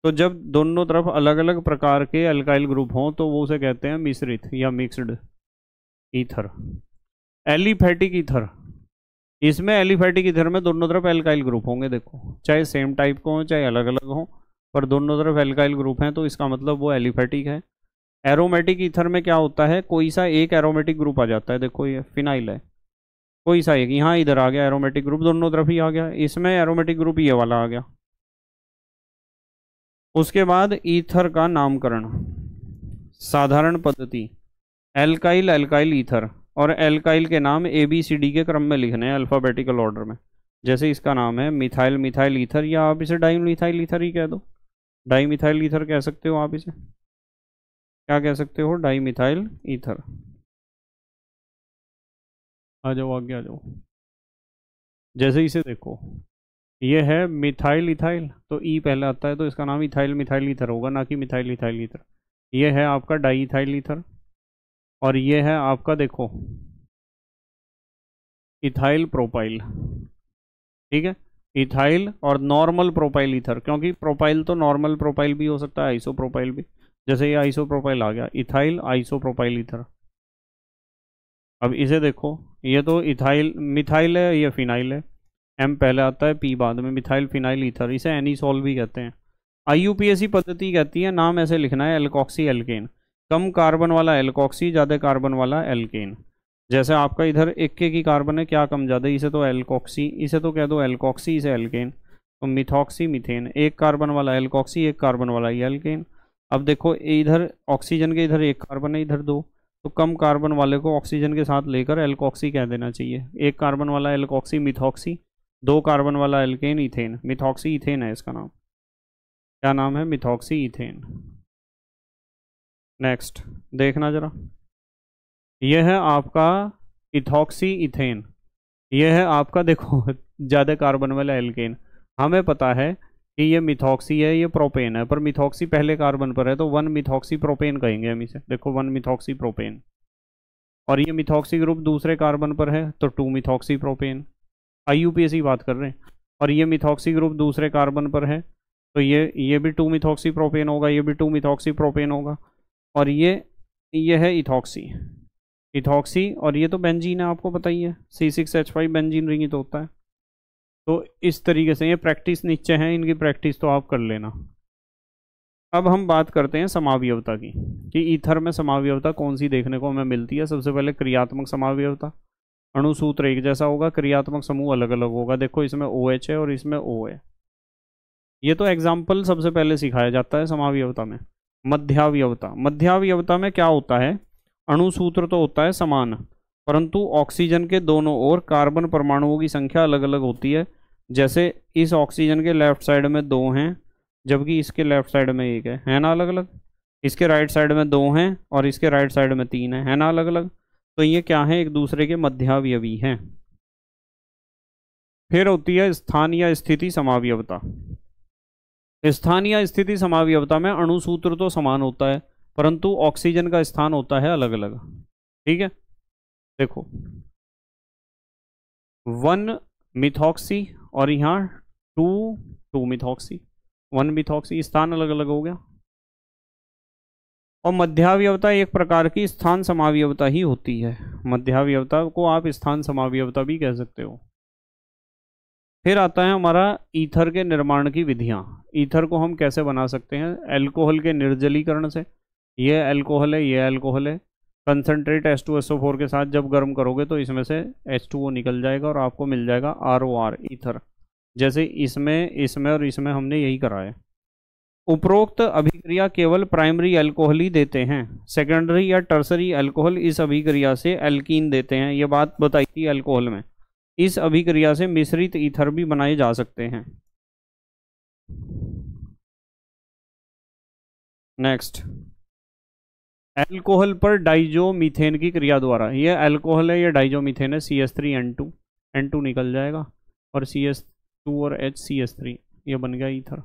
B: तो जब दोनों तरफ अलग अलग प्रकार के अल्काइल ग्रुप हों तो वो उसे कहते हैं मिश्रित या मिक्सड ईथर एलिफैटिक ईथर इसमें एलिफेटिक ईथर में दोनों तरफ एल्काइल ग्रुप होंगे देखो चाहे सेम टाइप को हों चाहे अलग अलग हों पर दोनों तरफ एल्काइल ग्रुप हैं तो इसका मतलब वो एलिफेटिक है एरोमेटिक ईथर में क्या होता है कोई सा एक एरोमेटिक ग्रुप आ जाता है देखो ये फिनाइल है कोई सा एक यहाँ इधर आ गया एरोमेटिक ग्रुप दोनों तरफ ही आ गया इसमें एरोमेटिक ग्रुप ये वाला आ गया उसके बाद ईथर का नामकरण साधारण पद्धति एल्काइल एल्काइल ईथर और एल्काइल के नाम ए बी सी डी के क्रम में लिखने हैं अल्फ़ाबेटिकल ऑर्डर में जैसे इसका नाम है मिथाइल मिथाइल ईथर या आप इसे डाइमिथाइल मिथाइल ईथर ही
A: कह दो डाई मिथाइल ईथर कह सकते हो आप इसे क्या कह सकते हो डाई मिथाइल ईथर आ जाओ आगे आ जाओ जैसे इसे देखो ये है मिथाइल इथाइल तो ई पहले
B: आता है तो इसका नाम इथाइल मिथाइल ईथर होगा ना कि मिथाइल इथाइल ईथर ये है आपका डाई इथाइल ईथर और ये है आपका देखो इथाइल प्रोपाइल ठीक है इथाइल और नॉर्मल प्रोपाइल ईथर क्योंकि प्रोपाइल तो नॉर्मल प्रोपाइल भी हो सकता है आइसो प्रोपाइल भी जैसे ये आइसोप्रोपाइल आ गया इथाइल आइसोप्रोपाइल इथर अब इसे देखो ये तो इथाइल मिथाइल है या फिनाइल है एम पहले आता है पी बाद में मिथाइल फिनाइल इथर इसे एनीसोल भी कहते हैं आई पद्धति कहती है नाम ऐसे लिखना है एल्कॉक्सी एल्केन कम कार्बन वाला एल्कॉक्सी ज़्यादा कार्बन वाला एल्केन जैसे आपका इधर एक की कार्बन है क्या कम ज़्यादा इसे तो एल्कॉक्सी इसे तो कह दो एल्कॉक्सी इसे एल्केन तो मिथॉक्सी मिथेन एक कार्बन वाला एल्कॉक्सी एक कार्बन वाला एल्केन अब देखो इधर ऑक्सीजन के इधर एक कार्बन है इधर दो तो कम कार्बन वाले को ऑक्सीजन के साथ लेकर एल्कोक्सी कह देना चाहिए एक कार्बन वाला एल्कोक्सी मिथॉक्सी दो कार्बन वाला एल्केन इथेन मिथॉक्सी इथेन है इसका नाम क्या
A: नाम है मिथॉक्सी इथेन नेक्स्ट देखना ज़रा यह है आपका इथॉक्सी इथेन यह
B: है आपका देखो ज़्यादा कार्बन वाला एल्केन हमें पता है कि ये मिथॉक्सी है ये प्रोपेन है पर मिथॉक्सी पहले कार्बन पर है तो वन मिथॉक्सी प्रोपेन कहेंगे हम इसे देखो वन मिथॉक्सी प्रोपेन और ये मिथॉक्सी ग्रुप दूसरे कार्बन पर है तो टू मिथॉक्सी प्रोपेन आई की बात कर रहे हैं और ये मिथॉक्सी ग्रुप दूसरे कार्बन पर है तो ये ये भी टू मिथॉक्सी प्रोपेन होगा ये भी टू मिथॉक्सी प्रोपेन होगा और ये ये है इथॉक्सी इथॉक्सी और ये तो बेंजीन है आपको बताइए C six H five benzene ring तो होता है तो इस तरीके से ये प्रैक्टिस नीचे है इनकी प्रैक्टिस तो आप कर लेना अब हम बात करते हैं समावयवता की कि ईथर में समावयवता कौन सी देखने को हमें मिलती है सबसे पहले क्रियात्मक समावयवता अणुसूत्र एक जैसा होगा क्रियात्मक समूह अलग अलग होगा देखो इसमें ओ OH है और इसमें ओ है ये तो एग्जाम्पल सबसे पहले सिखाया जाता है समावयवता में मध्यावयवता मध्यावयवता में क्या होता है अणुसूत्र तो होता है समान परंतु ऑक्सीजन के दोनों ओर कार्बन परमाणुओं की संख्या अलग अलग होती है जैसे इस ऑक्सीजन के लेफ्ट साइड में दो हैं जबकि इसके लेफ्ट साइड में एक है है ना अलग अलग इसके राइट साइड में दो हैं और इसके राइट साइड में तीन है है ना अलग अलग तो ये क्या है एक दूसरे के मध्यावयवी हैं फिर होती है स्थानीय स्थिति समावयवता स्थानीय स्थिति समावयवता में अणुसूत्र तो समान होता है परंतु ऑक्सीजन का स्थान होता
A: है अलग अलग ठीक है देखो वन मिथॉक्सी और यहाँ two two methoxy one
B: methoxy स्थान अलग अलग हो गया और मध्यावयवता एक प्रकार की स्थान समावयवता ही होती है मध्यावयवता को आप स्थान समावयवता भी कह सकते हो फिर आता है हमारा ईथर के निर्माण की विधियां ईथर को हम कैसे बना सकते हैं एल्कोहल के निर्जलीकरण से यह एल्कोहल है यह एल्कोहल है concentrate S two S O four के साथ जब गर्म करोगे तो इसमें से एच टू ओ निकल जाएगा और आपको मिल जाएगा आर ओ आर ईथर जैसे इसमें इसमें और इसमें हमने यही करा है उपरोक्त अभिक्रिया केवल प्राइमरी एल्कोहल ही देते हैं सेकेंडरी या टर्सरी एल्कोहल इस अभिक्रिया से एल्कीन देते हैं ये बात बताई थी एल्कोहल में
A: इस अभिक्रिया से मिश्रित ईथर भी बनाए जा सकते हैं नेक्स्ट एल्कोहल
B: पर डाइजोमीथेन की क्रिया द्वारा ये एल्कोहल है ये डाइजोमीथेन है C S three N two N two निकल जाएगा और सी एस टू और एच सी एस थ्री ये बन गया ईथर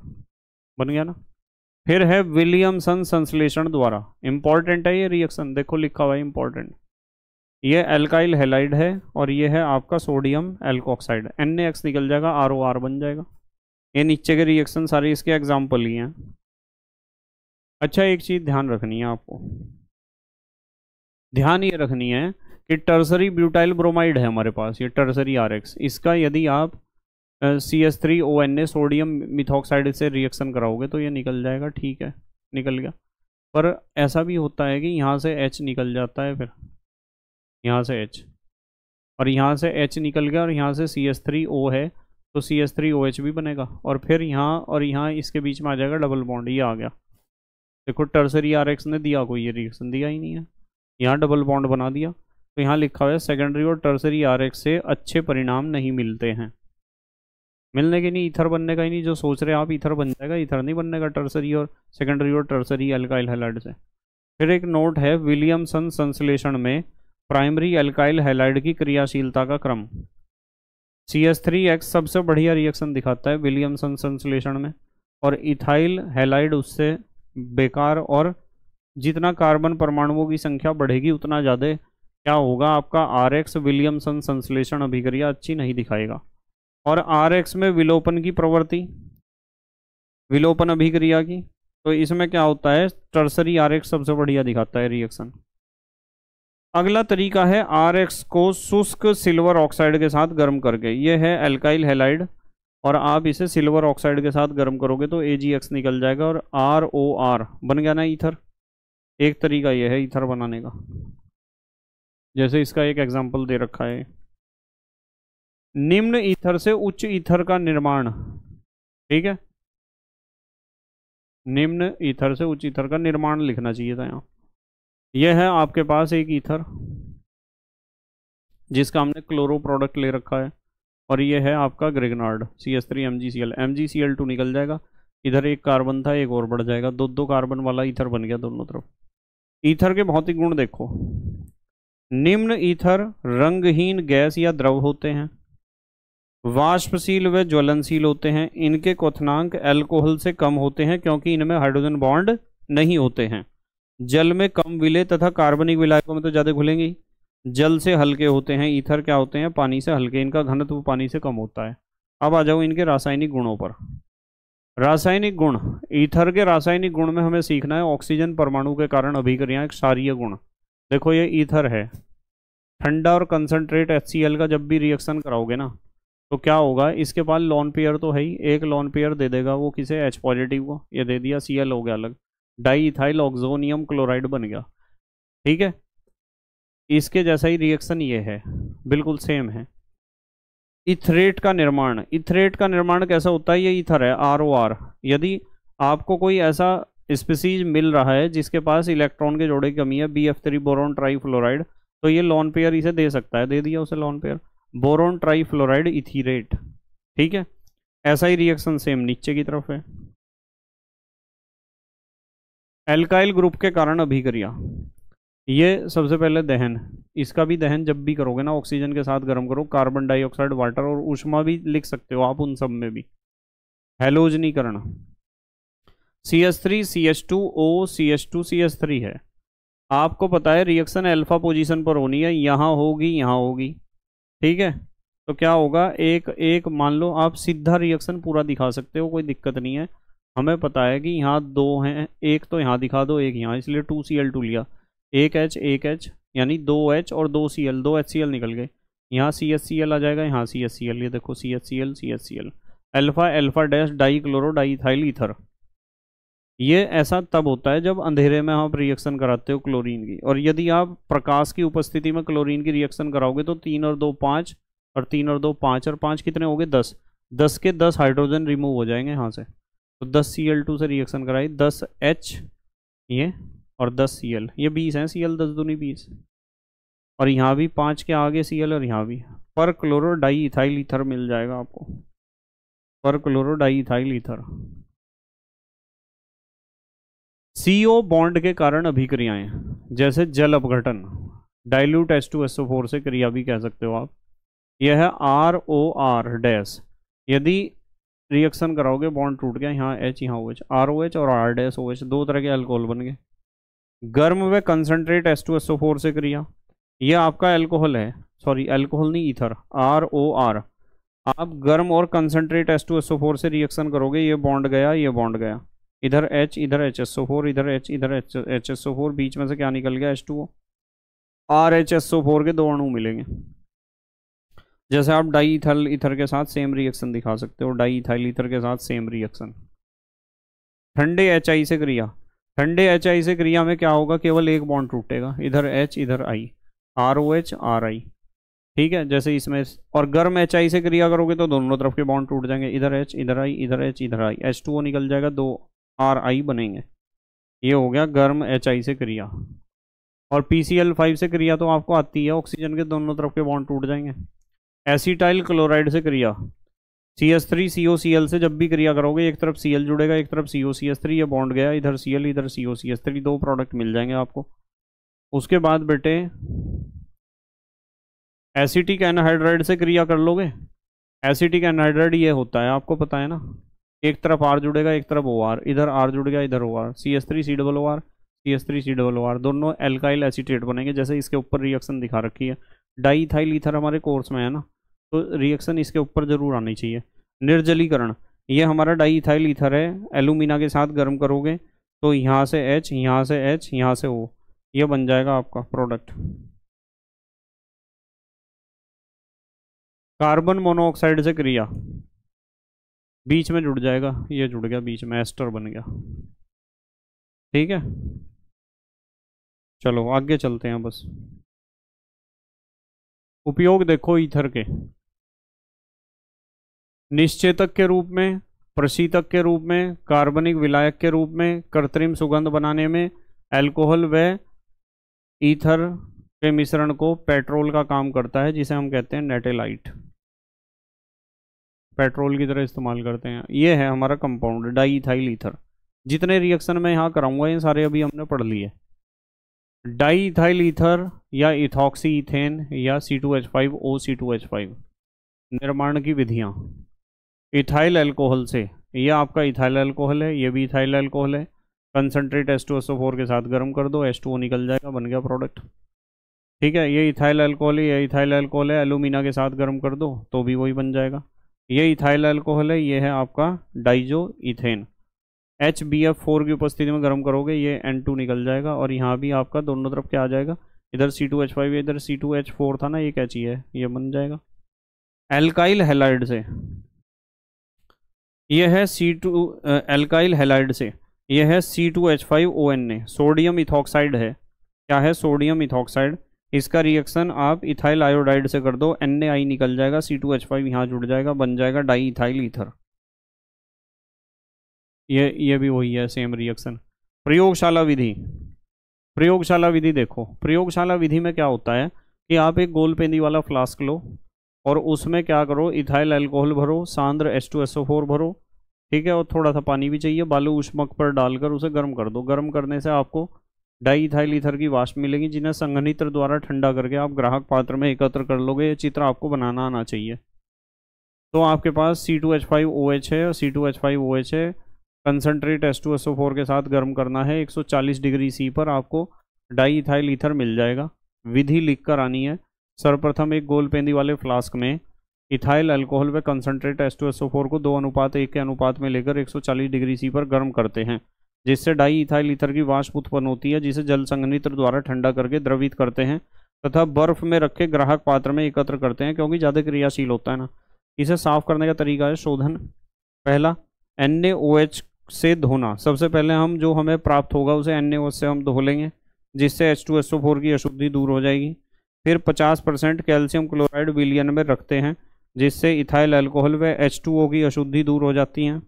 B: बन गया ना फिर है विलियमसन संश्लेषण द्वारा इंपॉर्टेंट है ये रिएक्शन देखो लिखा हुआ है इंपॉर्टेंट ये एल्काइल हेलाइड है और ये है आपका सोडियम एल्कोक्साइड एन एक्स निकल जाएगा आर ओ आर बन जाएगा ये नीचे के रिएक्शन सारे इसके एग्जाम्पल ही हैं अच्छा एक चीज़ ध्यान रखनी है आपको ध्यान ये रखनी है कि टर्सरी ब्यूटाइल ब्रोमाइड है हमारे पास ये टर्सरी आर इसका यदि आप C S three O N A sodium methoxide से रिएक्शन कराओगे तो ये निकल जाएगा ठीक है निकल गया पर ऐसा भी होता है कि यहाँ से एच निकल जाता है फिर यहाँ से एच और यहाँ से एच निकल गया और यहाँ से सी एस थ्री ओ है तो C S three O H भी बनेगा और फिर यहाँ और यहाँ इसके बीच में आ जाएगा डबल बॉन्ड ये आ गया देखो टर्सरी आर एक्स ने दिया कोई ये रिएक्शन दिया ही नहीं है यहाँ डबल बॉन्ड बना दिया तो यहाँ लिखा हुआ है सेकेंडरी और टर्सरी आर एक्स से अच्छे परिणाम नहीं मिलते हैं मिलने के नहीं इथर बनने का ही नहीं जो सोच रहे हैं आप इथर बन जाएगा इथर नहीं बनने का टर्सरी और सेकेंडरी और टर्सरी अल्काइल हेलाइड से फिर एक नोट है विलियमसन संश्लेषण में प्राइमरी अल्काइल हेलाइड की क्रियाशीलता का क्रम सी एस थ्री एक्स सबसे बढ़िया रिएक्शन दिखाता है विलियमसन संश्लेषण में और इथाइल हेलाइड उससे बेकार और जितना कार्बन परमाणुओं की संख्या बढ़ेगी उतना ज़्यादा क्या होगा आपका आर एक्स विलियमसन संश्लेषण अभिक्रिया अच्छी नहीं दिखाएगा और आर एक्स में विलोपन की प्रवृत्ति विलोपन अभिक्रिया की तो इसमें क्या होता है टर्सरी आर एक्स सबसे बढ़िया दिखाता है रिएक्शन अगला तरीका है आर एक्स को शुष्क सिल्वर ऑक्साइड के साथ गर्म करके ये है एल्काइल हेलाइड और आप इसे सिल्वर ऑक्साइड के साथ गर्म करोगे तो ए निकल जाएगा और आर ओ आर बन गया ना ईथर एक तरीका यह है ईथर बनाने
A: का जैसे इसका एक एग्जाम्पल दे रखा है निम्न ईथर से उच्च ईथर का निर्माण ठीक है
B: निम्न ईथर से उच्च ईथर का निर्माण लिखना चाहिए था यहाँ यह है आपके पास एक ईथर जिसका हमने क्लोरो प्रोडक्ट ले रखा है और ये है आपका Grignard C S three M G C L M G C L two निकल जाएगा इधर एक कार्बन था एक और बढ़ जाएगा दो दो कार्बन वाला ईथर बन गया दोनों तरफ ईथर के भौतिक गुण देखो निम्न ईथर रंगहीन गैस या द्रव होते हैं वाष्पशील व ज्वलनशील होते हैं इनके क्वनांक एल्कोहल से कम होते हैं क्योंकि इनमें हाइड्रोजन बॉन्ड नहीं होते हैं जल में कम विलय तथा कार्बनिक विलायकों में तो ज़्यादा घुलेंगे ही जल से हल्के होते हैं ईथर क्या होते हैं पानी से हल्के इनका घनत्व पानी से कम होता है अब आ जाओ इनके रासायनिक गुणों पर रासायनिक गुण ईथर के रासायनिक गुण में हमें सीखना है ऑक्सीजन परमाणु के कारण अभिक्रिया एक क्षारीय गुण देखो ये ईथर है ठंडा और कंसनट्रेट एच का जब भी रिएक्शन कराओगे ना तो क्या होगा इसके पास लॉन पेयर तो है ही एक लॉन पेयर दे देगा वो किसे एच पॉजिटिव को ये दे दिया सी हो गया अलग डाई इथाइल ऑक्जोनियम क्लोराइड बन गया ठीक है इसके जैसा ही रिएक्शन ये है बिल्कुल सेम है इथरेट का निर्माण इथरेट का निर्माण कैसा होता है ये इथर है आर ओ आर यदि आपको कोई ऐसा स्पीसीज मिल रहा है जिसके पास इलेक्ट्रॉन के जोड़े की कमी है B F three boron trifluoride तो ये लॉन पेयर इसे दे सकता है दे दिया उसे lone pair boron trifluoride
A: etherate ठीक है ऐसा ही रिएक्शन सेम नीचे की तरफ है एल्काइल ग्रुप के कारण अभिक्रिया
B: ये सबसे पहले दहन इसका भी दहन जब भी करोगे ना ऑक्सीजन के साथ गर्म करो कार्बन डाइऑक्साइड वाटर और उष्मा भी लिख सकते हो आप उन सब में भी हेलोज नहीं करना C S three C S two O C S two C S three है आपको पता है रिएक्शन अल्फा पोजीशन पर होनी है यहाँ होगी यहाँ होगी ठीक है तो क्या होगा एक एक मान लो आप सीधा रिएक्शन पूरा दिखा सकते हो कोई दिक्कत नहीं है हमें पता है कि यहाँ दो हैं एक तो यहाँ दिखा दो एक यहाँ इसलिए टू सी एल टू लिया एक एच एक एच यानी दो एच और दो सी एल दो एच सी एल निकल गए यहाँ सी एस सी एल आ जाएगा यहाँ सी एस सी एल ये देखो C S C L C S C L alpha alpha dash di chloro diethyl ether ये ऐसा तब होता है जब अंधेरे में आप रिएक्शन कराते हो क्लोरीन की और यदि आप प्रकाश की उपस्थिति में क्लोरीन की रिएक्शन कराओगे तो तीन और दो पाँच और तीन और दो पाँच और पाँच कितने हो गए दस दस के दस हाइड्रोजन रिमूव हो जाएंगे यहाँ से तो दस सी एल टू से रिएक्शन कराई दस एच ये और दस सी एल ये बीस हैं सी एल दस दूनी बीस और यहाँ भी पाँच के आगे सी एल और यहाँ भी per chloro di ethyl
A: ether मिल जाएगा आपको per chloro di ethyl ether CO bond के कारण अभिक्रियाएं जैसे जल
B: अपघटन dilute S two S O four से क्रिया भी कह सकते हो आप यह है आर ओ आर डैश यदि रिएक्शन कराओगे बॉन्ड टूट गया यहाँ एच यहाँ O H R O H और आर डैश ओ एच दो तरह के अल्कोहल बन गए गर्म व concentrate S two S O four से क्रिया यह आपका एल्कोहल है सॉरी एल्कोहल नहीं इथर आर ओ आर आप गर्म और concentrate S two S O four से रिएक्शन करोगे ये बॉन्ड गया ये बॉन्ड गया इधर एच इधर एच एस ओ फोर इधर एच इधर एच एस ओ फोर बीच में से क्या निकल गया H two O R H S O four के दो अणु मिलेंगे जैसे आप डाई इथल इथर के साथ सेम रिएक्शन दिखा सकते हो डाई इथाइल इथर के साथ सेम रिएक्शन ठंडे एच आई से क्रिया ठंडे एच आई से क्रिया में क्या होगा केवल एक बॉन्ड टूटेगा इधर एच इधर I R O H R I ठीक है जैसे इसमें और गर्म एच आई से क्रिया करोगे तो दोनों तरफ के बॉन्ड टूट जाएंगे इधर एच इधर आई इधर एच इधर आई एच टू ओ निकल जाएगा दो आर आई बनेंगे ये हो गया गर्म एच आई से क्रिया और पी सी एल फाइव से क्रिया तो आपको आती है ऑक्सीजन के दोनों तरफ के बॉन्ड टूट जाएंगे एसीटाइल क्लोराइड से क्रिया C S three C O C L से जब भी क्रिया करोगे एक तरफ सी एल जुड़ेगा एक तरफ C O C S three ये बॉन्ड गया इधर सी एल इधर C O C S three दो प्रोडक्ट मिल जाएंगे आपको उसके बाद बेटे एसिटिक एनहाइड्राइड से क्रिया कर लोगे एसिटिक एनहाइड्राइड ये होता है आपको पता है ना एक तरफ आर जुड़ेगा एक तरफ ओ आर इधर आर जुड़ गया इधर O R C S three C double O R C S three C double O R दोनों एल्काइल एसिटेट बनेंगे जैसे इसके ऊपर रिएक्शन दिखा रखी है डाई थाइल ईथर हमारे कोर्स में है ना तो रिएक्शन इसके ऊपर जरूर आनी चाहिए निर्जलीकरण ये हमारा डाई इथाइल ईथर है एलुमिना के
A: साथ गर्म करोगे तो यहाँ से एच यहाँ से एच यहाँ से ओ ये बन जाएगा आपका प्रोडक्ट कार्बन मोनोऑक्साइड से क्रिया बीच में जुड़ जाएगा ये जुड़ गया बीच में एस्टर बन गया ठीक है चलो आगे चलते हैं बस उपयोग देखो ईथर के निश्चेतक के रूप में प्रशीतक के रूप में कार्बनिक
B: विलायक के रूप में कृत्रिम सुगंध बनाने में अल्कोहल व ईथर के मिश्रण को पेट्रोल का काम करता है जिसे हम कहते हैं नेटेलाइट पेट्रोल की तरह इस्तेमाल करते हैं ये है हमारा कंपाउंड डाईथाइल ईथर जितने रिएक्शन मैं यहाँ कराऊंगा ये सारे अभी हमने पढ़ लिए डाईथाइल ईथर या इथॉक्सी इथेन या C two H five O C two H five निर्माण की विधियाँ इथाइल अल्कोहल से ये आपका इथाइल अल्कोहल है ये भी इथाइल अल्कोहल है concentrate S two S four के साथ गर्म कर दो एस टू ओ निकल जाएगा बन गया प्रोडक्ट ठीक है ये इथाइल अल्कोहल है ये इथाइल अल्कोहल है एलुमिना के साथ गर्म कर दो तो भी वही बन जाएगा ये इथाइल अल्कोहल है ये है आपका diazo ethane H B F four की उपस्थिति में गर्म करोगे ये एन टू निकल जाएगा और यहाँ भी आपका दोनों तरफ क्या आ जाएगा इधर सी टू एच फाइव इधर सी टू एच फोर था ना ये कैची है ये बन जाएगा एल्काइल हेलाइड से यह है सी टू एल्काइल हेलाइड से यह है C two H five O N A sodium ethoxide है क्या है सोडियम इथॉक्साइड इसका रिएक्शन आप इथाइल आयोडाइड से कर दो एन ए आई निकल जाएगा सी टू एच फाइव यहाँ जुड़ जाएगा बन जाएगा डाई इथाइल ईथर ये ये भी वही है सेम रिएक्शन प्रयोगशाला विधि प्रयोगशाला विधि देखो प्रयोगशाला विधि में क्या होता है कि आप एक गोल पेंदी वाला फ्लास्क लो और उसमें क्या करो इथाइल अल्कोहल भरो सांद्र S two S O four भरो ठीक है और थोड़ा सा पानी भी चाहिए बालू उष्मक पर डालकर उसे गर्म कर दो गर्म करने से आपको डाई इथाइल ईथर की वाष्प मिलेगी जिन्हें संघनित्र द्वारा ठंडा करके आप ग्राहक पात्र में एकत्र कर लोगे ये चित्र आपको बनाना आना चाहिए तो आपके पास C two H five O H है और C two H five O H है concentrate S two S O four के साथ गर्म करना है 140 डिग्री सी पर आपको डाई इथाइल ईथर मिल जाएगा विधि लिख कर आनी है सर्वप्रथम एक गोल पेंदी वाले फ्लास्क में इथाइल अल्कोहल व concentrate S two S O four को दो अनुपात एक के अनुपात में लेकर 140 डिग्री सी पर गर्म करते हैं जिससे डाई इथाइल इथर की वाष्प उत्पन्न होती है जिसे जल संघनित्र द्वारा ठंडा करके द्रवित करते हैं तथा बर्फ में रखे ग्राहक पात्र में एकत्र करते हैं क्योंकि ज़्यादा क्रियाशील होता है ना इसे साफ करने का तरीका है शोधन पहला एन से धोना सबसे पहले हम जो हमें प्राप्त होगा उसे एन से हम धो लेंगे जिससे H two S O four की अशुद्धि दूर हो जाएगी फिर 50 परसेंट कैल्शियम क्लोराइड विलियन में रखते हैं जिससे इथाइल अल्कोहल व एच की अशुद्धि दूर हो जाती हैं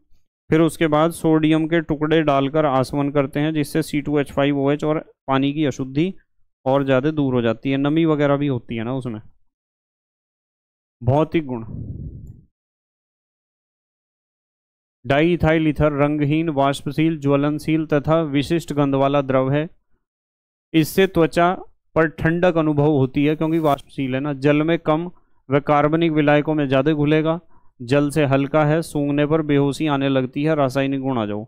B: फिर उसके बाद सोडियम के टुकड़े डालकर आसवन करते हैं जिससे C two H five O H और पानी की अशुद्धि और ज़्यादा
A: दूर हो जाती है नमी वगैरह भी होती है ना उसमें भौतिक गुण डाई इथाइल इथर रंगहीन वाष्पशील
B: ज्वलनशील तथा विशिष्ट गंध वाला द्रव है इससे त्वचा पर ठंडक अनुभव होती है क्योंकि वाष्पशील है ना जल में कम व कार्बनिक विलायकों में ज़्यादा घुलेगा जल से हल्का है सूंघने पर बेहोशी आने लगती है रासायनिक गुण आ जाओ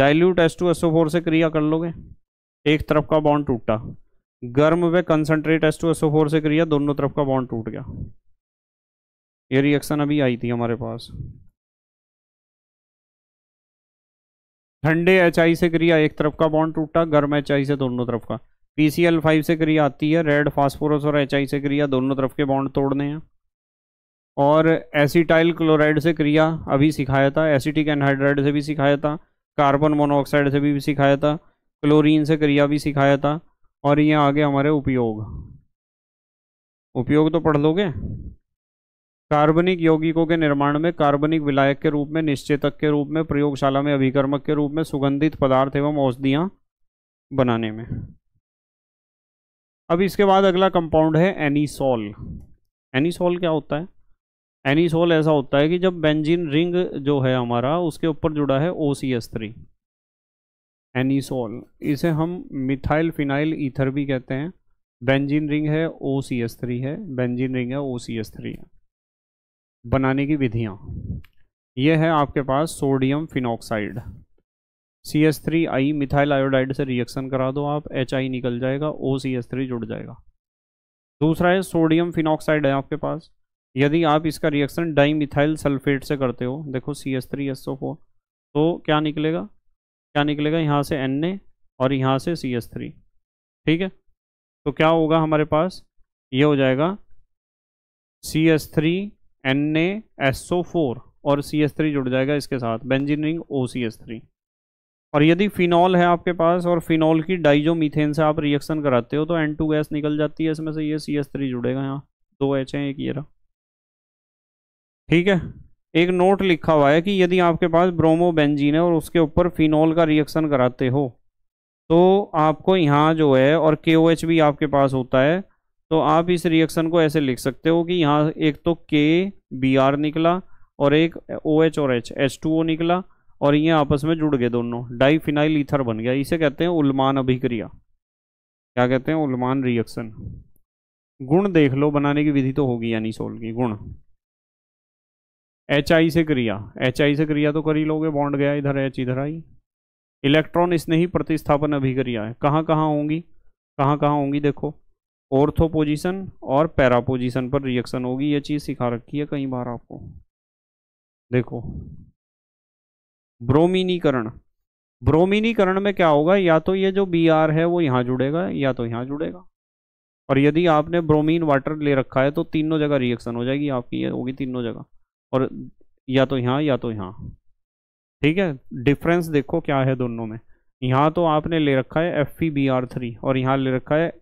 B: dilute S two SO four से क्रिया कर लोगे एक तरफ का बॉन्ड टूटा गर्म
A: व concentrate S two SO four से क्रिया दोनों तरफ का बॉन्ड टूट गया ये रिएक्शन अभी आई थी हमारे पास
B: ठंडे एच आई से क्रिया एक तरफ का बॉन्ड टूटा गर्म एच आई से दोनों तरफ का पीसीएल फाइव से क्रिया आती है रेड फास्फोरस और एच आई से क्रिया दोनों तरफ के बॉन्ड तोड़ने हैं और एसिटाइल क्लोराइड से क्रिया अभी सिखाया था एसिटिक एनहाइड्राइड से भी सिखाया था कार्बन मोनोऑक्साइड से भी सिखाया था क्लोरीन से क्रिया भी सिखाया था और ये आगे हमारे उपयोग उपयोग तो पढ़ लोगे कार्बनिक यौगिकों के निर्माण में कार्बनिक विलायक के रूप में निश्चेतक के रूप में प्रयोगशाला में अभिकर्मक के रूप में सुगंधित पदार्थ एवं औषधियाँ बनाने में अब इसके बाद अगला कंपाउंड है एनीसोल एनीसोल क्या होता है एनीसोल ऐसा होता है कि जब बेंजीन रिंग जो है हमारा उसके ऊपर जुड़ा है O C S three anisole इसे हम मिथाइल फिनाइल ईथर भी कहते हैं बेंजीन रिंग है ओ सी एस थ्री है बेंजीन रिंग है ओ सी एस थ्री है बनाने की विधियाँ यह है आपके पास sodium phenoxide C S three I methyl iodide से रिएक्शन करा दो आप एच आई निकल जाएगा ओ सी एस थ्री जुड़ जाएगा दूसरा है सोडियम फिनॉक्साइड है आपके पास यदि आप इसका रिएक्शन डाई मिथाइल सल्फेट से करते हो देखो C S three S O four तो क्या निकलेगा क्या निकलेगा यहाँ से एन ए और यहाँ से सी एस थ्री ठीक है तो क्या होगा हमारे पास ये हो जाएगा C S three N A S O four और सी एस थ्री जुड़ जाएगा इसके साथ benzene ring O C S three और यदि फिनॉल है आपके पास और फिनॉल की डाइजो मीथेन से आप रिएक्शन कराते हो तो एन टू गैस निकल जाती है इसमें से ये सी एस थ्री जुड़ेगा यहाँ दो एच है एक ये रहा ठीक है एक नोट लिखा हुआ है कि यदि आपके पास ब्रोमो बेंजीन है और उसके ऊपर फिनॉल का रिएक्शन कराते हो तो आपको यहाँ जो है और के ओ एच भी आपके पास होता है तो आप इस रिएक्शन को ऐसे लिख सकते हो कि यहाँ एक तो के बी आर निकला और एक ओ OH एच और एच एच टू ओ निकला और ये आपस में जुड़ गए दोनों डाईफिनाइल ईथर बन गया इसे कहते हैं उल्मान अभिक्रिया क्या कहते हैं उल्मान रिएक्शन गुण देख लो बनाने की विधि तो होगी यानी सोल की गुण एच आई से क्रिया एच आई से क्रिया तो कर ही लोगे बॉन्ड गया इधर एच इधर आई इलेक्ट्रॉन इसने ही प्रतिस्थापन अभिक्रिया है कहाँ कहाँ होंगी कहाँ कहाँ होंगी देखो ऑर्थो पोजिशन और पैरा पोजिशन पर रिएक्शन होगी ये चीज़ सिखा रखी है कई बार आपको देखो ब्रोमिनीकरण ब्रोमिनीकरण में क्या होगा या तो ये जो बी आर है वो यहाँ जुड़ेगा या तो यहाँ जुड़ेगा और यदि आपने ब्रोमीन वाटर ले रखा है तो तीनों जगह रिएक्शन हो जाएगी आपकी ये होगी तीनों जगह और या तो यहाँ या तो यहाँ ठीक है डिफरेंस देखो क्या है दोनों में यहाँ तो आपने ले रखा है F E B R three और यहाँ ले रखा है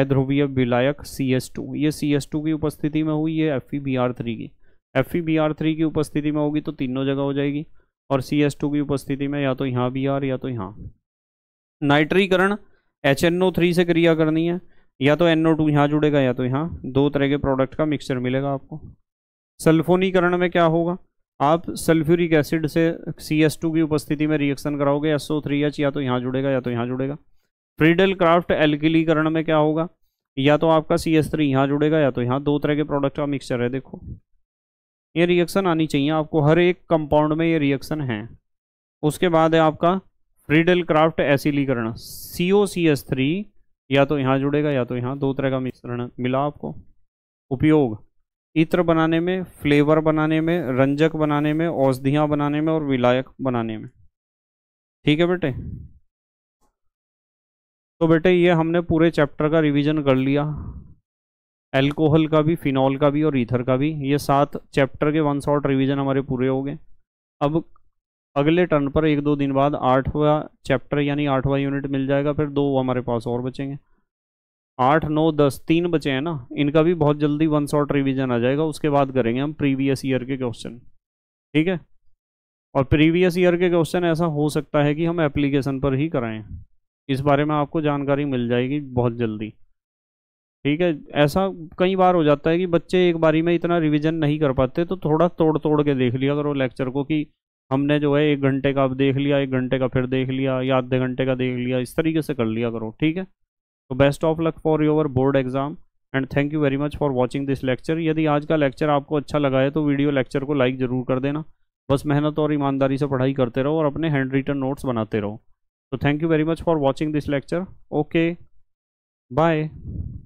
B: एध्रुवीय विलायक सी एस टू ये सी एस टू की उपस्थिति में हुई है F E B R three की एफ बी आर थ्री की उपस्थिति में होगी तो तीनों जगह हो जाएगी और सी एस टू की उपस्थिति में या तो यहाँ बी आर या तो यहाँ नाइट्रीकरण एच एन ओ थ्री से क्रिया करनी है या तो एन ओ टू यहाँ जुड़ेगा या तो यहाँ दो तरह के प्रोडक्ट का मिक्सचर मिलेगा आपको सल्फोनीकरण में क्या होगा आप सल्फ्यूरिक एसिड से सी एस टू की उपस्थिति में रिएक्शन कराओगे एस ओ थ्री एच या तो यहाँ जुड़ेगा या तो यहाँ जुड़ेगा फ्रीडल क्राफ्ट एल्किलीकरण में क्या होगा या तो आपका सी एस थ्री यहाँ जुड़ेगा या तो यहाँ दो तरह के प्रोडक्ट का मिक्सचर है देखो ये रिएक्शन आनी चाहिए आपको हर एक कंपाउंड में ये रिएक्शन है उसके बाद है आपका फ्रीडल क्राफ्ट एसिलीकरण C O C S three या तो यहाँ जुड़ेगा या तो यहाँ दो तरह का मिश्रण मिला आपको उपयोग इत्र बनाने में फ्लेवर बनाने में रंजक बनाने में औषधियाँ बनाने में और विलायक बनाने में ठीक है बेटे तो बेटे ये हमने पूरे चैप्टर का रिवीजन कर लिया एल्कोहल का भी फिनॉल का भी और ईथर का भी ये सात चैप्टर के वन शॉट रिविजन हमारे पूरे हो गए अब अगले टर्न पर एक दो दिन बाद आठवा चैप्टर यानी आठवा यूनिट मिल जाएगा फिर दो हमारे पास और बचेंगे आठ नौ दस तीन बचे हैं ना इनका भी बहुत जल्दी वन शॉट रिवीजन आ जाएगा उसके बाद करेंगे हम प्रीवियस ईयर के क्वेश्चन ठीक है और प्रीवियस ईयर के क्वेश्चन ऐसा हो सकता है कि हम एप्लीकेशन पर ही कराएं इस बारे में आपको जानकारी मिल जाएगी बहुत जल्दी ठीक है ऐसा कई बार हो जाता है कि बच्चे एक बारी में इतना रिवीजन नहीं कर पाते तो थोड़ा तोड़ तोड़ के देख लिया करो लेक्चर को कि हमने जो है एक घंटे का अब देख लिया एक घंटे का फिर देख लिया या आधे घंटे का देख लिया इस तरीके से कर लिया करो ठीक है तो best of luck for your board exam and thank you very much for watching this lecture यदि आज का लेक्चर आपको अच्छा लगा है तो वीडियो लेक्चर को लाइक ज़रूर कर देना बस मेहनत और ईमानदारी से पढ़ाई करते रहो और अपने हैंड रिटन नोट्स बनाते
A: रहो तो thank you very much for watching this lecture okay bye